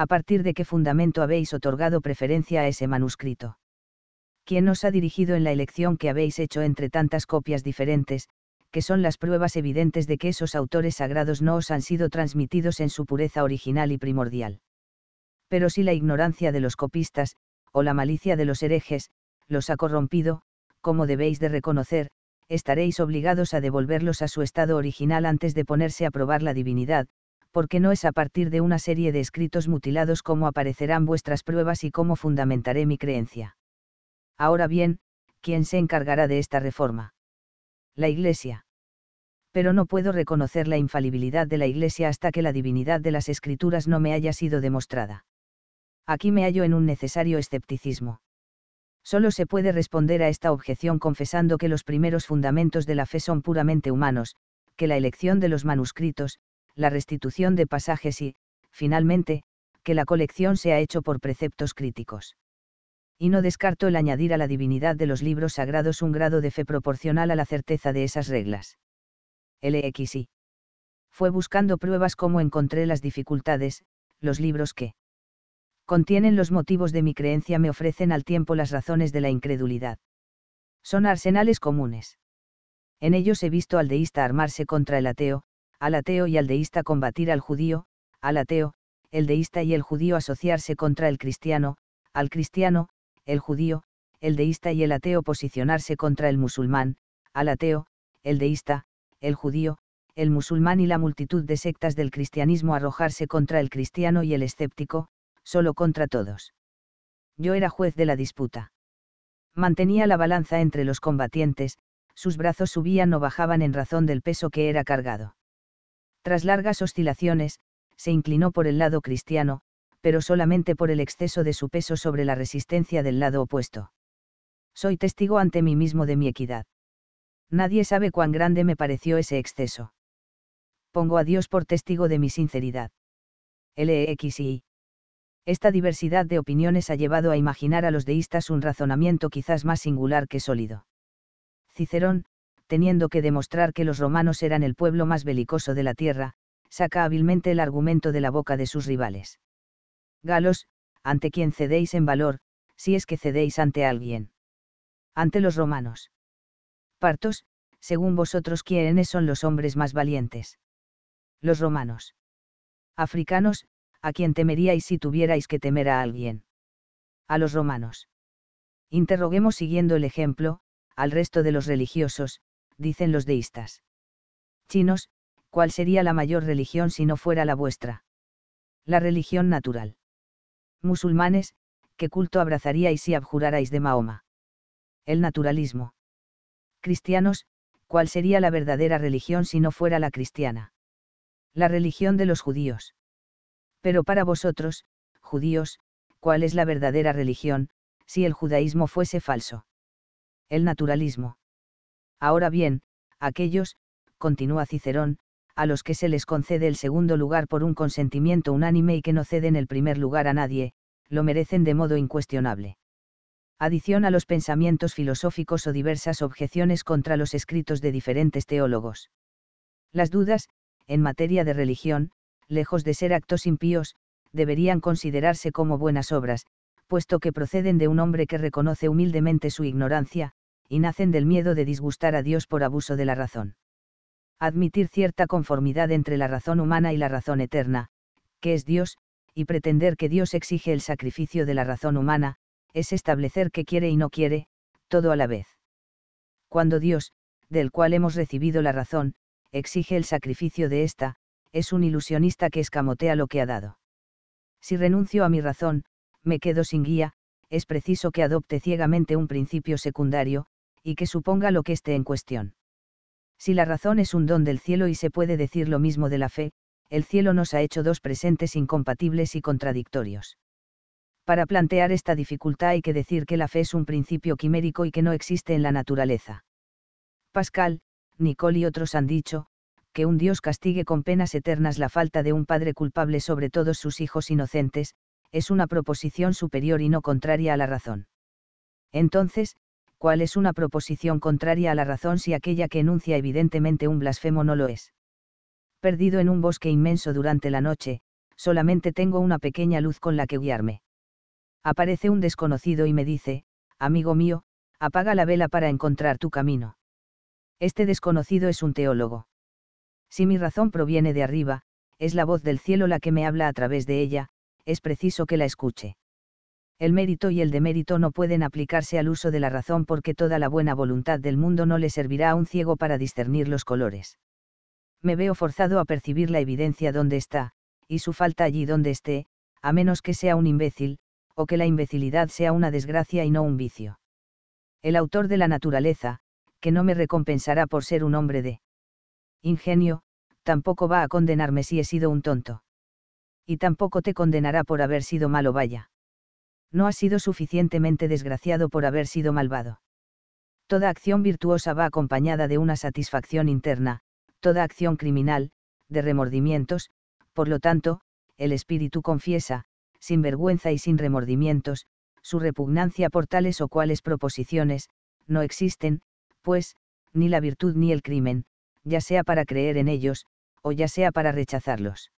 ¿a partir de qué fundamento habéis otorgado preferencia a ese manuscrito? ¿Quién os ha dirigido en la elección que habéis hecho entre tantas copias diferentes, que son las pruebas evidentes de que esos autores sagrados no os han sido transmitidos en su pureza original y primordial? Pero si la ignorancia de los copistas, o la malicia de los herejes, los ha corrompido, como debéis de reconocer, estaréis obligados a devolverlos a su estado original antes de ponerse a probar la divinidad, porque no es a partir de una serie de escritos mutilados como aparecerán vuestras pruebas y cómo fundamentaré mi creencia. Ahora bien, ¿quién se encargará de esta reforma? La Iglesia. Pero no puedo reconocer la infalibilidad de la Iglesia hasta que la divinidad de las Escrituras no me haya sido demostrada. Aquí me hallo en un necesario escepticismo. Solo se puede responder a esta objeción confesando que los primeros fundamentos de la fe son puramente humanos, que la elección de los manuscritos, la restitución de pasajes y, finalmente, que la colección sea hecho por preceptos críticos. Y no descarto el añadir a la divinidad de los libros sagrados un grado de fe proporcional a la certeza de esas reglas. LXI. Fue buscando pruebas como encontré las dificultades, los libros que contienen los motivos de mi creencia me ofrecen al tiempo las razones de la incredulidad. Son arsenales comunes. En ellos he visto al deísta armarse contra el ateo, al ateo y al deísta combatir al judío, al ateo, el deísta y el judío asociarse contra el cristiano, al cristiano, el judío, el deísta y el ateo posicionarse contra el musulmán, al ateo, el deísta, el judío, el musulmán y la multitud de sectas del cristianismo arrojarse contra el cristiano y el escéptico, solo contra todos. Yo era juez de la disputa. Mantenía la balanza entre los combatientes, sus brazos subían o bajaban en razón del peso que era cargado. Tras largas oscilaciones, se inclinó por el lado cristiano, pero solamente por el exceso de su peso sobre la resistencia del lado opuesto. Soy testigo ante mí mismo de mi equidad. Nadie sabe cuán grande me pareció ese exceso. Pongo a Dios por testigo de mi sinceridad. LXI. E Esta diversidad de opiniones ha llevado a imaginar a los deístas un razonamiento quizás más singular que sólido. Cicerón, teniendo que demostrar que los romanos eran el pueblo más belicoso de la tierra, saca hábilmente el argumento de la boca de sus rivales. Galos, ante quien cedéis en valor, si es que cedéis ante alguien. Ante los romanos. Partos, según vosotros quiénes son los hombres más valientes. Los romanos. Africanos, a quien temeríais si tuvierais que temer a alguien. A los romanos. Interroguemos siguiendo el ejemplo, al resto de los religiosos, dicen los deístas. Chinos, ¿cuál sería la mayor religión si no fuera la vuestra? La religión natural. Musulmanes, ¿qué culto abrazaríais si abjurarais de Mahoma? El naturalismo. Cristianos, ¿cuál sería la verdadera religión si no fuera la cristiana? La religión de los judíos. Pero para vosotros, judíos, ¿cuál es la verdadera religión, si el judaísmo fuese falso? El naturalismo. Ahora bien, aquellos, continúa Cicerón, a los que se les concede el segundo lugar por un consentimiento unánime y que no ceden el primer lugar a nadie, lo merecen de modo incuestionable. Adición a los pensamientos filosóficos o diversas objeciones contra los escritos de diferentes teólogos. Las dudas, en materia de religión, lejos de ser actos impíos, deberían considerarse como buenas obras, puesto que proceden de un hombre que reconoce humildemente su ignorancia, y nacen del miedo de disgustar a Dios por abuso de la razón. Admitir cierta conformidad entre la razón humana y la razón eterna, que es Dios, y pretender que Dios exige el sacrificio de la razón humana, es establecer que quiere y no quiere, todo a la vez. Cuando Dios, del cual hemos recibido la razón, exige el sacrificio de ésta, es un ilusionista que escamotea lo que ha dado. Si renuncio a mi razón, me quedo sin guía, es preciso que adopte ciegamente un principio secundario, y que suponga lo que esté en cuestión. Si la razón es un don del cielo y se puede decir lo mismo de la fe, el cielo nos ha hecho dos presentes incompatibles y contradictorios. Para plantear esta dificultad hay que decir que la fe es un principio quimérico y que no existe en la naturaleza. Pascal, Nicole y otros han dicho, que un Dios castigue con penas eternas la falta de un padre culpable sobre todos sus hijos inocentes, es una proposición superior y no contraria a la razón. Entonces, cuál es una proposición contraria a la razón si aquella que enuncia evidentemente un blasfemo no lo es. Perdido en un bosque inmenso durante la noche, solamente tengo una pequeña luz con la que guiarme. Aparece un desconocido y me dice, amigo mío, apaga la vela para encontrar tu camino. Este desconocido es un teólogo. Si mi razón proviene de arriba, es la voz del cielo la que me habla a través de ella, es preciso que la escuche el mérito y el demérito no pueden aplicarse al uso de la razón porque toda la buena voluntad del mundo no le servirá a un ciego para discernir los colores. Me veo forzado a percibir la evidencia donde está, y su falta allí donde esté, a menos que sea un imbécil, o que la imbecilidad sea una desgracia y no un vicio. El autor de la naturaleza, que no me recompensará por ser un hombre de ingenio, tampoco va a condenarme si he sido un tonto. Y tampoco te condenará por haber sido malo vaya no ha sido suficientemente desgraciado por haber sido malvado. Toda acción virtuosa va acompañada de una satisfacción interna, toda acción criminal, de remordimientos, por lo tanto, el espíritu confiesa, sin vergüenza y sin remordimientos, su repugnancia por tales o cuales proposiciones, no existen, pues, ni la virtud ni el crimen, ya sea para creer en ellos, o ya sea para rechazarlos.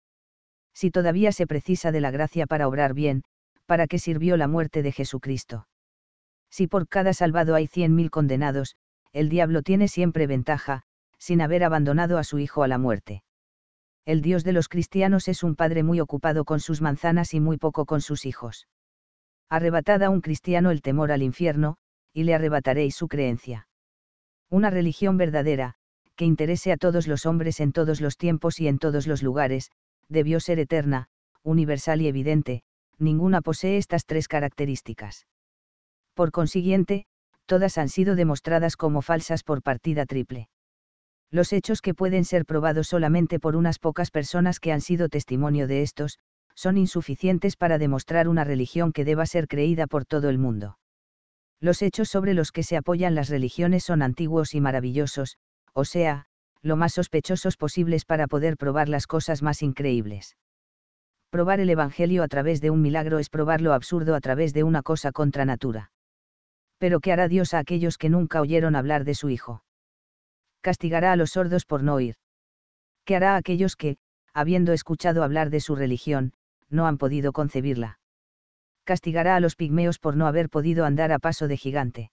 Si todavía se precisa de la gracia para obrar bien, ¿para qué sirvió la muerte de Jesucristo? Si por cada salvado hay cien mil condenados, el diablo tiene siempre ventaja, sin haber abandonado a su hijo a la muerte. El Dios de los cristianos es un padre muy ocupado con sus manzanas y muy poco con sus hijos. Arrebatad a un cristiano el temor al infierno, y le arrebataréis su creencia. Una religión verdadera, que interese a todos los hombres en todos los tiempos y en todos los lugares, debió ser eterna, universal y evidente, ninguna posee estas tres características. Por consiguiente, todas han sido demostradas como falsas por partida triple. Los hechos que pueden ser probados solamente por unas pocas personas que han sido testimonio de estos, son insuficientes para demostrar una religión que deba ser creída por todo el mundo. Los hechos sobre los que se apoyan las religiones son antiguos y maravillosos, o sea, lo más sospechosos posibles para poder probar las cosas más increíbles probar el Evangelio a través de un milagro es probar lo absurdo a través de una cosa contra natura. Pero ¿qué hará Dios a aquellos que nunca oyeron hablar de su Hijo? Castigará a los sordos por no oír. ¿Qué hará a aquellos que, habiendo escuchado hablar de su religión, no han podido concebirla? Castigará a los pigmeos por no haber podido andar a paso de gigante.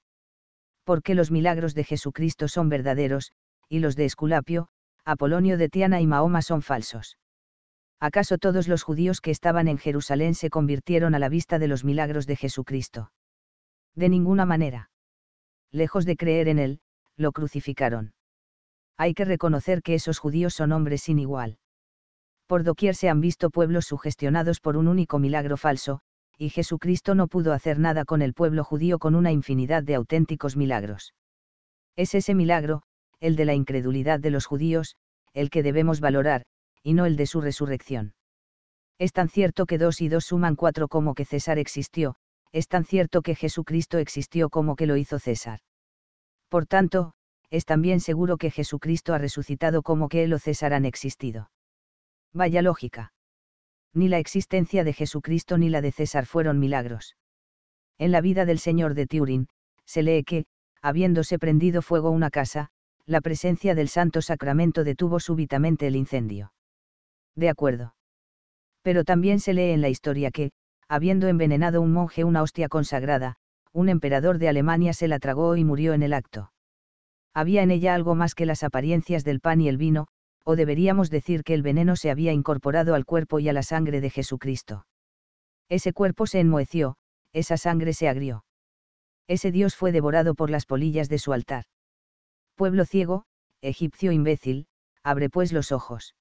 Porque los milagros de Jesucristo son verdaderos, y los de Esculapio, Apolonio de Tiana y Mahoma son falsos ¿acaso todos los judíos que estaban en Jerusalén se convirtieron a la vista de los milagros de Jesucristo? De ninguna manera. Lejos de creer en él, lo crucificaron. Hay que reconocer que esos judíos son hombres sin igual. Por doquier se han visto pueblos sugestionados por un único milagro falso, y Jesucristo no pudo hacer nada con el pueblo judío con una infinidad de auténticos milagros. Es ese milagro, el de la incredulidad de los judíos, el que debemos valorar, y no el de su resurrección. Es tan cierto que dos y dos suman cuatro como que César existió, es tan cierto que Jesucristo existió como que lo hizo César. Por tanto, es también seguro que Jesucristo ha resucitado como que él o César han existido. Vaya lógica. Ni la existencia de Jesucristo ni la de César fueron milagros. En la vida del señor de Turín, se lee que, habiéndose prendido fuego una casa, la presencia del Santo Sacramento detuvo súbitamente el incendio de acuerdo. Pero también se lee en la historia que, habiendo envenenado un monje una hostia consagrada, un emperador de Alemania se la tragó y murió en el acto. Había en ella algo más que las apariencias del pan y el vino, o deberíamos decir que el veneno se había incorporado al cuerpo y a la sangre de Jesucristo. Ese cuerpo se enmoheció, esa sangre se agrió. Ese Dios fue devorado por las polillas de su altar. Pueblo ciego, egipcio imbécil, abre pues los ojos.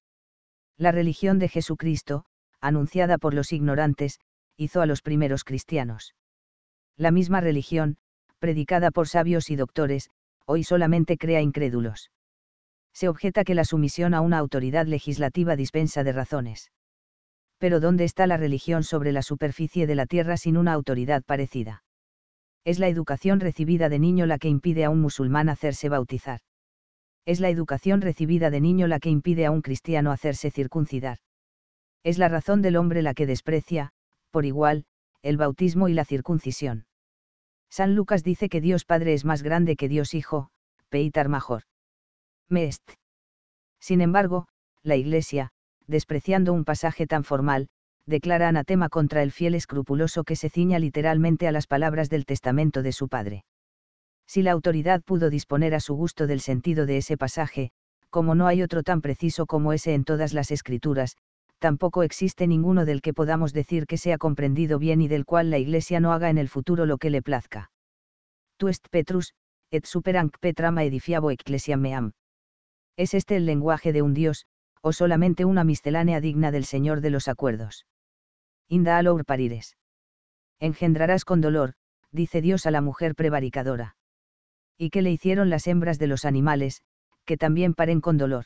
La religión de Jesucristo, anunciada por los ignorantes, hizo a los primeros cristianos. La misma religión, predicada por sabios y doctores, hoy solamente crea incrédulos. Se objeta que la sumisión a una autoridad legislativa dispensa de razones. Pero ¿dónde está la religión sobre la superficie de la tierra sin una autoridad parecida? Es la educación recibida de niño la que impide a un musulmán hacerse bautizar es la educación recibida de niño la que impide a un cristiano hacerse circuncidar. Es la razón del hombre la que desprecia, por igual, el bautismo y la circuncisión. San Lucas dice que Dios Padre es más grande que Dios Hijo, peitar major. Mest. Sin embargo, la Iglesia, despreciando un pasaje tan formal, declara anatema contra el fiel escrupuloso que se ciña literalmente a las palabras del testamento de su padre si la autoridad pudo disponer a su gusto del sentido de ese pasaje, como no hay otro tan preciso como ese en todas las escrituras, tampoco existe ninguno del que podamos decir que sea comprendido bien y del cual la Iglesia no haga en el futuro lo que le plazca. Tu est Petrus, et superanc petrama edifiabo ecclesiam meam. ¿Es este el lenguaje de un Dios, o solamente una miscelánea digna del Señor de los acuerdos? Inda alor parires. Engendrarás con dolor, dice Dios a la mujer prevaricadora y que le hicieron las hembras de los animales, que también paren con dolor.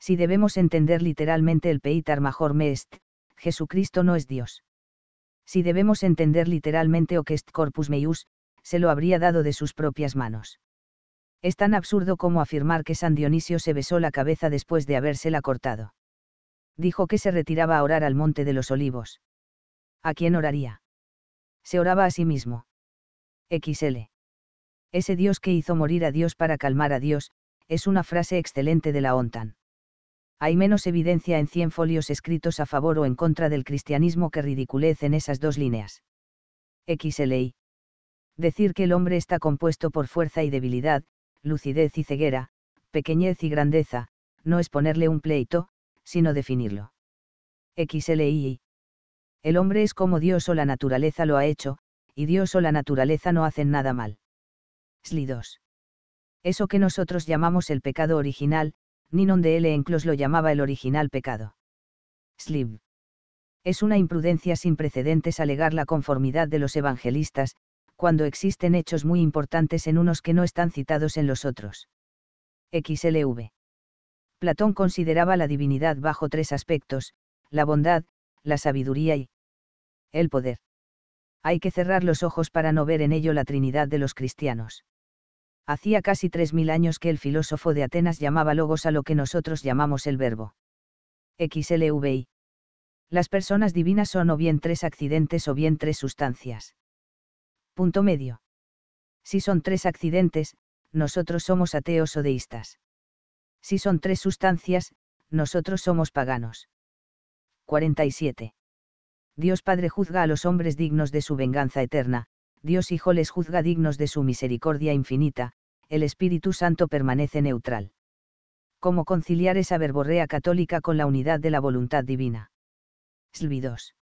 Si debemos entender literalmente el peitar major me est, Jesucristo no es Dios. Si debemos entender literalmente o que est corpus meius, se lo habría dado de sus propias manos. Es tan absurdo como afirmar que San Dionisio se besó la cabeza después de habérsela cortado. Dijo que se retiraba a orar al monte de los olivos. ¿A quién oraría? Se oraba a sí mismo. XL. Ese Dios que hizo morir a Dios para calmar a Dios, es una frase excelente de la ONTAN. Hay menos evidencia en 100 folios escritos a favor o en contra del cristianismo que ridiculez en esas dos líneas. XLI. Decir que el hombre está compuesto por fuerza y debilidad, lucidez y ceguera, pequeñez y grandeza, no es ponerle un pleito, sino definirlo. XLI. El hombre es como Dios o la naturaleza lo ha hecho, y Dios o la naturaleza no hacen nada mal. 2. Eso que nosotros llamamos el pecado original, Ninon de L. Enclos lo llamaba el original pecado. Sliv. Es una imprudencia sin precedentes alegar la conformidad de los evangelistas, cuando existen hechos muy importantes en unos que no están citados en los otros. XLV. Platón consideraba la divinidad bajo tres aspectos, la bondad, la sabiduría y el poder. Hay que cerrar los ojos para no ver en ello la Trinidad de los cristianos hacía casi 3.000 años que el filósofo de Atenas llamaba logos a lo que nosotros llamamos el verbo. XLVI. Las personas divinas son o bien tres accidentes o bien tres sustancias. Punto medio. Si son tres accidentes, nosotros somos ateos o deístas. Si son tres sustancias, nosotros somos paganos. 47. Dios Padre juzga a los hombres dignos de su venganza eterna, Dios Hijo les juzga dignos de su misericordia infinita, el Espíritu Santo permanece neutral. ¿Cómo conciliar esa verborrea católica con la unidad de la voluntad divina? 2.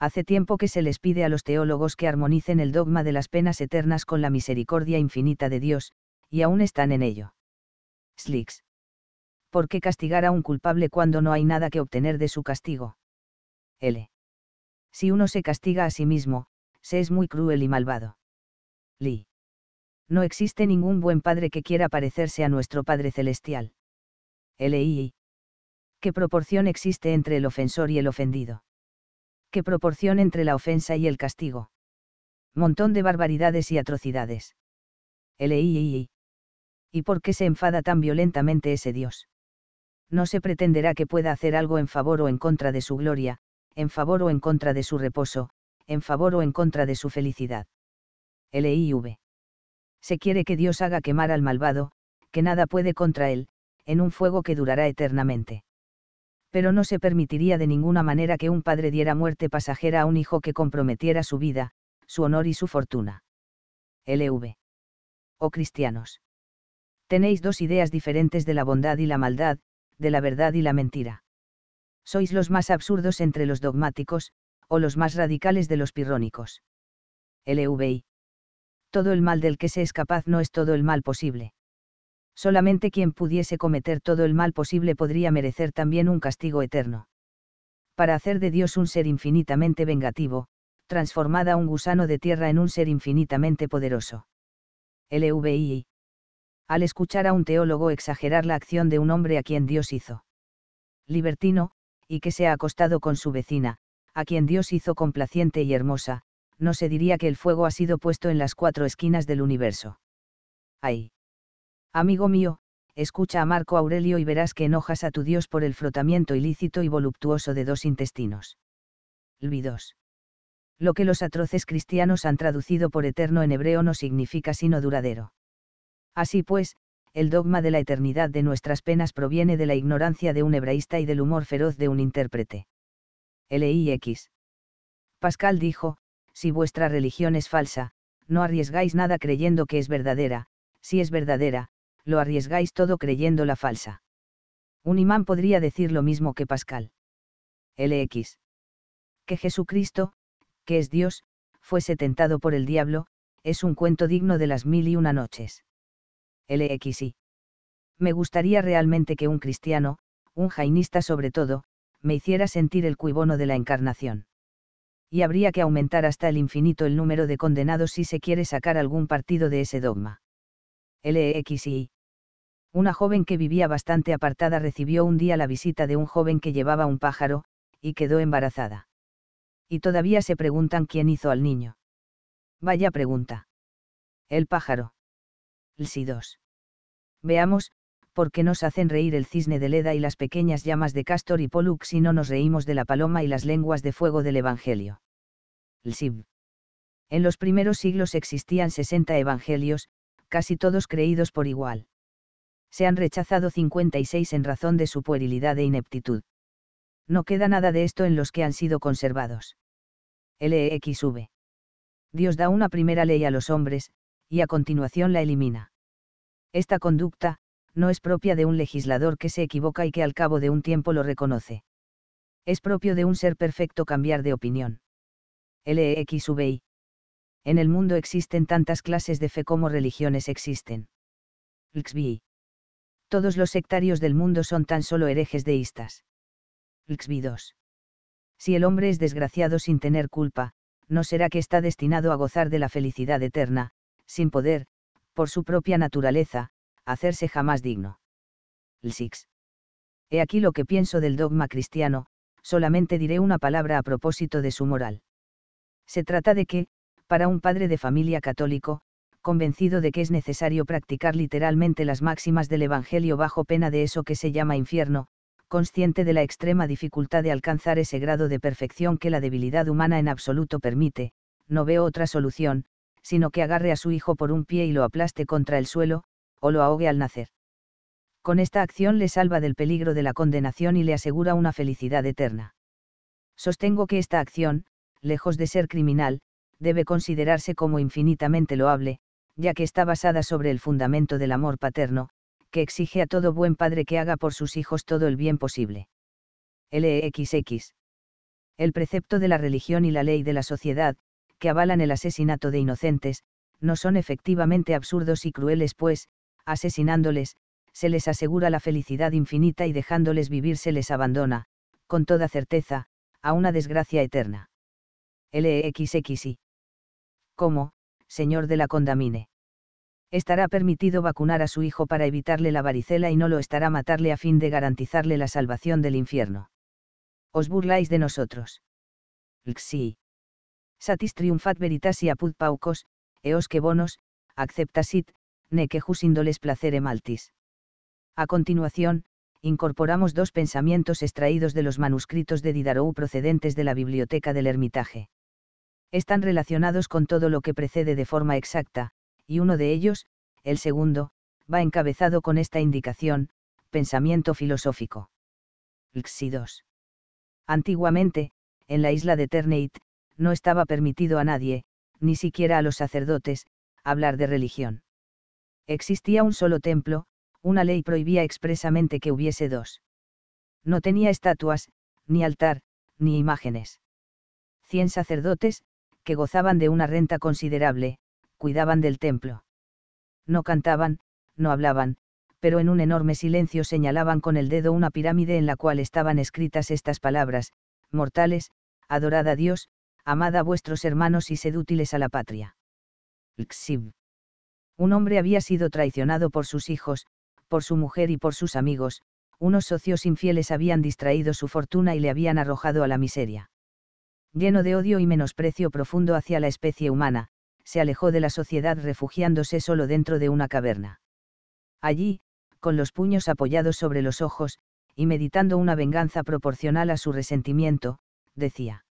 Hace tiempo que se les pide a los teólogos que armonicen el dogma de las penas eternas con la misericordia infinita de Dios, y aún están en ello. Slix. ¿Por qué castigar a un culpable cuando no hay nada que obtener de su castigo? L. Si uno se castiga a sí mismo, se es muy cruel y malvado. Li. No existe ningún buen padre que quiera parecerse a nuestro Padre Celestial. LI. ¿Qué proporción existe entre el ofensor y el ofendido? ¿Qué proporción entre la ofensa y el castigo? Montón de barbaridades y atrocidades. LI. ¿Y por qué se enfada tan violentamente ese Dios? No se pretenderá que pueda hacer algo en favor o en contra de su gloria, en favor o en contra de su reposo, en favor o en contra de su felicidad. LIV. Se quiere que Dios haga quemar al malvado, que nada puede contra él, en un fuego que durará eternamente. Pero no se permitiría de ninguna manera que un padre diera muerte pasajera a un hijo que comprometiera su vida, su honor y su fortuna. LV. Oh cristianos. Tenéis dos ideas diferentes de la bondad y la maldad, de la verdad y la mentira. Sois los más absurdos entre los dogmáticos, o los más radicales de los pirrónicos. LVI. Todo el mal del que se es capaz no es todo el mal posible. Solamente quien pudiese cometer todo el mal posible podría merecer también un castigo eterno. Para hacer de Dios un ser infinitamente vengativo, transformada un gusano de tierra en un ser infinitamente poderoso. LVI. Al escuchar a un teólogo exagerar la acción de un hombre a quien Dios hizo libertino, y que se ha acostado con su vecina, a quien Dios hizo complaciente y hermosa, no se diría que el fuego ha sido puesto en las cuatro esquinas del universo. ¡Ay! Amigo mío, escucha a Marco Aurelio y verás que enojas a tu Dios por el frotamiento ilícito y voluptuoso de dos intestinos. Lvidos. Lo que los atroces cristianos han traducido por eterno en hebreo no significa sino duradero. Así pues, el dogma de la eternidad de nuestras penas proviene de la ignorancia de un hebraísta y del humor feroz de un intérprete. LIX. Pascal dijo, si vuestra religión es falsa, no arriesgáis nada creyendo que es verdadera, si es verdadera, lo arriesgáis todo creyendo la falsa. Un imán podría decir lo mismo que Pascal. LX. Que Jesucristo, que es Dios, fuese tentado por el diablo, es un cuento digno de las mil y una noches. LXI. Me gustaría realmente que un cristiano, un jainista sobre todo, me hiciera sentir el cuibono de la encarnación. Y habría que aumentar hasta el infinito el número de condenados si se quiere sacar algún partido de ese dogma. LXI. E Una joven que vivía bastante apartada recibió un día la visita de un joven que llevaba un pájaro, y quedó embarazada. Y todavía se preguntan quién hizo al niño. Vaya pregunta. El pájaro. LSI 2. Veamos, porque nos hacen reír el cisne de Leda y las pequeñas llamas de Castor y Pollux si no nos reímos de la paloma y las lenguas de fuego del Evangelio. Sib. En los primeros siglos existían 60 evangelios, casi todos creídos por igual. Se han rechazado 56 en razón de su puerilidad e ineptitud. No queda nada de esto en los que han sido conservados. LEXV. Dios da una primera ley a los hombres, y a continuación la elimina. Esta conducta, no es propia de un legislador que se equivoca y que al cabo de un tiempo lo reconoce. Es propio de un ser perfecto cambiar de opinión. LXVI. E en el mundo existen tantas clases de fe como religiones existen. LXVI. Todos los sectarios del mundo son tan solo herejes deístas. LXVI 2. Si el hombre es desgraciado sin tener culpa, no será que está destinado a gozar de la felicidad eterna, sin poder, por su propia naturaleza, hacerse jamás digno. El Six. He aquí lo que pienso del dogma cristiano, solamente diré una palabra a propósito de su moral. Se trata de que, para un padre de familia católico, convencido de que es necesario practicar literalmente las máximas del Evangelio bajo pena de eso que se llama infierno, consciente de la extrema dificultad de alcanzar ese grado de perfección que la debilidad humana en absoluto permite, no veo otra solución, sino que agarre a su hijo por un pie y lo aplaste contra el suelo, o lo ahogue al nacer. Con esta acción le salva del peligro de la condenación y le asegura una felicidad eterna. Sostengo que esta acción, lejos de ser criminal, debe considerarse como infinitamente loable, ya que está basada sobre el fundamento del amor paterno, que exige a todo buen padre que haga por sus hijos todo el bien posible. LXX. E el precepto de la religión y la ley de la sociedad, que avalan el asesinato de inocentes, no son efectivamente absurdos y crueles, pues, asesinándoles, se les asegura la felicidad infinita y dejándoles vivir se les abandona, con toda certeza, a una desgracia eterna. LXXI. E ¿Cómo, señor de la condamine? Estará permitido vacunar a su hijo para evitarle la varicela y no lo estará matarle a fin de garantizarle la salvación del infierno. Os burláis de nosotros. Lxi. Satis triunfat veritas y apud paucos, eos que bonos, acceptasit, nequejus indoles placere maltis. A continuación, incorporamos dos pensamientos extraídos de los manuscritos de Didarou procedentes de la biblioteca del ermitaje. Están relacionados con todo lo que precede de forma exacta, y uno de ellos, el segundo, va encabezado con esta indicación, pensamiento filosófico. Lxidos. Antiguamente, en la isla de Ternate, no estaba permitido a nadie, ni siquiera a los sacerdotes, hablar de religión. Existía un solo templo, una ley prohibía expresamente que hubiese dos. No tenía estatuas, ni altar, ni imágenes. Cien sacerdotes, que gozaban de una renta considerable, cuidaban del templo. No cantaban, no hablaban, pero en un enorme silencio señalaban con el dedo una pirámide en la cual estaban escritas estas palabras, mortales, adorad a Dios, amad a vuestros hermanos y sed útiles a la patria. Un hombre había sido traicionado por sus hijos, por su mujer y por sus amigos, unos socios infieles habían distraído su fortuna y le habían arrojado a la miseria. Lleno de odio y menosprecio profundo hacia la especie humana, se alejó de la sociedad refugiándose solo dentro de una caverna. Allí, con los puños apoyados sobre los ojos, y meditando una venganza proporcional a su resentimiento, decía.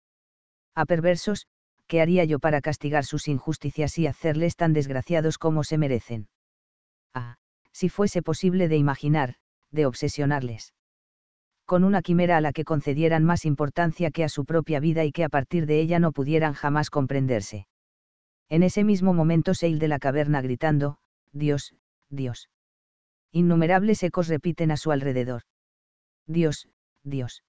A perversos, ¿qué haría yo para castigar sus injusticias y hacerles tan desgraciados como se merecen? Ah, si fuese posible de imaginar, de obsesionarles. Con una quimera a la que concedieran más importancia que a su propia vida y que a partir de ella no pudieran jamás comprenderse. En ese mismo momento se de la caverna gritando, Dios, Dios. Innumerables ecos repiten a su alrededor. Dios, Dios.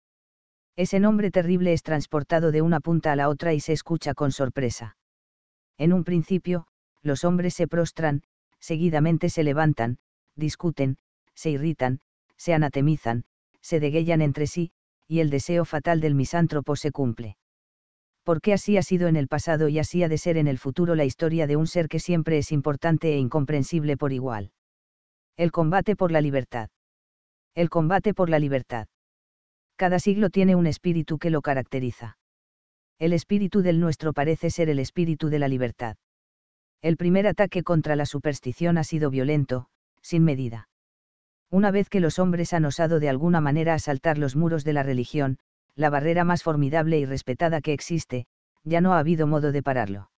Ese nombre terrible es transportado de una punta a la otra y se escucha con sorpresa. En un principio, los hombres se prostran, seguidamente se levantan, discuten, se irritan, se anatemizan, se degüellan entre sí, y el deseo fatal del misántropo se cumple. Porque así ha sido en el pasado y así ha de ser en el futuro la historia de un ser que siempre es importante e incomprensible por igual. El combate por la libertad. El combate por la libertad cada siglo tiene un espíritu que lo caracteriza. El espíritu del nuestro parece ser el espíritu de la libertad. El primer ataque contra la superstición ha sido violento, sin medida. Una vez que los hombres han osado de alguna manera asaltar los muros de la religión, la barrera más formidable y respetada que existe, ya no ha habido modo de pararlo.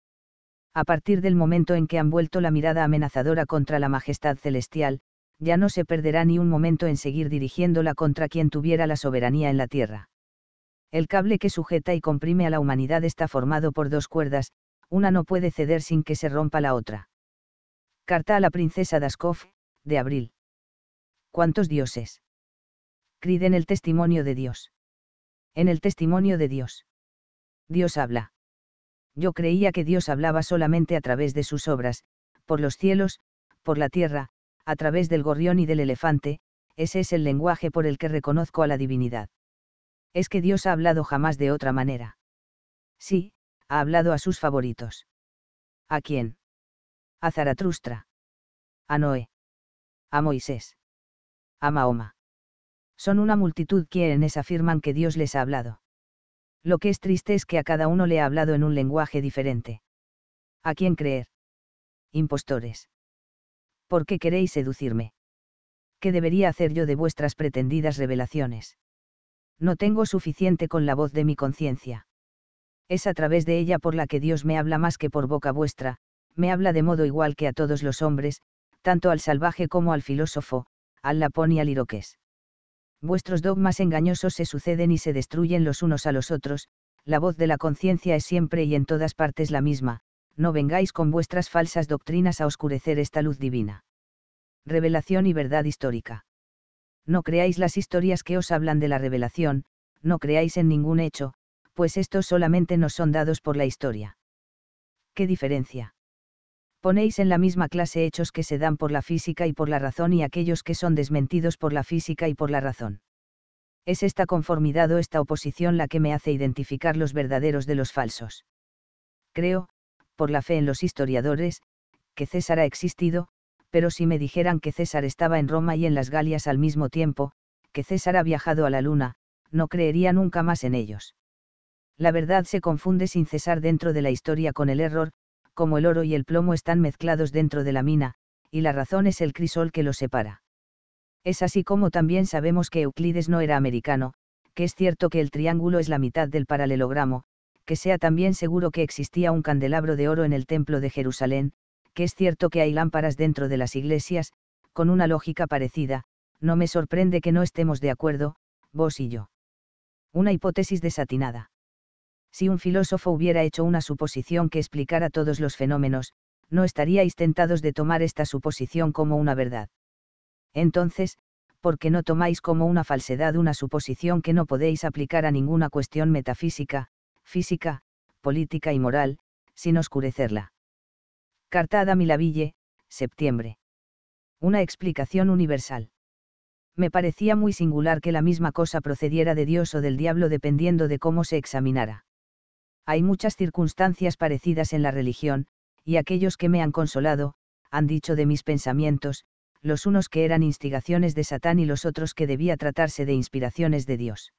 A partir del momento en que han vuelto la mirada amenazadora contra la majestad celestial, ya no se perderá ni un momento en seguir dirigiéndola contra quien tuviera la soberanía en la Tierra. El cable que sujeta y comprime a la humanidad está formado por dos cuerdas, una no puede ceder sin que se rompa la otra. Carta a la princesa Daskov, de abril. ¿Cuántos dioses? Cride en el testimonio de Dios. En el testimonio de Dios. Dios habla. Yo creía que Dios hablaba solamente a través de sus obras, por los cielos, por la tierra, a través del gorrión y del elefante, ese es el lenguaje por el que reconozco a la divinidad. Es que Dios ha hablado jamás de otra manera. Sí, ha hablado a sus favoritos. ¿A quién? A Zaratustra. A Noé. A Moisés. A Mahoma. Son una multitud quienes afirman que Dios les ha hablado. Lo que es triste es que a cada uno le ha hablado en un lenguaje diferente. ¿A quién creer? Impostores. ¿por qué queréis seducirme? ¿Qué debería hacer yo de vuestras pretendidas revelaciones? No tengo suficiente con la voz de mi conciencia. Es a través de ella por la que Dios me habla más que por boca vuestra, me habla de modo igual que a todos los hombres, tanto al salvaje como al filósofo, al lapón y al iroqués. Vuestros dogmas engañosos se suceden y se destruyen los unos a los otros, la voz de la conciencia es siempre y en todas partes la misma, no vengáis con vuestras falsas doctrinas a oscurecer esta luz divina. Revelación y verdad histórica. No creáis las historias que os hablan de la revelación, no creáis en ningún hecho, pues estos solamente nos son dados por la historia. ¿Qué diferencia? Ponéis en la misma clase hechos que se dan por la física y por la razón y aquellos que son desmentidos por la física y por la razón. Es esta conformidad o esta oposición la que me hace identificar los verdaderos de los falsos. Creo, por la fe en los historiadores, que César ha existido, pero si me dijeran que César estaba en Roma y en las Galias al mismo tiempo, que César ha viajado a la Luna, no creería nunca más en ellos. La verdad se confunde sin cesar dentro de la historia con el error, como el oro y el plomo están mezclados dentro de la mina, y la razón es el crisol que los separa. Es así como también sabemos que Euclides no era americano, que es cierto que el triángulo es la mitad del paralelogramo, que sea también seguro que existía un candelabro de oro en el templo de Jerusalén, que es cierto que hay lámparas dentro de las iglesias, con una lógica parecida, no me sorprende que no estemos de acuerdo, vos y yo. Una hipótesis desatinada. Si un filósofo hubiera hecho una suposición que explicara todos los fenómenos, no estaríais tentados de tomar esta suposición como una verdad. Entonces, ¿por qué no tomáis como una falsedad una suposición que no podéis aplicar a ninguna cuestión metafísica, física, política y moral, sin oscurecerla. Cartada a Milaville, septiembre. Una explicación universal. Me parecía muy singular que la misma cosa procediera de Dios o del diablo dependiendo de cómo se examinara. Hay muchas circunstancias parecidas en la religión, y aquellos que me han consolado, han dicho de mis pensamientos, los unos que eran instigaciones de Satán y los otros que debía tratarse de inspiraciones de Dios.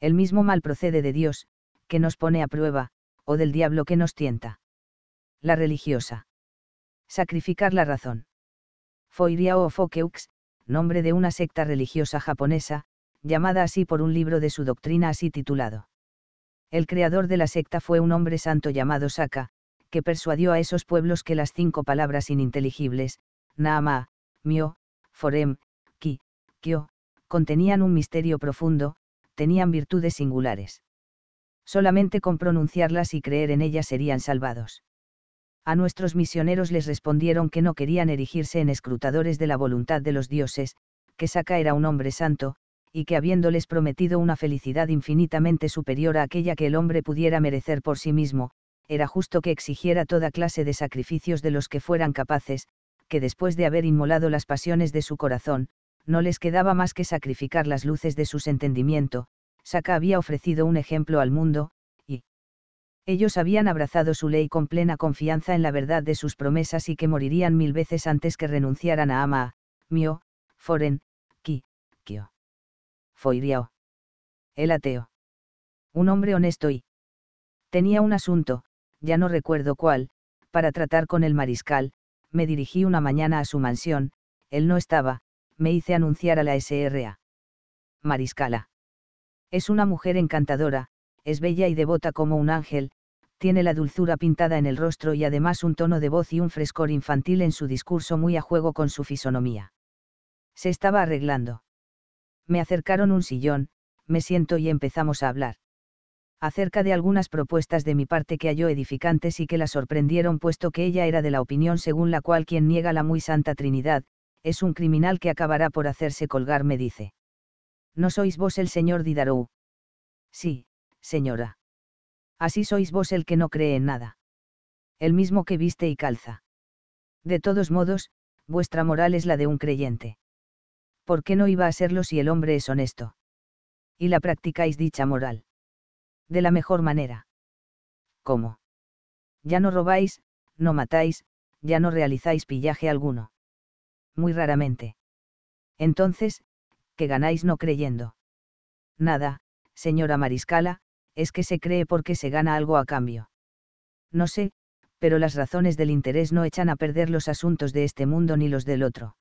El mismo mal procede de Dios, que nos pone a prueba, o del diablo que nos tienta. La religiosa. Sacrificar la razón. Foiria o Fokeux, nombre de una secta religiosa japonesa, llamada así por un libro de su doctrina así titulado. El creador de la secta fue un hombre santo llamado Saka, que persuadió a esos pueblos que las cinco palabras ininteligibles, Naama, mio, Forem, Ki, Kyo, contenían un misterio profundo, tenían virtudes singulares. Solamente con pronunciarlas y creer en ellas serían salvados. A nuestros misioneros les respondieron que no querían erigirse en escrutadores de la voluntad de los dioses, que Saca era un hombre santo, y que habiéndoles prometido una felicidad infinitamente superior a aquella que el hombre pudiera merecer por sí mismo, era justo que exigiera toda clase de sacrificios de los que fueran capaces, que después de haber inmolado las pasiones de su corazón, no les quedaba más que sacrificar las luces de sus entendimiento, Saka había ofrecido un ejemplo al mundo, y ellos habían abrazado su ley con plena confianza en la verdad de sus promesas y que morirían mil veces antes que renunciaran a Ama, Mio, Foren, Ki, Kio. Foiriao. El ateo. Un hombre honesto y tenía un asunto, ya no recuerdo cuál, para tratar con el mariscal, me dirigí una mañana a su mansión, él no estaba, me hice anunciar a la SRA. Mariscala. Es una mujer encantadora, es bella y devota como un ángel, tiene la dulzura pintada en el rostro y además un tono de voz y un frescor infantil en su discurso muy a juego con su fisonomía. Se estaba arreglando. Me acercaron un sillón, me siento y empezamos a hablar. Acerca de algunas propuestas de mi parte que halló edificantes y que la sorprendieron puesto que ella era de la opinión según la cual quien niega la muy santa Trinidad, es un criminal que acabará por hacerse colgar, me dice. ¿no sois vos el señor Didarou? Sí, señora. Así sois vos el que no cree en nada. El mismo que viste y calza. De todos modos, vuestra moral es la de un creyente. ¿Por qué no iba a serlo si el hombre es honesto? Y la practicáis dicha moral. De la mejor manera. ¿Cómo? Ya no robáis, no matáis, ya no realizáis pillaje alguno. Muy raramente. Entonces, que ganáis no creyendo. Nada, señora Mariscala, es que se cree porque se gana algo a cambio. No sé, pero las razones del interés no echan a perder los asuntos de este mundo ni los del otro.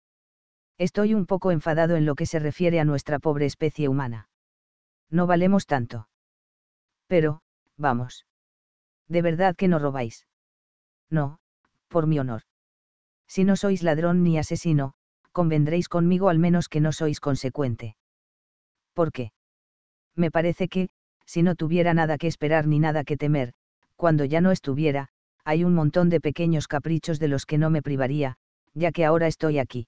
Estoy un poco enfadado en lo que se refiere a nuestra pobre especie humana. No valemos tanto. Pero, vamos. De verdad que no robáis. No, por mi honor. Si no sois ladrón ni asesino, convendréis conmigo al menos que no sois consecuente. ¿Por qué? Me parece que, si no tuviera nada que esperar ni nada que temer, cuando ya no estuviera, hay un montón de pequeños caprichos de los que no me privaría, ya que ahora estoy aquí.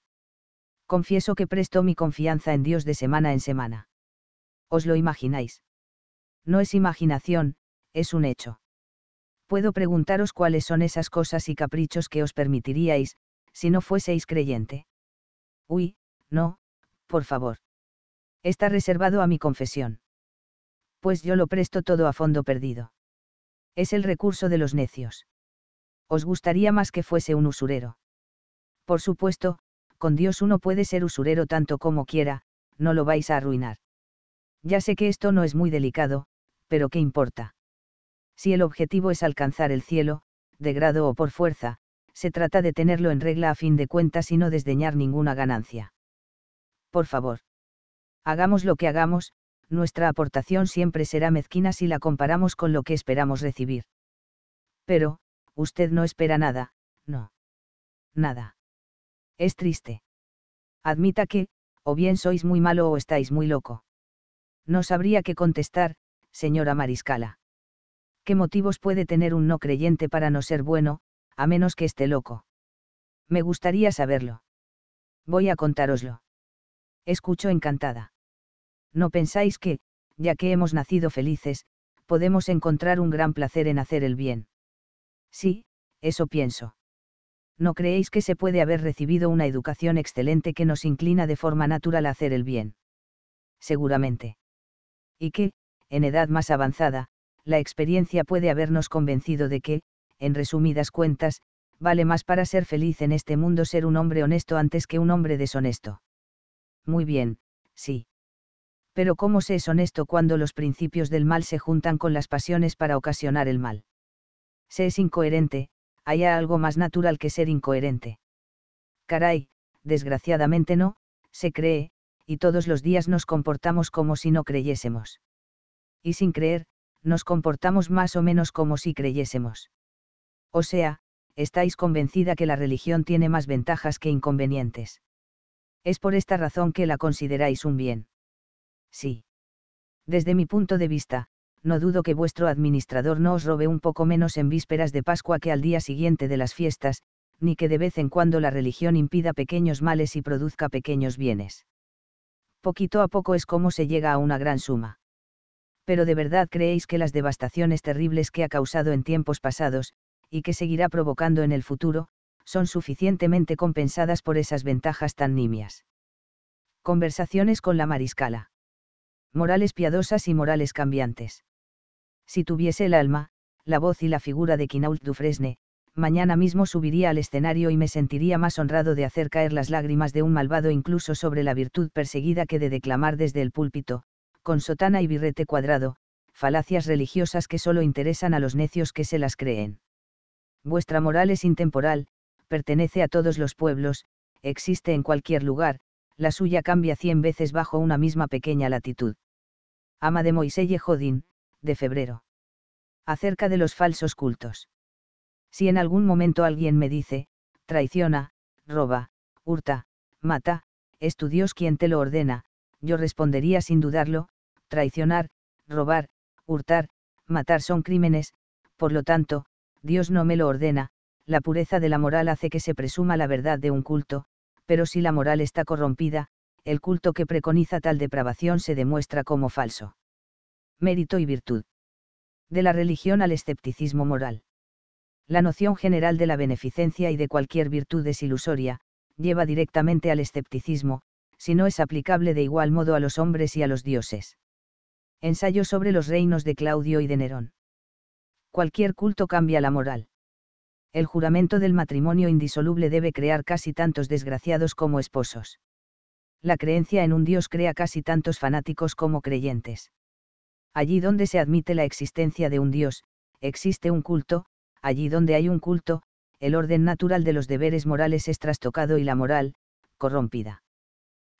Confieso que presto mi confianza en Dios de semana en semana. ¿Os lo imagináis? No es imaginación, es un hecho. Puedo preguntaros cuáles son esas cosas y caprichos que os permitiríais, si no fueseis creyente. Uy, no, por favor. Está reservado a mi confesión. Pues yo lo presto todo a fondo perdido. Es el recurso de los necios. Os gustaría más que fuese un usurero. Por supuesto, con Dios uno puede ser usurero tanto como quiera, no lo vais a arruinar. Ya sé que esto no es muy delicado, pero ¿qué importa? Si el objetivo es alcanzar el cielo, de grado o por fuerza, se trata de tenerlo en regla a fin de cuentas y no desdeñar ninguna ganancia. Por favor. Hagamos lo que hagamos, nuestra aportación siempre será mezquina si la comparamos con lo que esperamos recibir. Pero, usted no espera nada, no. Nada. Es triste. Admita que, o bien sois muy malo o estáis muy loco. No sabría qué contestar, señora Mariscala. ¿Qué motivos puede tener un no creyente para no ser bueno, a menos que esté loco. Me gustaría saberlo. Voy a contároslo. Escucho encantada. No pensáis que, ya que hemos nacido felices, podemos encontrar un gran placer en hacer el bien. Sí, eso pienso. ¿No creéis que se puede haber recibido una educación excelente que nos inclina de forma natural a hacer el bien? Seguramente. Y que, en edad más avanzada, la experiencia puede habernos convencido de que, en resumidas cuentas, vale más para ser feliz en este mundo ser un hombre honesto antes que un hombre deshonesto. Muy bien, sí. Pero ¿cómo se es honesto cuando los principios del mal se juntan con las pasiones para ocasionar el mal? Se es incoherente, hay algo más natural que ser incoherente. Caray, desgraciadamente no, se cree, y todos los días nos comportamos como si no creyésemos. Y sin creer, nos comportamos más o menos como si creyésemos. O sea, estáis convencida que la religión tiene más ventajas que inconvenientes. Es por esta razón que la consideráis un bien. Sí. Desde mi punto de vista, no dudo que vuestro administrador no os robe un poco menos en vísperas de Pascua que al día siguiente de las fiestas, ni que de vez en cuando la religión impida pequeños males y produzca pequeños bienes. Poquito a poco es como se llega a una gran suma. Pero de verdad creéis que las devastaciones terribles que ha causado en tiempos pasados, y que seguirá provocando en el futuro, son suficientemente compensadas por esas ventajas tan nimias. Conversaciones con la mariscala. Morales piadosas y morales cambiantes. Si tuviese el alma, la voz y la figura de Quinault Dufresne, mañana mismo subiría al escenario y me sentiría más honrado de hacer caer las lágrimas de un malvado incluso sobre la virtud perseguida que de declamar desde el púlpito, con sotana y birrete cuadrado, falacias religiosas que solo interesan a los necios que se las creen. Vuestra moral es intemporal, pertenece a todos los pueblos, existe en cualquier lugar, la suya cambia cien veces bajo una misma pequeña latitud. Ama de Moiselle Jodín, de febrero. Acerca de los falsos cultos. Si en algún momento alguien me dice, traiciona, roba, hurta, mata, es tu Dios quien te lo ordena, yo respondería sin dudarlo, traicionar, robar, hurtar, matar son crímenes, por lo tanto, Dios no me lo ordena, la pureza de la moral hace que se presuma la verdad de un culto, pero si la moral está corrompida, el culto que preconiza tal depravación se demuestra como falso. Mérito y virtud. De la religión al escepticismo moral. La noción general de la beneficencia y de cualquier virtud es ilusoria, lleva directamente al escepticismo, si no es aplicable de igual modo a los hombres y a los dioses. Ensayo sobre los reinos de Claudio y de Nerón cualquier culto cambia la moral. El juramento del matrimonio indisoluble debe crear casi tantos desgraciados como esposos. La creencia en un Dios crea casi tantos fanáticos como creyentes. Allí donde se admite la existencia de un Dios, existe un culto, allí donde hay un culto, el orden natural de los deberes morales es trastocado y la moral, corrompida.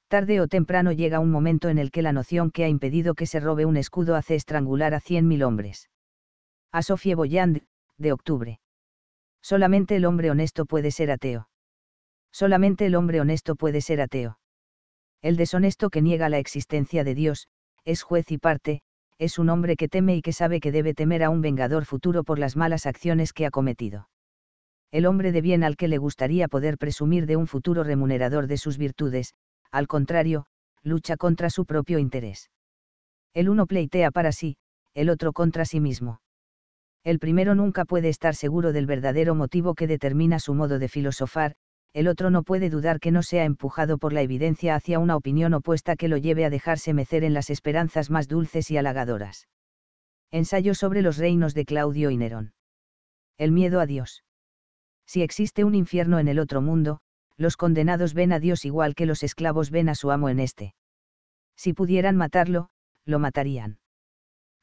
Tarde o temprano llega un momento en el que la noción que ha impedido que se robe un escudo hace estrangular a cien mil hombres a Sofie Boyand, de octubre. Solamente el hombre honesto puede ser ateo. Solamente el hombre honesto puede ser ateo. El deshonesto que niega la existencia de Dios, es juez y parte, es un hombre que teme y que sabe que debe temer a un vengador futuro por las malas acciones que ha cometido. El hombre de bien al que le gustaría poder presumir de un futuro remunerador de sus virtudes, al contrario, lucha contra su propio interés. El uno pleitea para sí, el otro contra sí mismo el primero nunca puede estar seguro del verdadero motivo que determina su modo de filosofar, el otro no puede dudar que no sea empujado por la evidencia hacia una opinión opuesta que lo lleve a dejarse mecer en las esperanzas más dulces y halagadoras. Ensayo sobre los reinos de Claudio y Nerón. El miedo a Dios. Si existe un infierno en el otro mundo, los condenados ven a Dios igual que los esclavos ven a su amo en este. Si pudieran matarlo, lo matarían.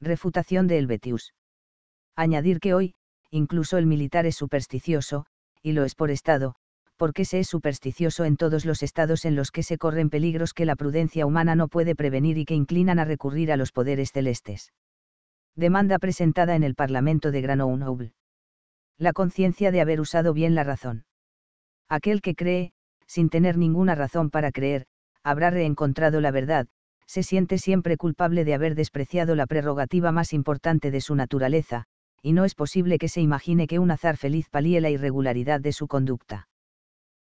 Refutación de Helvetius añadir que hoy, incluso el militar es supersticioso, y lo es por Estado, porque se es supersticioso en todos los estados en los que se corren peligros que la prudencia humana no puede prevenir y que inclinan a recurrir a los poderes celestes. Demanda presentada en el Parlamento de Granouble. La conciencia de haber usado bien la razón. Aquel que cree, sin tener ninguna razón para creer, habrá reencontrado la verdad, se siente siempre culpable de haber despreciado la prerrogativa más importante de su naturaleza, y no es posible que se imagine que un azar feliz palíe la irregularidad de su conducta.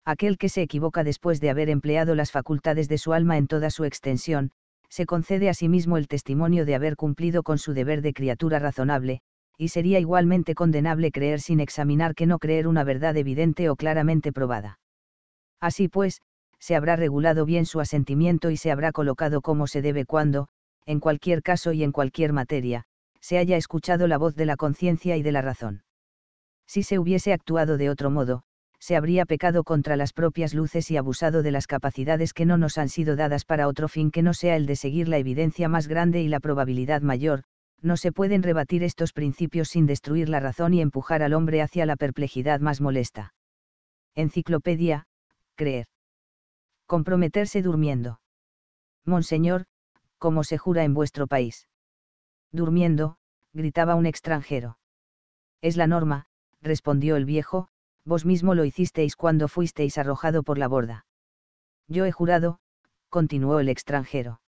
Aquel que se equivoca después de haber empleado las facultades de su alma en toda su extensión, se concede a sí mismo el testimonio de haber cumplido con su deber de criatura razonable, y sería igualmente condenable creer sin examinar que no creer una verdad evidente o claramente probada. Así pues, se habrá regulado bien su asentimiento y se habrá colocado como se debe cuando, en cualquier caso y en cualquier materia, se haya escuchado la voz de la conciencia y de la razón. Si se hubiese actuado de otro modo, se habría pecado contra las propias luces y abusado de las capacidades que no nos han sido dadas para otro fin que no sea el de seguir la evidencia más grande y la probabilidad mayor, no se pueden rebatir estos principios sin destruir la razón y empujar al hombre hacia la perplejidad más molesta. Enciclopedia, creer. Comprometerse durmiendo. Monseñor, como se jura en vuestro país. Durmiendo, gritaba un extranjero. Es la norma, respondió el viejo, vos mismo lo hicisteis cuando fuisteis arrojado por la borda. Yo he jurado, continuó el extranjero.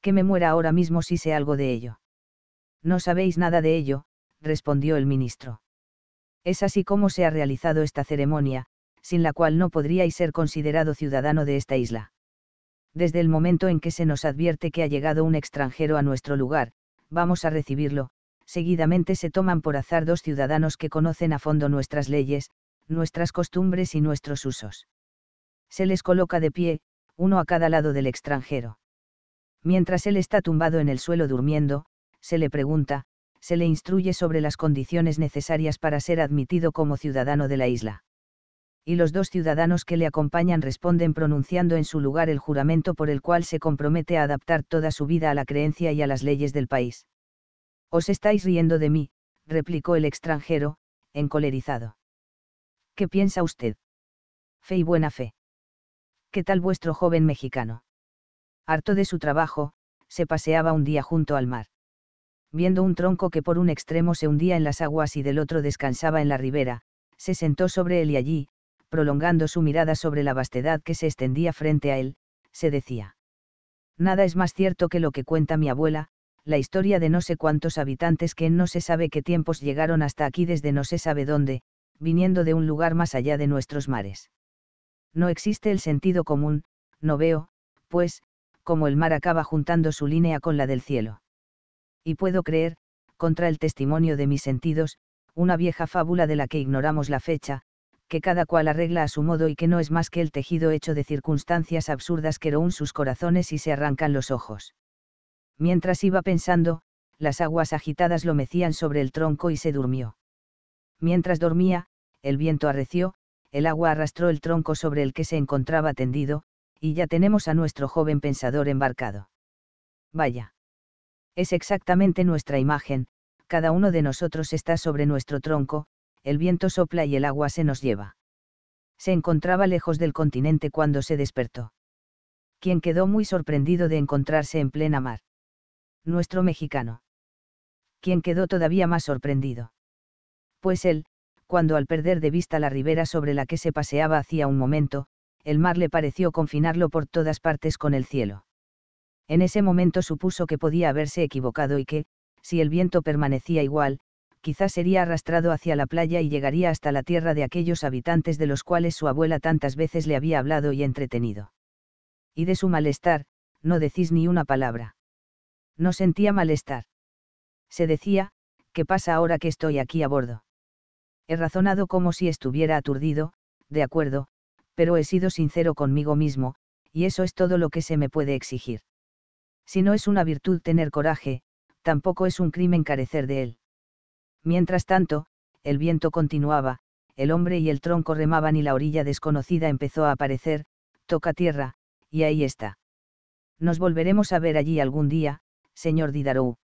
Que me muera ahora mismo si sé algo de ello. No sabéis nada de ello, respondió el ministro. Es así como se ha realizado esta ceremonia, sin la cual no podríais ser considerado ciudadano de esta isla. Desde el momento en que se nos advierte que ha llegado un extranjero a nuestro lugar, vamos a recibirlo, seguidamente se toman por azar dos ciudadanos que conocen a fondo nuestras leyes, nuestras costumbres y nuestros usos. Se les coloca de pie, uno a cada lado del extranjero. Mientras él está tumbado en el suelo durmiendo, se le pregunta, se le instruye sobre las condiciones necesarias para ser admitido como ciudadano de la isla y los dos ciudadanos que le acompañan responden pronunciando en su lugar el juramento por el cual se compromete a adaptar toda su vida a la creencia y a las leyes del país. Os estáis riendo de mí, replicó el extranjero, encolerizado. ¿Qué piensa usted? Fe y buena fe. ¿Qué tal vuestro joven mexicano? Harto de su trabajo, se paseaba un día junto al mar. Viendo un tronco que por un extremo se hundía en las aguas y del otro descansaba en la ribera, se sentó sobre él y allí, prolongando su mirada sobre la vastedad que se extendía frente a él, se decía. Nada es más cierto que lo que cuenta mi abuela, la historia de no sé cuántos habitantes que en no se sabe qué tiempos llegaron hasta aquí desde no se sabe dónde, viniendo de un lugar más allá de nuestros mares. No existe el sentido común, no veo, pues, como el mar acaba juntando su línea con la del cielo. Y puedo creer, contra el testimonio de mis sentidos, una vieja fábula de la que ignoramos la fecha, que cada cual arregla a su modo y que no es más que el tejido hecho de circunstancias absurdas que roen sus corazones y se arrancan los ojos. Mientras iba pensando, las aguas agitadas lo mecían sobre el tronco y se durmió. Mientras dormía, el viento arreció, el agua arrastró el tronco sobre el que se encontraba tendido, y ya tenemos a nuestro joven pensador embarcado. Vaya. Es exactamente nuestra imagen, cada uno de nosotros está sobre nuestro tronco, el viento sopla y el agua se nos lleva. Se encontraba lejos del continente cuando se despertó. Quien quedó muy sorprendido de encontrarse en plena mar. Nuestro mexicano. Quien quedó todavía más sorprendido. Pues él, cuando al perder de vista la ribera sobre la que se paseaba hacía un momento, el mar le pareció confinarlo por todas partes con el cielo. En ese momento supuso que podía haberse equivocado y que, si el viento permanecía igual, quizás sería arrastrado hacia la playa y llegaría hasta la tierra de aquellos habitantes de los cuales su abuela tantas veces le había hablado y entretenido. Y de su malestar, no decís ni una palabra. No sentía malestar. Se decía, ¿qué pasa ahora que estoy aquí a bordo? He razonado como si estuviera aturdido, de acuerdo, pero he sido sincero conmigo mismo, y eso es todo lo que se me puede exigir. Si no es una virtud tener coraje, tampoco es un crimen carecer de él. Mientras tanto, el viento continuaba, el hombre y el tronco remaban y la orilla desconocida empezó a aparecer, toca tierra, y ahí está. Nos volveremos a ver allí algún día, señor Didarou.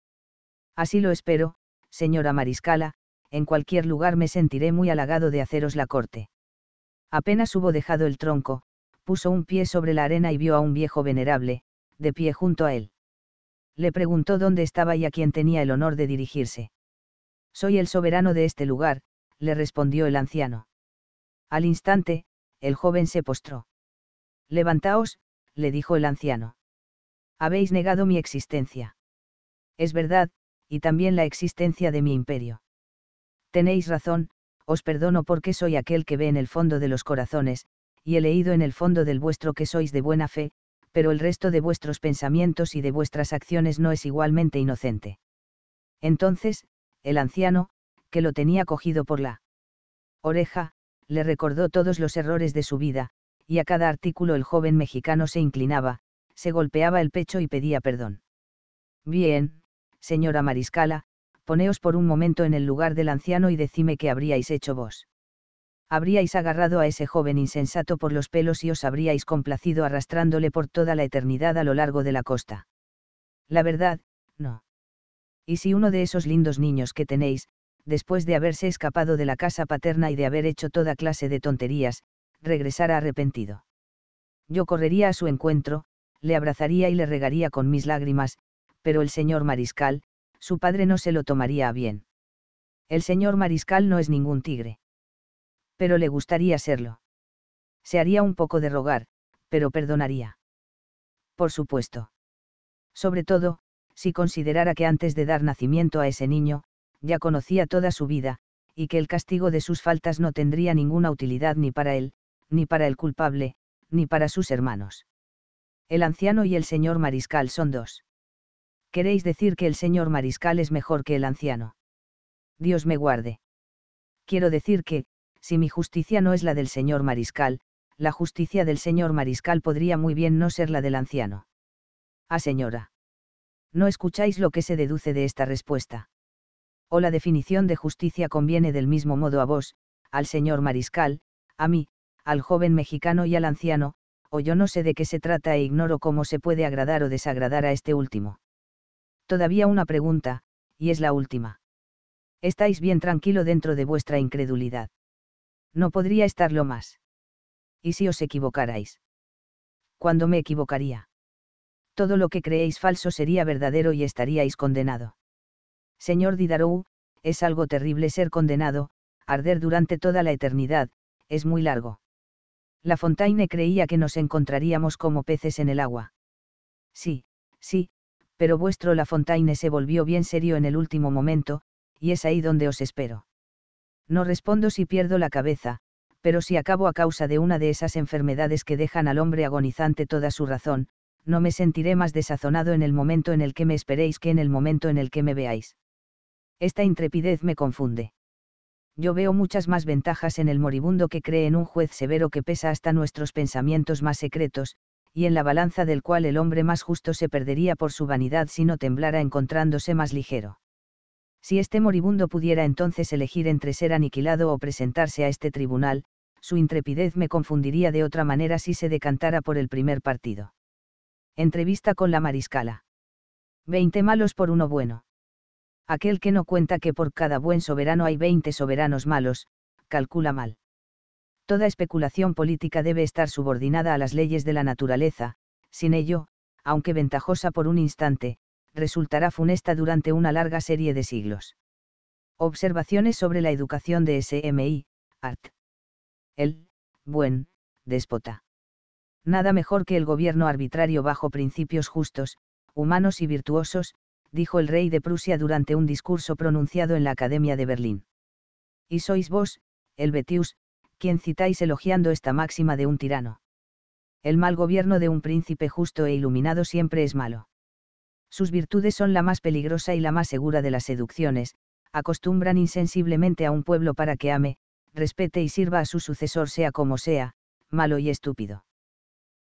Así lo espero, señora Mariscala, en cualquier lugar me sentiré muy halagado de haceros la corte. Apenas hubo dejado el tronco, puso un pie sobre la arena y vio a un viejo venerable, de pie junto a él. Le preguntó dónde estaba y a quién tenía el honor de dirigirse. Soy el soberano de este lugar, le respondió el anciano. Al instante, el joven se postró. Levantaos, le dijo el anciano. Habéis negado mi existencia. Es verdad, y también la existencia de mi imperio. Tenéis razón, os perdono porque soy aquel que ve en el fondo de los corazones, y he leído en el fondo del vuestro que sois de buena fe, pero el resto de vuestros pensamientos y de vuestras acciones no es igualmente inocente. Entonces, el anciano, que lo tenía cogido por la oreja, le recordó todos los errores de su vida, y a cada artículo el joven mexicano se inclinaba, se golpeaba el pecho y pedía perdón. Bien, señora Mariscala, poneos por un momento en el lugar del anciano y decime qué habríais hecho vos. Habríais agarrado a ese joven insensato por los pelos y os habríais complacido arrastrándole por toda la eternidad a lo largo de la costa. La verdad, no. Y si uno de esos lindos niños que tenéis, después de haberse escapado de la casa paterna y de haber hecho toda clase de tonterías, regresara arrepentido. Yo correría a su encuentro, le abrazaría y le regaría con mis lágrimas, pero el señor mariscal, su padre no se lo tomaría a bien. El señor mariscal no es ningún tigre. Pero le gustaría serlo. Se haría un poco de rogar, pero perdonaría. Por supuesto. Sobre todo, si considerara que antes de dar nacimiento a ese niño, ya conocía toda su vida, y que el castigo de sus faltas no tendría ninguna utilidad ni para él, ni para el culpable, ni para sus hermanos. El anciano y el señor mariscal son dos. ¿Queréis decir que el señor mariscal es mejor que el anciano? Dios me guarde. Quiero decir que, si mi justicia no es la del señor mariscal, la justicia del señor mariscal podría muy bien no ser la del anciano. Ah, señora no escucháis lo que se deduce de esta respuesta. O la definición de justicia conviene del mismo modo a vos, al señor mariscal, a mí, al joven mexicano y al anciano, o yo no sé de qué se trata e ignoro cómo se puede agradar o desagradar a este último. Todavía una pregunta, y es la última. Estáis bien tranquilo dentro de vuestra incredulidad. No podría estarlo más. ¿Y si os equivocarais? ¿Cuándo me equivocaría? todo lo que creéis falso sería verdadero y estaríais condenado. Señor Didarou, es algo terrible ser condenado, arder durante toda la eternidad, es muy largo. La Fontaine creía que nos encontraríamos como peces en el agua. Sí, sí, pero vuestro La Fontaine se volvió bien serio en el último momento, y es ahí donde os espero. No respondo si pierdo la cabeza, pero si acabo a causa de una de esas enfermedades que dejan al hombre agonizante toda su razón, no me sentiré más desazonado en el momento en el que me esperéis que en el momento en el que me veáis. Esta intrepidez me confunde. Yo veo muchas más ventajas en el moribundo que cree en un juez severo que pesa hasta nuestros pensamientos más secretos, y en la balanza del cual el hombre más justo se perdería por su vanidad si no temblara encontrándose más ligero. Si este moribundo pudiera entonces elegir entre ser aniquilado o presentarse a este tribunal, su intrepidez me confundiría de otra manera si se decantara por el primer partido. Entrevista con la mariscala. Veinte malos por uno bueno. Aquel que no cuenta que por cada buen soberano hay veinte soberanos malos, calcula mal. Toda especulación política debe estar subordinada a las leyes de la naturaleza, sin ello, aunque ventajosa por un instante, resultará funesta durante una larga serie de siglos. Observaciones sobre la educación de SMI, Art. El, buen, déspota. Nada mejor que el gobierno arbitrario bajo principios justos, humanos y virtuosos, dijo el rey de Prusia durante un discurso pronunciado en la Academia de Berlín. Y sois vos, el Betius, quien citáis elogiando esta máxima de un tirano. El mal gobierno de un príncipe justo e iluminado siempre es malo. Sus virtudes son la más peligrosa y la más segura de las seducciones, acostumbran insensiblemente a un pueblo para que ame, respete y sirva a su sucesor sea como sea, malo y estúpido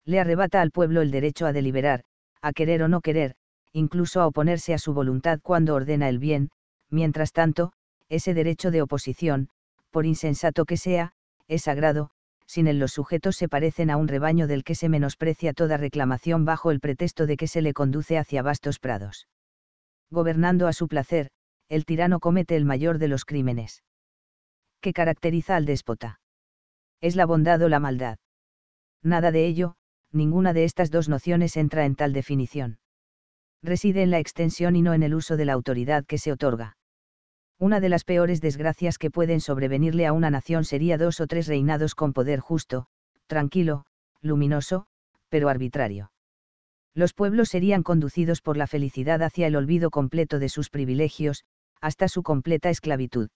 le arrebata al pueblo el derecho a deliberar, a querer o no querer, incluso a oponerse a su voluntad cuando ordena el bien, mientras tanto, ese derecho de oposición, por insensato que sea, es sagrado, sin él los sujetos se parecen a un rebaño del que se menosprecia toda reclamación bajo el pretexto de que se le conduce hacia vastos prados. Gobernando a su placer, el tirano comete el mayor de los crímenes. que caracteriza al déspota? ¿Es la bondad o la maldad? Nada de ello, ninguna de estas dos nociones entra en tal definición. Reside en la extensión y no en el uso de la autoridad que se otorga. Una de las peores desgracias que pueden sobrevenirle a una nación sería dos o tres reinados con poder justo, tranquilo, luminoso, pero arbitrario. Los pueblos serían conducidos por la felicidad hacia el olvido completo de sus privilegios, hasta su completa esclavitud.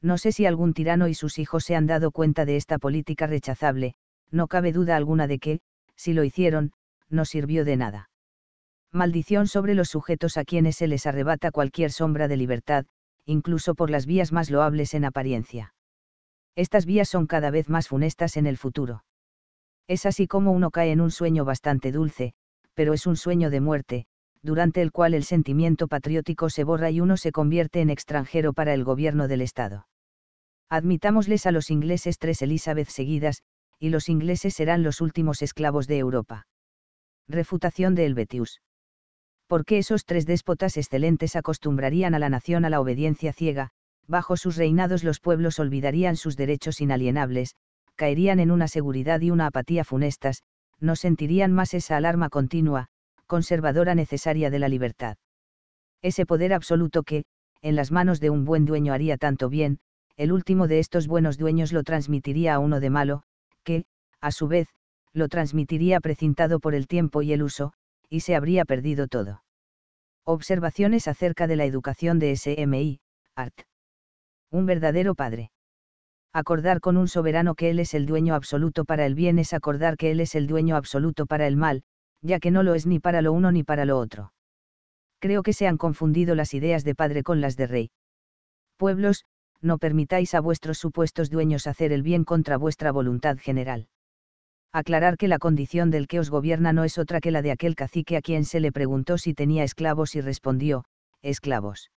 No sé si algún tirano y sus hijos se han dado cuenta de esta política rechazable, no cabe duda alguna de que, si lo hicieron, no sirvió de nada. Maldición sobre los sujetos a quienes se les arrebata cualquier sombra de libertad, incluso por las vías más loables en apariencia. Estas vías son cada vez más funestas en el futuro. Es así como uno cae en un sueño bastante dulce, pero es un sueño de muerte, durante el cual el sentimiento patriótico se borra y uno se convierte en extranjero para el gobierno del Estado. Admitámosles a los ingleses tres Elizabeth seguidas, y los ingleses serán los últimos esclavos de Europa. Refutación de Helvetius. ¿Por qué esos tres déspotas excelentes acostumbrarían a la nación a la obediencia ciega? Bajo sus reinados los pueblos olvidarían sus derechos inalienables, caerían en una seguridad y una apatía funestas, no sentirían más esa alarma continua, conservadora necesaria de la libertad. Ese poder absoluto que, en las manos de un buen dueño haría tanto bien, el último de estos buenos dueños lo transmitiría a uno de malo, que, a su vez, lo transmitiría precintado por el tiempo y el uso, y se habría perdido todo. Observaciones acerca de la educación de SMI, Art. Un verdadero padre. Acordar con un soberano que él es el dueño absoluto para el bien es acordar que él es el dueño absoluto para el mal, ya que no lo es ni para lo uno ni para lo otro. Creo que se han confundido las ideas de padre con las de rey. Pueblos, no permitáis a vuestros supuestos dueños hacer el bien contra vuestra voluntad general. Aclarar que la condición del que os gobierna no es otra que la de aquel cacique a quien se le preguntó si tenía esclavos y respondió, esclavos.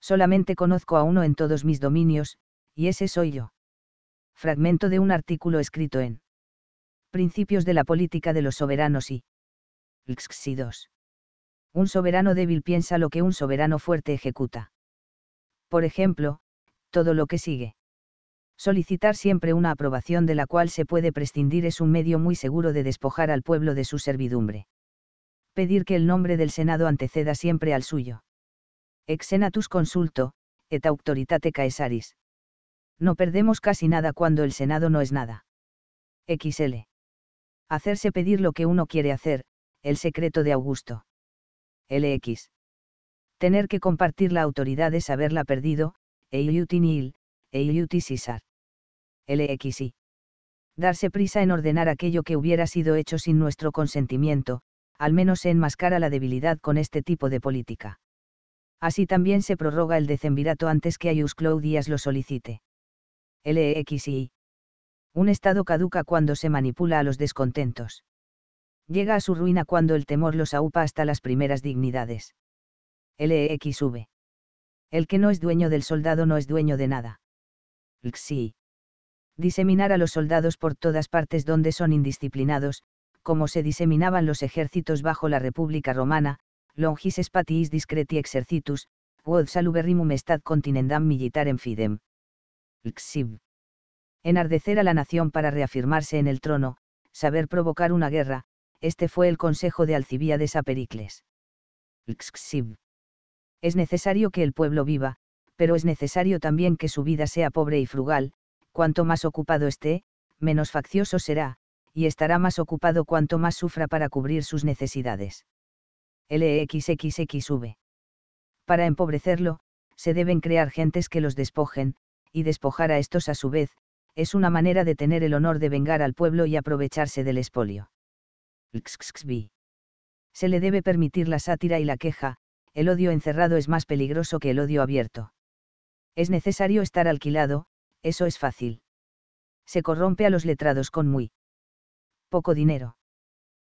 Solamente conozco a uno en todos mis dominios, y ese soy yo. Fragmento de un artículo escrito en Principios de la política de los soberanos y Lxidos. Un soberano débil piensa lo que un soberano fuerte ejecuta. Por ejemplo, todo lo que sigue. Solicitar siempre una aprobación de la cual se puede prescindir es un medio muy seguro de despojar al pueblo de su servidumbre. Pedir que el nombre del Senado anteceda siempre al suyo. senatus consulto, et autoritate caesaris. No perdemos casi nada cuando el Senado no es nada. XL. Hacerse pedir lo que uno quiere hacer, el secreto de Augusto. LX. Tener que compartir la autoridad es haberla perdido, Eiutinil, Eiutisisar. LXI. Darse prisa en ordenar aquello que hubiera sido hecho sin nuestro consentimiento, al menos se enmascara la debilidad con este tipo de política. Así también se prorroga el decembirato antes que Ayus Claudias lo solicite. LXI. Un estado caduca cuando se manipula a los descontentos. Llega a su ruina cuando el temor los aupa hasta las primeras dignidades. LXV. El que no es dueño del soldado no es dueño de nada. LXI. Diseminar a los soldados por todas partes donde son indisciplinados, como se diseminaban los ejércitos bajo la República Romana, longis spatiis discreti exercitus, quod saluberrimum estat continendam militarem fidem. Enardecer a la nación para reafirmarse en el trono, saber provocar una guerra, este fue el consejo de Alcibíades a Pericles. Es necesario que el pueblo viva, pero es necesario también que su vida sea pobre y frugal, cuanto más ocupado esté, menos faccioso será, y estará más ocupado cuanto más sufra para cubrir sus necesidades. LXXXV. E para empobrecerlo, se deben crear gentes que los despojen, y despojar a estos a su vez, es una manera de tener el honor de vengar al pueblo y aprovecharse del espolio. XXXB. Se le debe permitir la sátira y la queja, el odio encerrado es más peligroso que el odio abierto. Es necesario estar alquilado, eso es fácil. Se corrompe a los letrados con muy poco dinero.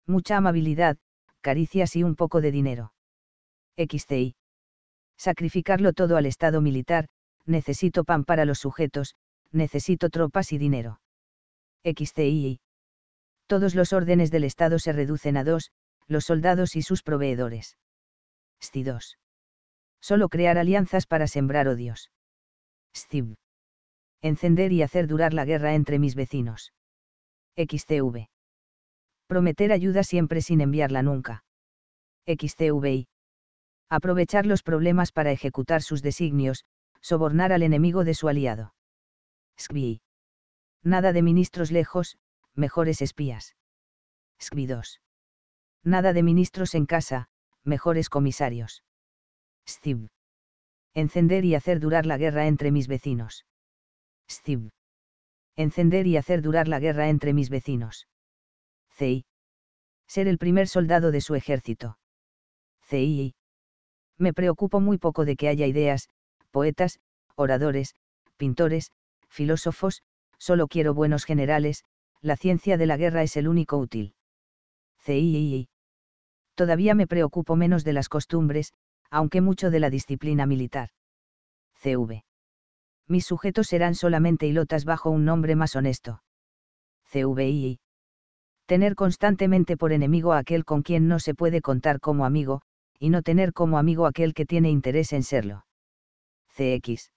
Mucha amabilidad, caricias y un poco de dinero. XCI. Sacrificarlo todo al Estado militar, necesito pan para los sujetos, necesito tropas y dinero. XCI. Todos los órdenes del Estado se reducen a dos, los soldados y sus proveedores. 2. Solo crear alianzas para sembrar odios. SCIV. Encender y hacer durar la guerra entre mis vecinos. XTV. Prometer ayuda siempre sin enviarla nunca. XTVI. Aprovechar los problemas para ejecutar sus designios, sobornar al enemigo de su aliado. SCVI. Nada de ministros lejos, mejores espías. SCBI Nada de ministros en casa, mejores comisarios. Steve. Encender y hacer durar la guerra entre mis vecinos. Steve. Encender y hacer durar la guerra entre mis vecinos. CI. Ser el primer soldado de su ejército. CI. Me preocupo muy poco de que haya ideas, poetas, oradores, pintores, filósofos, solo quiero buenos generales, la ciencia de la guerra es el único útil. CII todavía me preocupo menos de las costumbres, aunque mucho de la disciplina militar. CV. Mis sujetos serán solamente hilotas bajo un nombre más honesto. CVI. Tener constantemente por enemigo a aquel con quien no se puede contar como amigo, y no tener como amigo aquel que tiene interés en serlo. CX.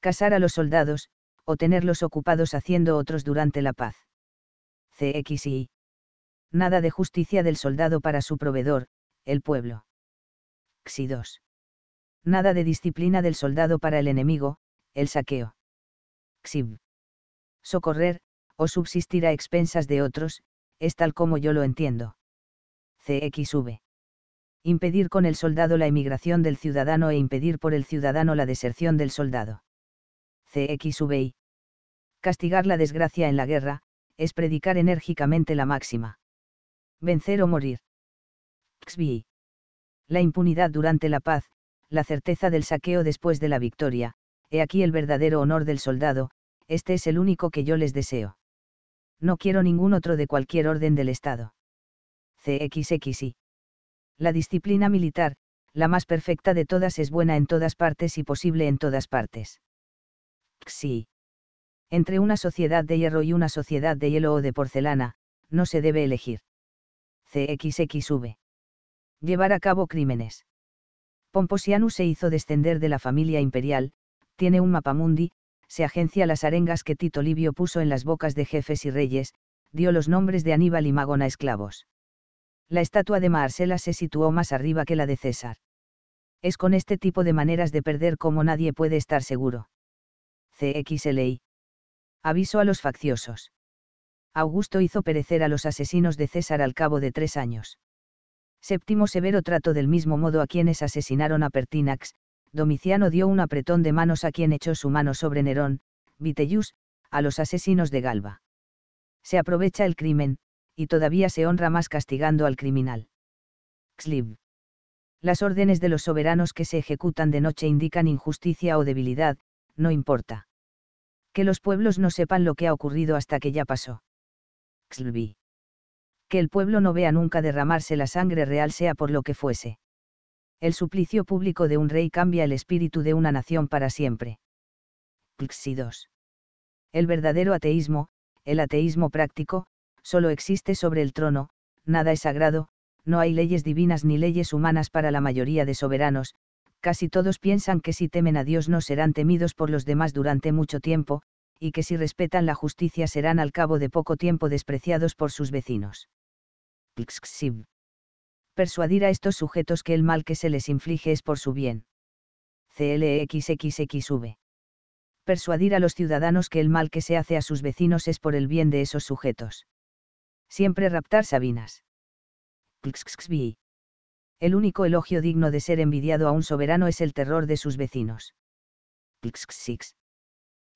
Casar a los soldados, o tenerlos ocupados haciendo otros durante la paz. CXI nada de justicia del soldado para su proveedor, el pueblo. 2. Nada de disciplina del soldado para el enemigo, el saqueo. XIV. Socorrer, o subsistir a expensas de otros, es tal como yo lo entiendo. CXV. Impedir con el soldado la emigración del ciudadano e impedir por el ciudadano la deserción del soldado. CXVI. Castigar la desgracia en la guerra, es predicar enérgicamente la máxima vencer o morir. Xvi. La impunidad durante la paz, la certeza del saqueo después de la victoria, he aquí el verdadero honor del soldado, este es el único que yo les deseo. No quiero ningún otro de cualquier orden del Estado. CXXI. La disciplina militar, la más perfecta de todas es buena en todas partes y posible en todas partes. XI. Entre una sociedad de hierro y una sociedad de hielo o de porcelana, no se debe elegir. CXXV. Llevar a cabo crímenes. Pomposianus se hizo descender de la familia imperial, tiene un mapamundi, se agencia las arengas que Tito Livio puso en las bocas de jefes y reyes, dio los nombres de Aníbal y Magón a esclavos. La estatua de Marcela se situó más arriba que la de César. Es con este tipo de maneras de perder como nadie puede estar seguro. CXLI. Aviso a los facciosos. Augusto hizo perecer a los asesinos de César al cabo de tres años. Séptimo Severo trató del mismo modo a quienes asesinaron a Pertinax, Domiciano dio un apretón de manos a quien echó su mano sobre Nerón, Vitellius, a los asesinos de Galba. Se aprovecha el crimen, y todavía se honra más castigando al criminal. Xlib. Las órdenes de los soberanos que se ejecutan de noche indican injusticia o debilidad, no importa. Que los pueblos no sepan lo que ha ocurrido hasta que ya pasó. Xlvi. Que el pueblo no vea nunca derramarse la sangre real sea por lo que fuese. El suplicio público de un rey cambia el espíritu de una nación para siempre. 2. El verdadero ateísmo, el ateísmo práctico, solo existe sobre el trono, nada es sagrado, no hay leyes divinas ni leyes humanas para la mayoría de soberanos, casi todos piensan que si temen a Dios no serán temidos por los demás durante mucho tiempo, y que si respetan la justicia serán al cabo de poco tiempo despreciados por sus vecinos. Pixxib. Persuadir a estos sujetos que el mal que se les inflige es por su bien. CLXXXV. Persuadir a los ciudadanos que el mal que se hace a sus vecinos es por el bien de esos sujetos. Siempre raptar Sabinas. El único elogio digno de ser envidiado a un soberano es el terror de sus vecinos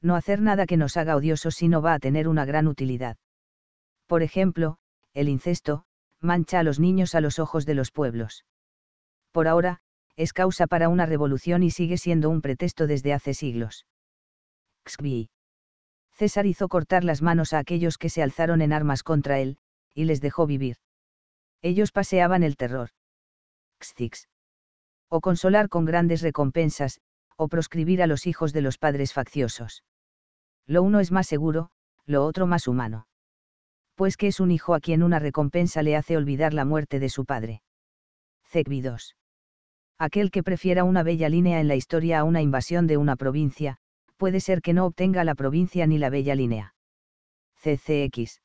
no hacer nada que nos haga odiosos si no va a tener una gran utilidad. Por ejemplo, el incesto, mancha a los niños a los ojos de los pueblos. Por ahora, es causa para una revolución y sigue siendo un pretexto desde hace siglos. Xvi. César hizo cortar las manos a aquellos que se alzaron en armas contra él, y les dejó vivir. Ellos paseaban el terror. O consolar con grandes recompensas, o proscribir a los hijos de los padres facciosos. Lo uno es más seguro, lo otro más humano. Pues que es un hijo a quien una recompensa le hace olvidar la muerte de su padre. Cecbi 2. Aquel que prefiera una bella línea en la historia a una invasión de una provincia, puede ser que no obtenga la provincia ni la bella línea. CCX.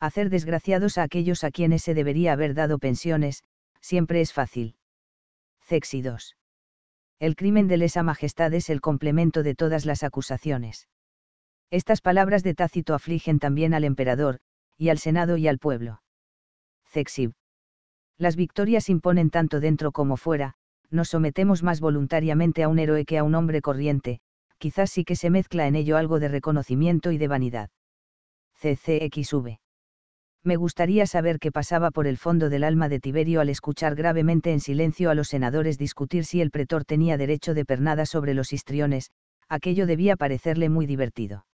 Hacer desgraciados a aquellos a quienes se debería haber dado pensiones, siempre es fácil. Cexi 2. El crimen de lesa majestad es el complemento de todas las acusaciones. Estas palabras de Tácito afligen también al emperador, y al Senado y al pueblo. Cexib. Las victorias imponen tanto dentro como fuera, nos sometemos más voluntariamente a un héroe que a un hombre corriente, quizás sí que se mezcla en ello algo de reconocimiento y de vanidad. CCXV. Me gustaría saber qué pasaba por el fondo del alma de Tiberio al escuchar gravemente en silencio a los senadores discutir si el pretor tenía derecho de pernada sobre los histriones, aquello debía parecerle muy divertido.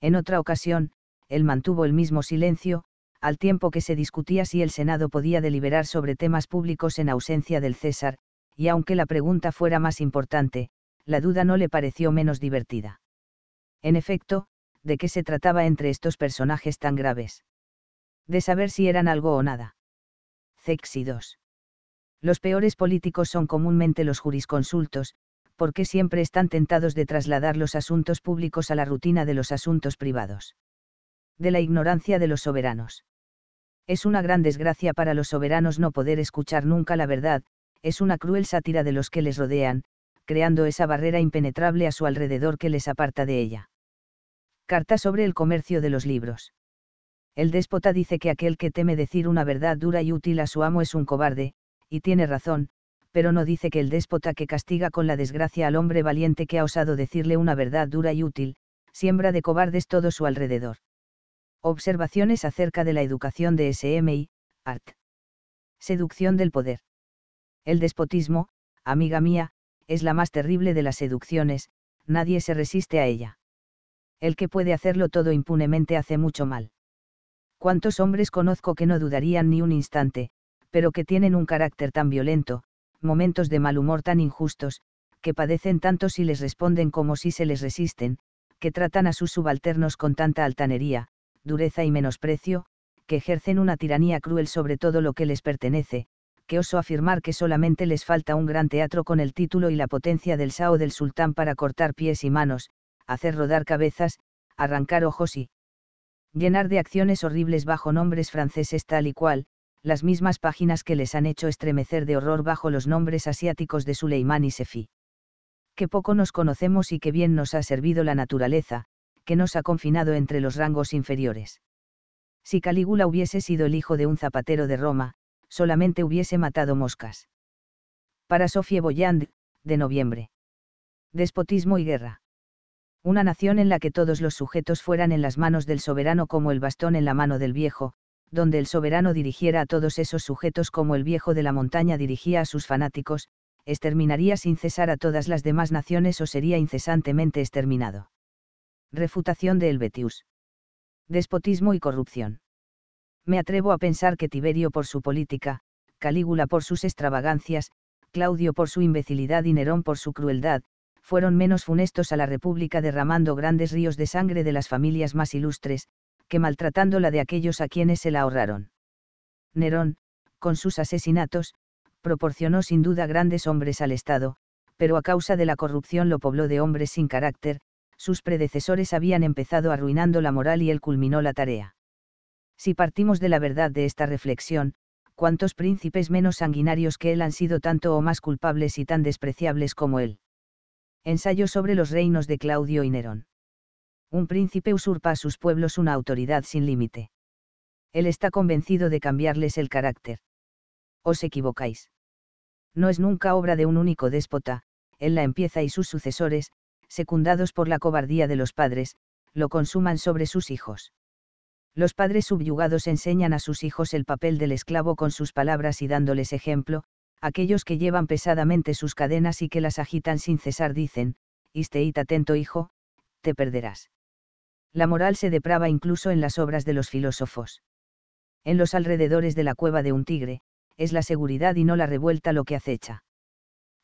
En otra ocasión, él mantuvo el mismo silencio, al tiempo que se discutía si el Senado podía deliberar sobre temas públicos en ausencia del César, y aunque la pregunta fuera más importante, la duda no le pareció menos divertida. En efecto, ¿de qué se trataba entre estos personajes tan graves? De saber si eran algo o nada. cexi 2. Los peores políticos son comúnmente los jurisconsultos, qué siempre están tentados de trasladar los asuntos públicos a la rutina de los asuntos privados. De la ignorancia de los soberanos. Es una gran desgracia para los soberanos no poder escuchar nunca la verdad, es una cruel sátira de los que les rodean, creando esa barrera impenetrable a su alrededor que les aparta de ella. Carta sobre el comercio de los libros. El déspota dice que aquel que teme decir una verdad dura y útil a su amo es un cobarde, y tiene razón, pero no dice que el déspota que castiga con la desgracia al hombre valiente que ha osado decirle una verdad dura y útil, siembra de cobardes todo su alrededor. Observaciones acerca de la educación de SMI, Art. Seducción del poder. El despotismo, amiga mía, es la más terrible de las seducciones, nadie se resiste a ella. El que puede hacerlo todo impunemente hace mucho mal. ¿Cuántos hombres conozco que no dudarían ni un instante, pero que tienen un carácter tan violento, momentos de mal humor tan injustos, que padecen tanto si les responden como si se les resisten, que tratan a sus subalternos con tanta altanería, dureza y menosprecio, que ejercen una tiranía cruel sobre todo lo que les pertenece, que oso afirmar que solamente les falta un gran teatro con el título y la potencia del Sao del Sultán para cortar pies y manos, hacer rodar cabezas, arrancar ojos y llenar de acciones horribles bajo nombres franceses tal y cual, las mismas páginas que les han hecho estremecer de horror bajo los nombres asiáticos de Suleimán y Sefi. Que poco nos conocemos y que bien nos ha servido la naturaleza, que nos ha confinado entre los rangos inferiores. Si Calígula hubiese sido el hijo de un zapatero de Roma, solamente hubiese matado moscas. Para Sofie Boyand, de noviembre. Despotismo y guerra. Una nación en la que todos los sujetos fueran en las manos del soberano como el bastón en la mano del viejo, donde el soberano dirigiera a todos esos sujetos como el viejo de la montaña dirigía a sus fanáticos, exterminaría sin cesar a todas las demás naciones o sería incesantemente exterminado. Refutación de Helvetius. Despotismo y corrupción. Me atrevo a pensar que Tiberio por su política, Calígula por sus extravagancias, Claudio por su imbecilidad y Nerón por su crueldad, fueron menos funestos a la República derramando grandes ríos de sangre de las familias más ilustres, que maltratando la de aquellos a quienes se la ahorraron. Nerón, con sus asesinatos, proporcionó sin duda grandes hombres al Estado, pero a causa de la corrupción lo pobló de hombres sin carácter, sus predecesores habían empezado arruinando la moral y él culminó la tarea. Si partimos de la verdad de esta reflexión, cuántos príncipes menos sanguinarios que él han sido tanto o más culpables y tan despreciables como él. Ensayo sobre los reinos de Claudio y Nerón un príncipe usurpa a sus pueblos una autoridad sin límite. Él está convencido de cambiarles el carácter. Os equivocáis. No es nunca obra de un único déspota, él la empieza y sus sucesores, secundados por la cobardía de los padres, lo consuman sobre sus hijos. Los padres subyugados enseñan a sus hijos el papel del esclavo con sus palabras y dándoles ejemplo, aquellos que llevan pesadamente sus cadenas y que las agitan sin cesar dicen, «Isteit atento hijo, te perderás la moral se deprava incluso en las obras de los filósofos. En los alrededores de la cueva de un tigre, es la seguridad y no la revuelta lo que acecha.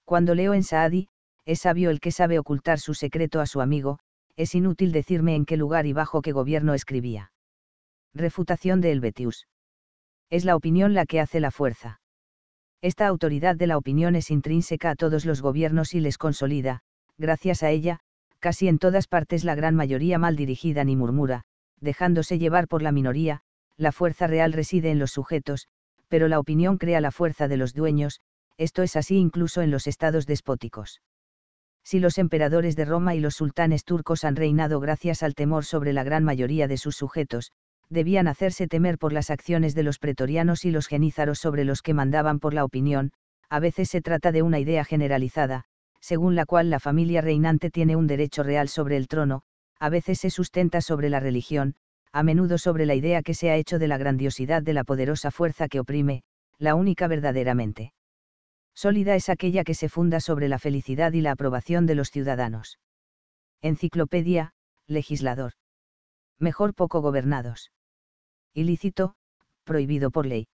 Cuando leo en Saadi, es sabio el que sabe ocultar su secreto a su amigo, es inútil decirme en qué lugar y bajo qué gobierno escribía. Refutación de Helvetius. Es la opinión la que hace la fuerza. Esta autoridad de la opinión es intrínseca a todos los gobiernos y les consolida, gracias a ella, casi en todas partes la gran mayoría mal dirigida ni murmura, dejándose llevar por la minoría, la fuerza real reside en los sujetos, pero la opinión crea la fuerza de los dueños, esto es así incluso en los estados despóticos. Si los emperadores de Roma y los sultanes turcos han reinado gracias al temor sobre la gran mayoría de sus sujetos, debían hacerse temer por las acciones de los pretorianos y los genízaros sobre los que mandaban por la opinión, a veces se trata de una idea generalizada, según la cual la familia reinante tiene un derecho real sobre el trono, a veces se sustenta sobre la religión, a menudo sobre la idea que se ha hecho de la grandiosidad de la poderosa fuerza que oprime, la única verdaderamente. Sólida es aquella que se funda sobre la felicidad y la aprobación de los ciudadanos. Enciclopedia, legislador. Mejor poco gobernados. Ilícito, prohibido por ley.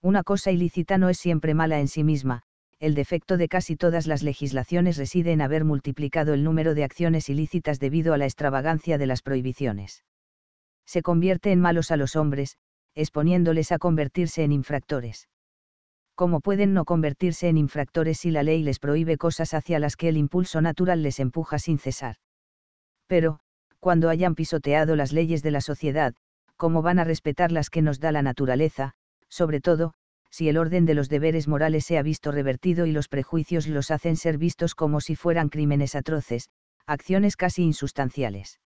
Una cosa ilícita no es siempre mala en sí misma, el defecto de casi todas las legislaciones reside en haber multiplicado el número de acciones ilícitas debido a la extravagancia de las prohibiciones. Se convierte en malos a los hombres, exponiéndoles a convertirse en infractores. ¿Cómo pueden no convertirse en infractores si la ley les prohíbe cosas hacia las que el impulso natural les empuja sin cesar? Pero, cuando hayan pisoteado las leyes de la sociedad, ¿cómo van a respetar las que nos da la naturaleza, sobre todo, si el orden de los deberes morales se ha visto revertido y los prejuicios los hacen ser vistos como si fueran crímenes atroces, acciones casi insustanciales.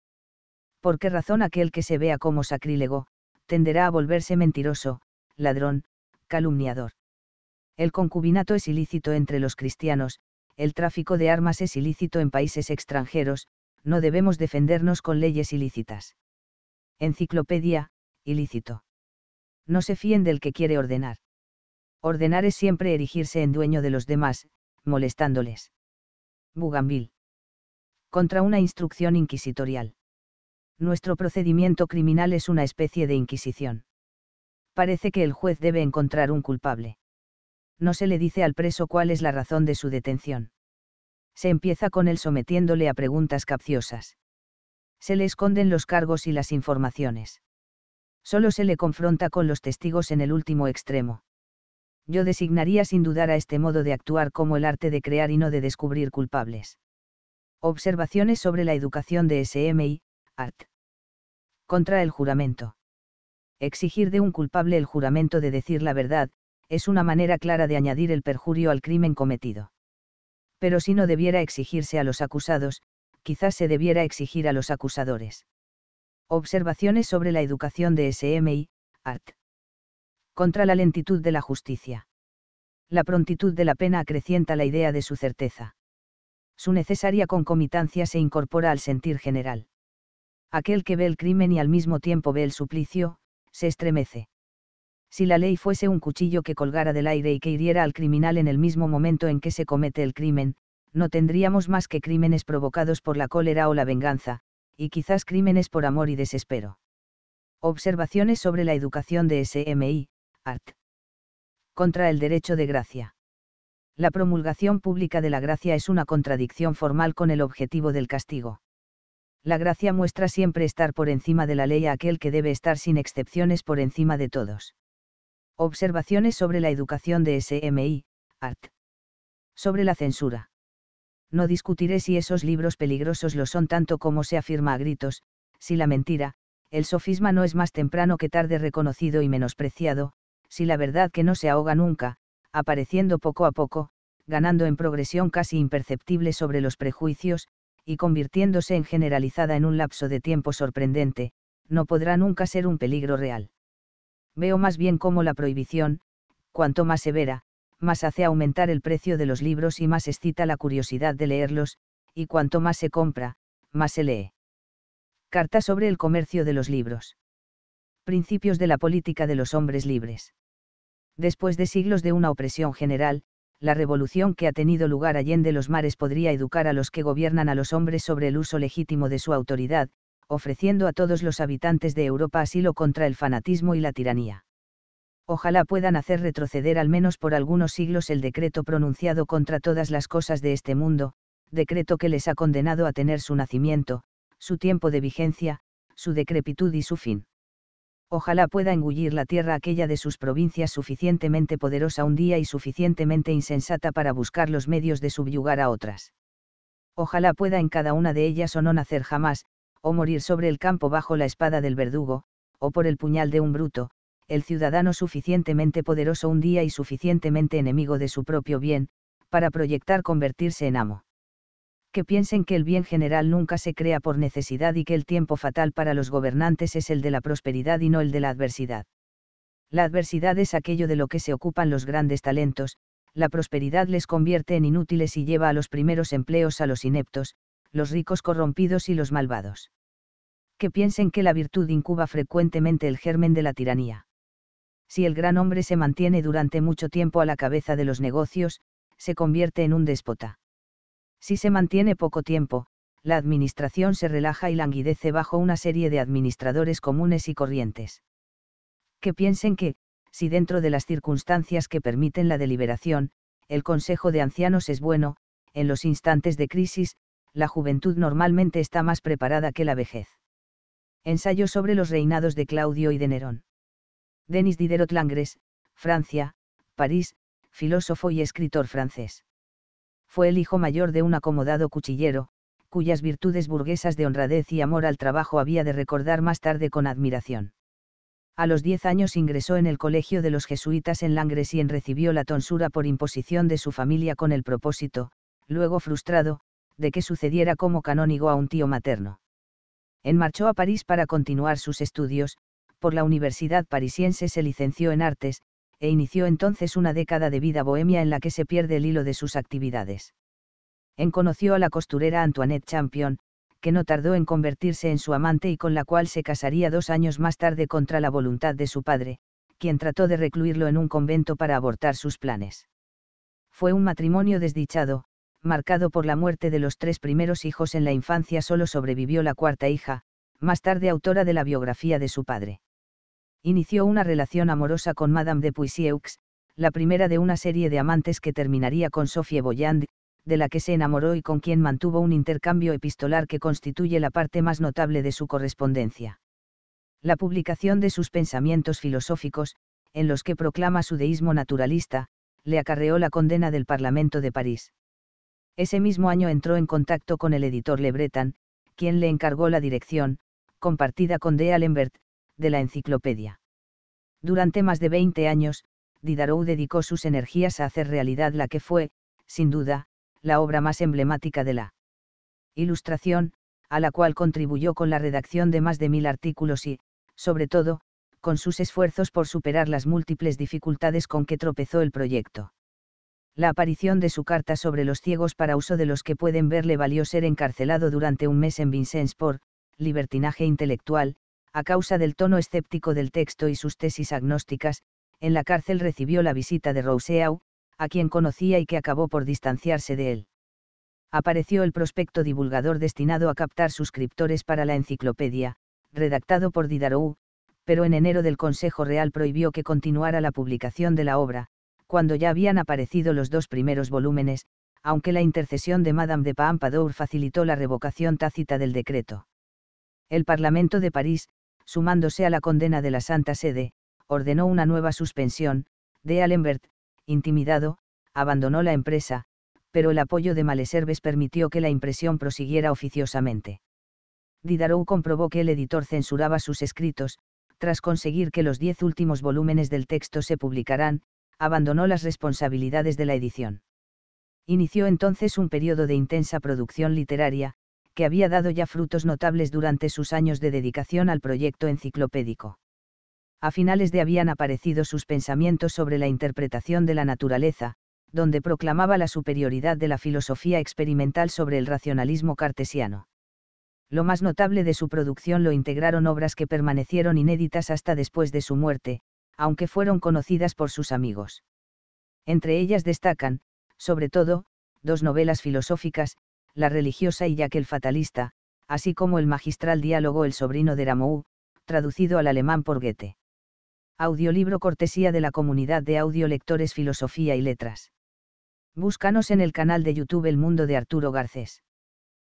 ¿Por qué razón aquel que se vea como sacrílego, tenderá a volverse mentiroso, ladrón, calumniador? El concubinato es ilícito entre los cristianos, el tráfico de armas es ilícito en países extranjeros, no debemos defendernos con leyes ilícitas. Enciclopedia, ilícito. No se fíen del que quiere ordenar. Ordenar es siempre erigirse en dueño de los demás, molestándoles. Bugambil. Contra una instrucción inquisitorial. Nuestro procedimiento criminal es una especie de inquisición. Parece que el juez debe encontrar un culpable. No se le dice al preso cuál es la razón de su detención. Se empieza con él sometiéndole a preguntas capciosas. Se le esconden los cargos y las informaciones. Solo se le confronta con los testigos en el último extremo yo designaría sin dudar a este modo de actuar como el arte de crear y no de descubrir culpables. Observaciones sobre la educación de SMI, Art. Contra el juramento. Exigir de un culpable el juramento de decir la verdad, es una manera clara de añadir el perjurio al crimen cometido. Pero si no debiera exigirse a los acusados, quizás se debiera exigir a los acusadores. Observaciones sobre la educación de SMI, Art contra la lentitud de la justicia. La prontitud de la pena acrecienta la idea de su certeza. Su necesaria concomitancia se incorpora al sentir general. Aquel que ve el crimen y al mismo tiempo ve el suplicio, se estremece. Si la ley fuese un cuchillo que colgara del aire y que hiriera al criminal en el mismo momento en que se comete el crimen, no tendríamos más que crímenes provocados por la cólera o la venganza, y quizás crímenes por amor y desespero. Observaciones sobre la educación de SMI, art. Contra el derecho de gracia. La promulgación pública de la gracia es una contradicción formal con el objetivo del castigo. La gracia muestra siempre estar por encima de la ley a aquel que debe estar sin excepciones por encima de todos. Observaciones sobre la educación de SMI, Art. Sobre la censura. No discutiré si esos libros peligrosos lo son tanto como se afirma a gritos, si la mentira, el sofisma no es más temprano que tarde reconocido y menospreciado, si la verdad que no se ahoga nunca, apareciendo poco a poco, ganando en progresión casi imperceptible sobre los prejuicios, y convirtiéndose en generalizada en un lapso de tiempo sorprendente, no podrá nunca ser un peligro real. Veo más bien cómo la prohibición, cuanto más severa, más hace aumentar el precio de los libros y más excita la curiosidad de leerlos, y cuanto más se compra, más se lee. Carta sobre el comercio de los libros. Principios de la política de los hombres libres. Después de siglos de una opresión general, la revolución que ha tenido lugar allende los mares podría educar a los que gobiernan a los hombres sobre el uso legítimo de su autoridad, ofreciendo a todos los habitantes de Europa asilo contra el fanatismo y la tiranía. Ojalá puedan hacer retroceder al menos por algunos siglos el decreto pronunciado contra todas las cosas de este mundo, decreto que les ha condenado a tener su nacimiento, su tiempo de vigencia, su decrepitud y su fin. Ojalá pueda engullir la tierra aquella de sus provincias suficientemente poderosa un día y suficientemente insensata para buscar los medios de subyugar a otras. Ojalá pueda en cada una de ellas o no nacer jamás, o morir sobre el campo bajo la espada del verdugo, o por el puñal de un bruto, el ciudadano suficientemente poderoso un día y suficientemente enemigo de su propio bien, para proyectar convertirse en amo que piensen que el bien general nunca se crea por necesidad y que el tiempo fatal para los gobernantes es el de la prosperidad y no el de la adversidad. La adversidad es aquello de lo que se ocupan los grandes talentos, la prosperidad les convierte en inútiles y lleva a los primeros empleos a los ineptos, los ricos corrompidos y los malvados. Que piensen que la virtud incuba frecuentemente el germen de la tiranía. Si el gran hombre se mantiene durante mucho tiempo a la cabeza de los negocios, se convierte en un déspota. Si se mantiene poco tiempo, la administración se relaja y languidece bajo una serie de administradores comunes y corrientes. Que piensen que, si dentro de las circunstancias que permiten la deliberación, el Consejo de Ancianos es bueno, en los instantes de crisis, la juventud normalmente está más preparada que la vejez. Ensayo sobre los reinados de Claudio y de Nerón. Denis Diderot Langres, Francia, París, filósofo y escritor francés fue el hijo mayor de un acomodado cuchillero, cuyas virtudes burguesas de honradez y amor al trabajo había de recordar más tarde con admiración. A los diez años ingresó en el colegio de los jesuitas en Langres y en recibió la tonsura por imposición de su familia con el propósito, luego frustrado, de que sucediera como canónigo a un tío materno. En marchó a París para continuar sus estudios, por la Universidad Parisiense se licenció en artes, e inició entonces una década de vida bohemia en la que se pierde el hilo de sus actividades. En conoció a la costurera Antoinette Champion, que no tardó en convertirse en su amante y con la cual se casaría dos años más tarde contra la voluntad de su padre, quien trató de recluirlo en un convento para abortar sus planes. Fue un matrimonio desdichado, marcado por la muerte de los tres primeros hijos en la infancia, solo sobrevivió la cuarta hija, más tarde autora de la biografía de su padre inició una relación amorosa con Madame de Puisieux, la primera de una serie de amantes que terminaría con Sophie Boyand, de la que se enamoró y con quien mantuvo un intercambio epistolar que constituye la parte más notable de su correspondencia. La publicación de sus pensamientos filosóficos, en los que proclama su deísmo naturalista, le acarreó la condena del Parlamento de París. Ese mismo año entró en contacto con el editor Le Breton, quien le encargó la dirección, compartida con D. Alembert, de la enciclopedia. Durante más de 20 años, Diderot dedicó sus energías a hacer realidad la que fue, sin duda, la obra más emblemática de la ilustración, a la cual contribuyó con la redacción de más de mil artículos y, sobre todo, con sus esfuerzos por superar las múltiples dificultades con que tropezó el proyecto. La aparición de su carta sobre los ciegos para uso de los que pueden ver le valió ser encarcelado durante un mes en Vincennes por libertinaje intelectual, a causa del tono escéptico del texto y sus tesis agnósticas, en la cárcel recibió la visita de Rousseau, a quien conocía y que acabó por distanciarse de él. Apareció el prospecto divulgador destinado a captar suscriptores para la enciclopedia, redactado por Diderot, pero en enero del Consejo Real prohibió que continuara la publicación de la obra, cuando ya habían aparecido los dos primeros volúmenes, aunque la intercesión de Madame de Pampadour facilitó la revocación tácita del decreto. El Parlamento de París, sumándose a la condena de la Santa Sede, ordenó una nueva suspensión, de Allenbert, intimidado, abandonó la empresa, pero el apoyo de Maleserves permitió que la impresión prosiguiera oficiosamente. Diderot comprobó que el editor censuraba sus escritos, tras conseguir que los diez últimos volúmenes del texto se publicaran, abandonó las responsabilidades de la edición. Inició entonces un periodo de intensa producción literaria, que había dado ya frutos notables durante sus años de dedicación al proyecto enciclopédico. A finales de habían aparecido sus pensamientos sobre la interpretación de la naturaleza, donde proclamaba la superioridad de la filosofía experimental sobre el racionalismo cartesiano. Lo más notable de su producción lo integraron obras que permanecieron inéditas hasta después de su muerte, aunque fueron conocidas por sus amigos. Entre ellas destacan, sobre todo, dos novelas filosóficas, la religiosa y ya que el fatalista, así como el magistral diálogo El sobrino de Ramou, traducido al alemán por Goethe. Audiolibro cortesía de la comunidad de audiolectores Filosofía y Letras. Búscanos en el canal de YouTube El Mundo de Arturo Garcés.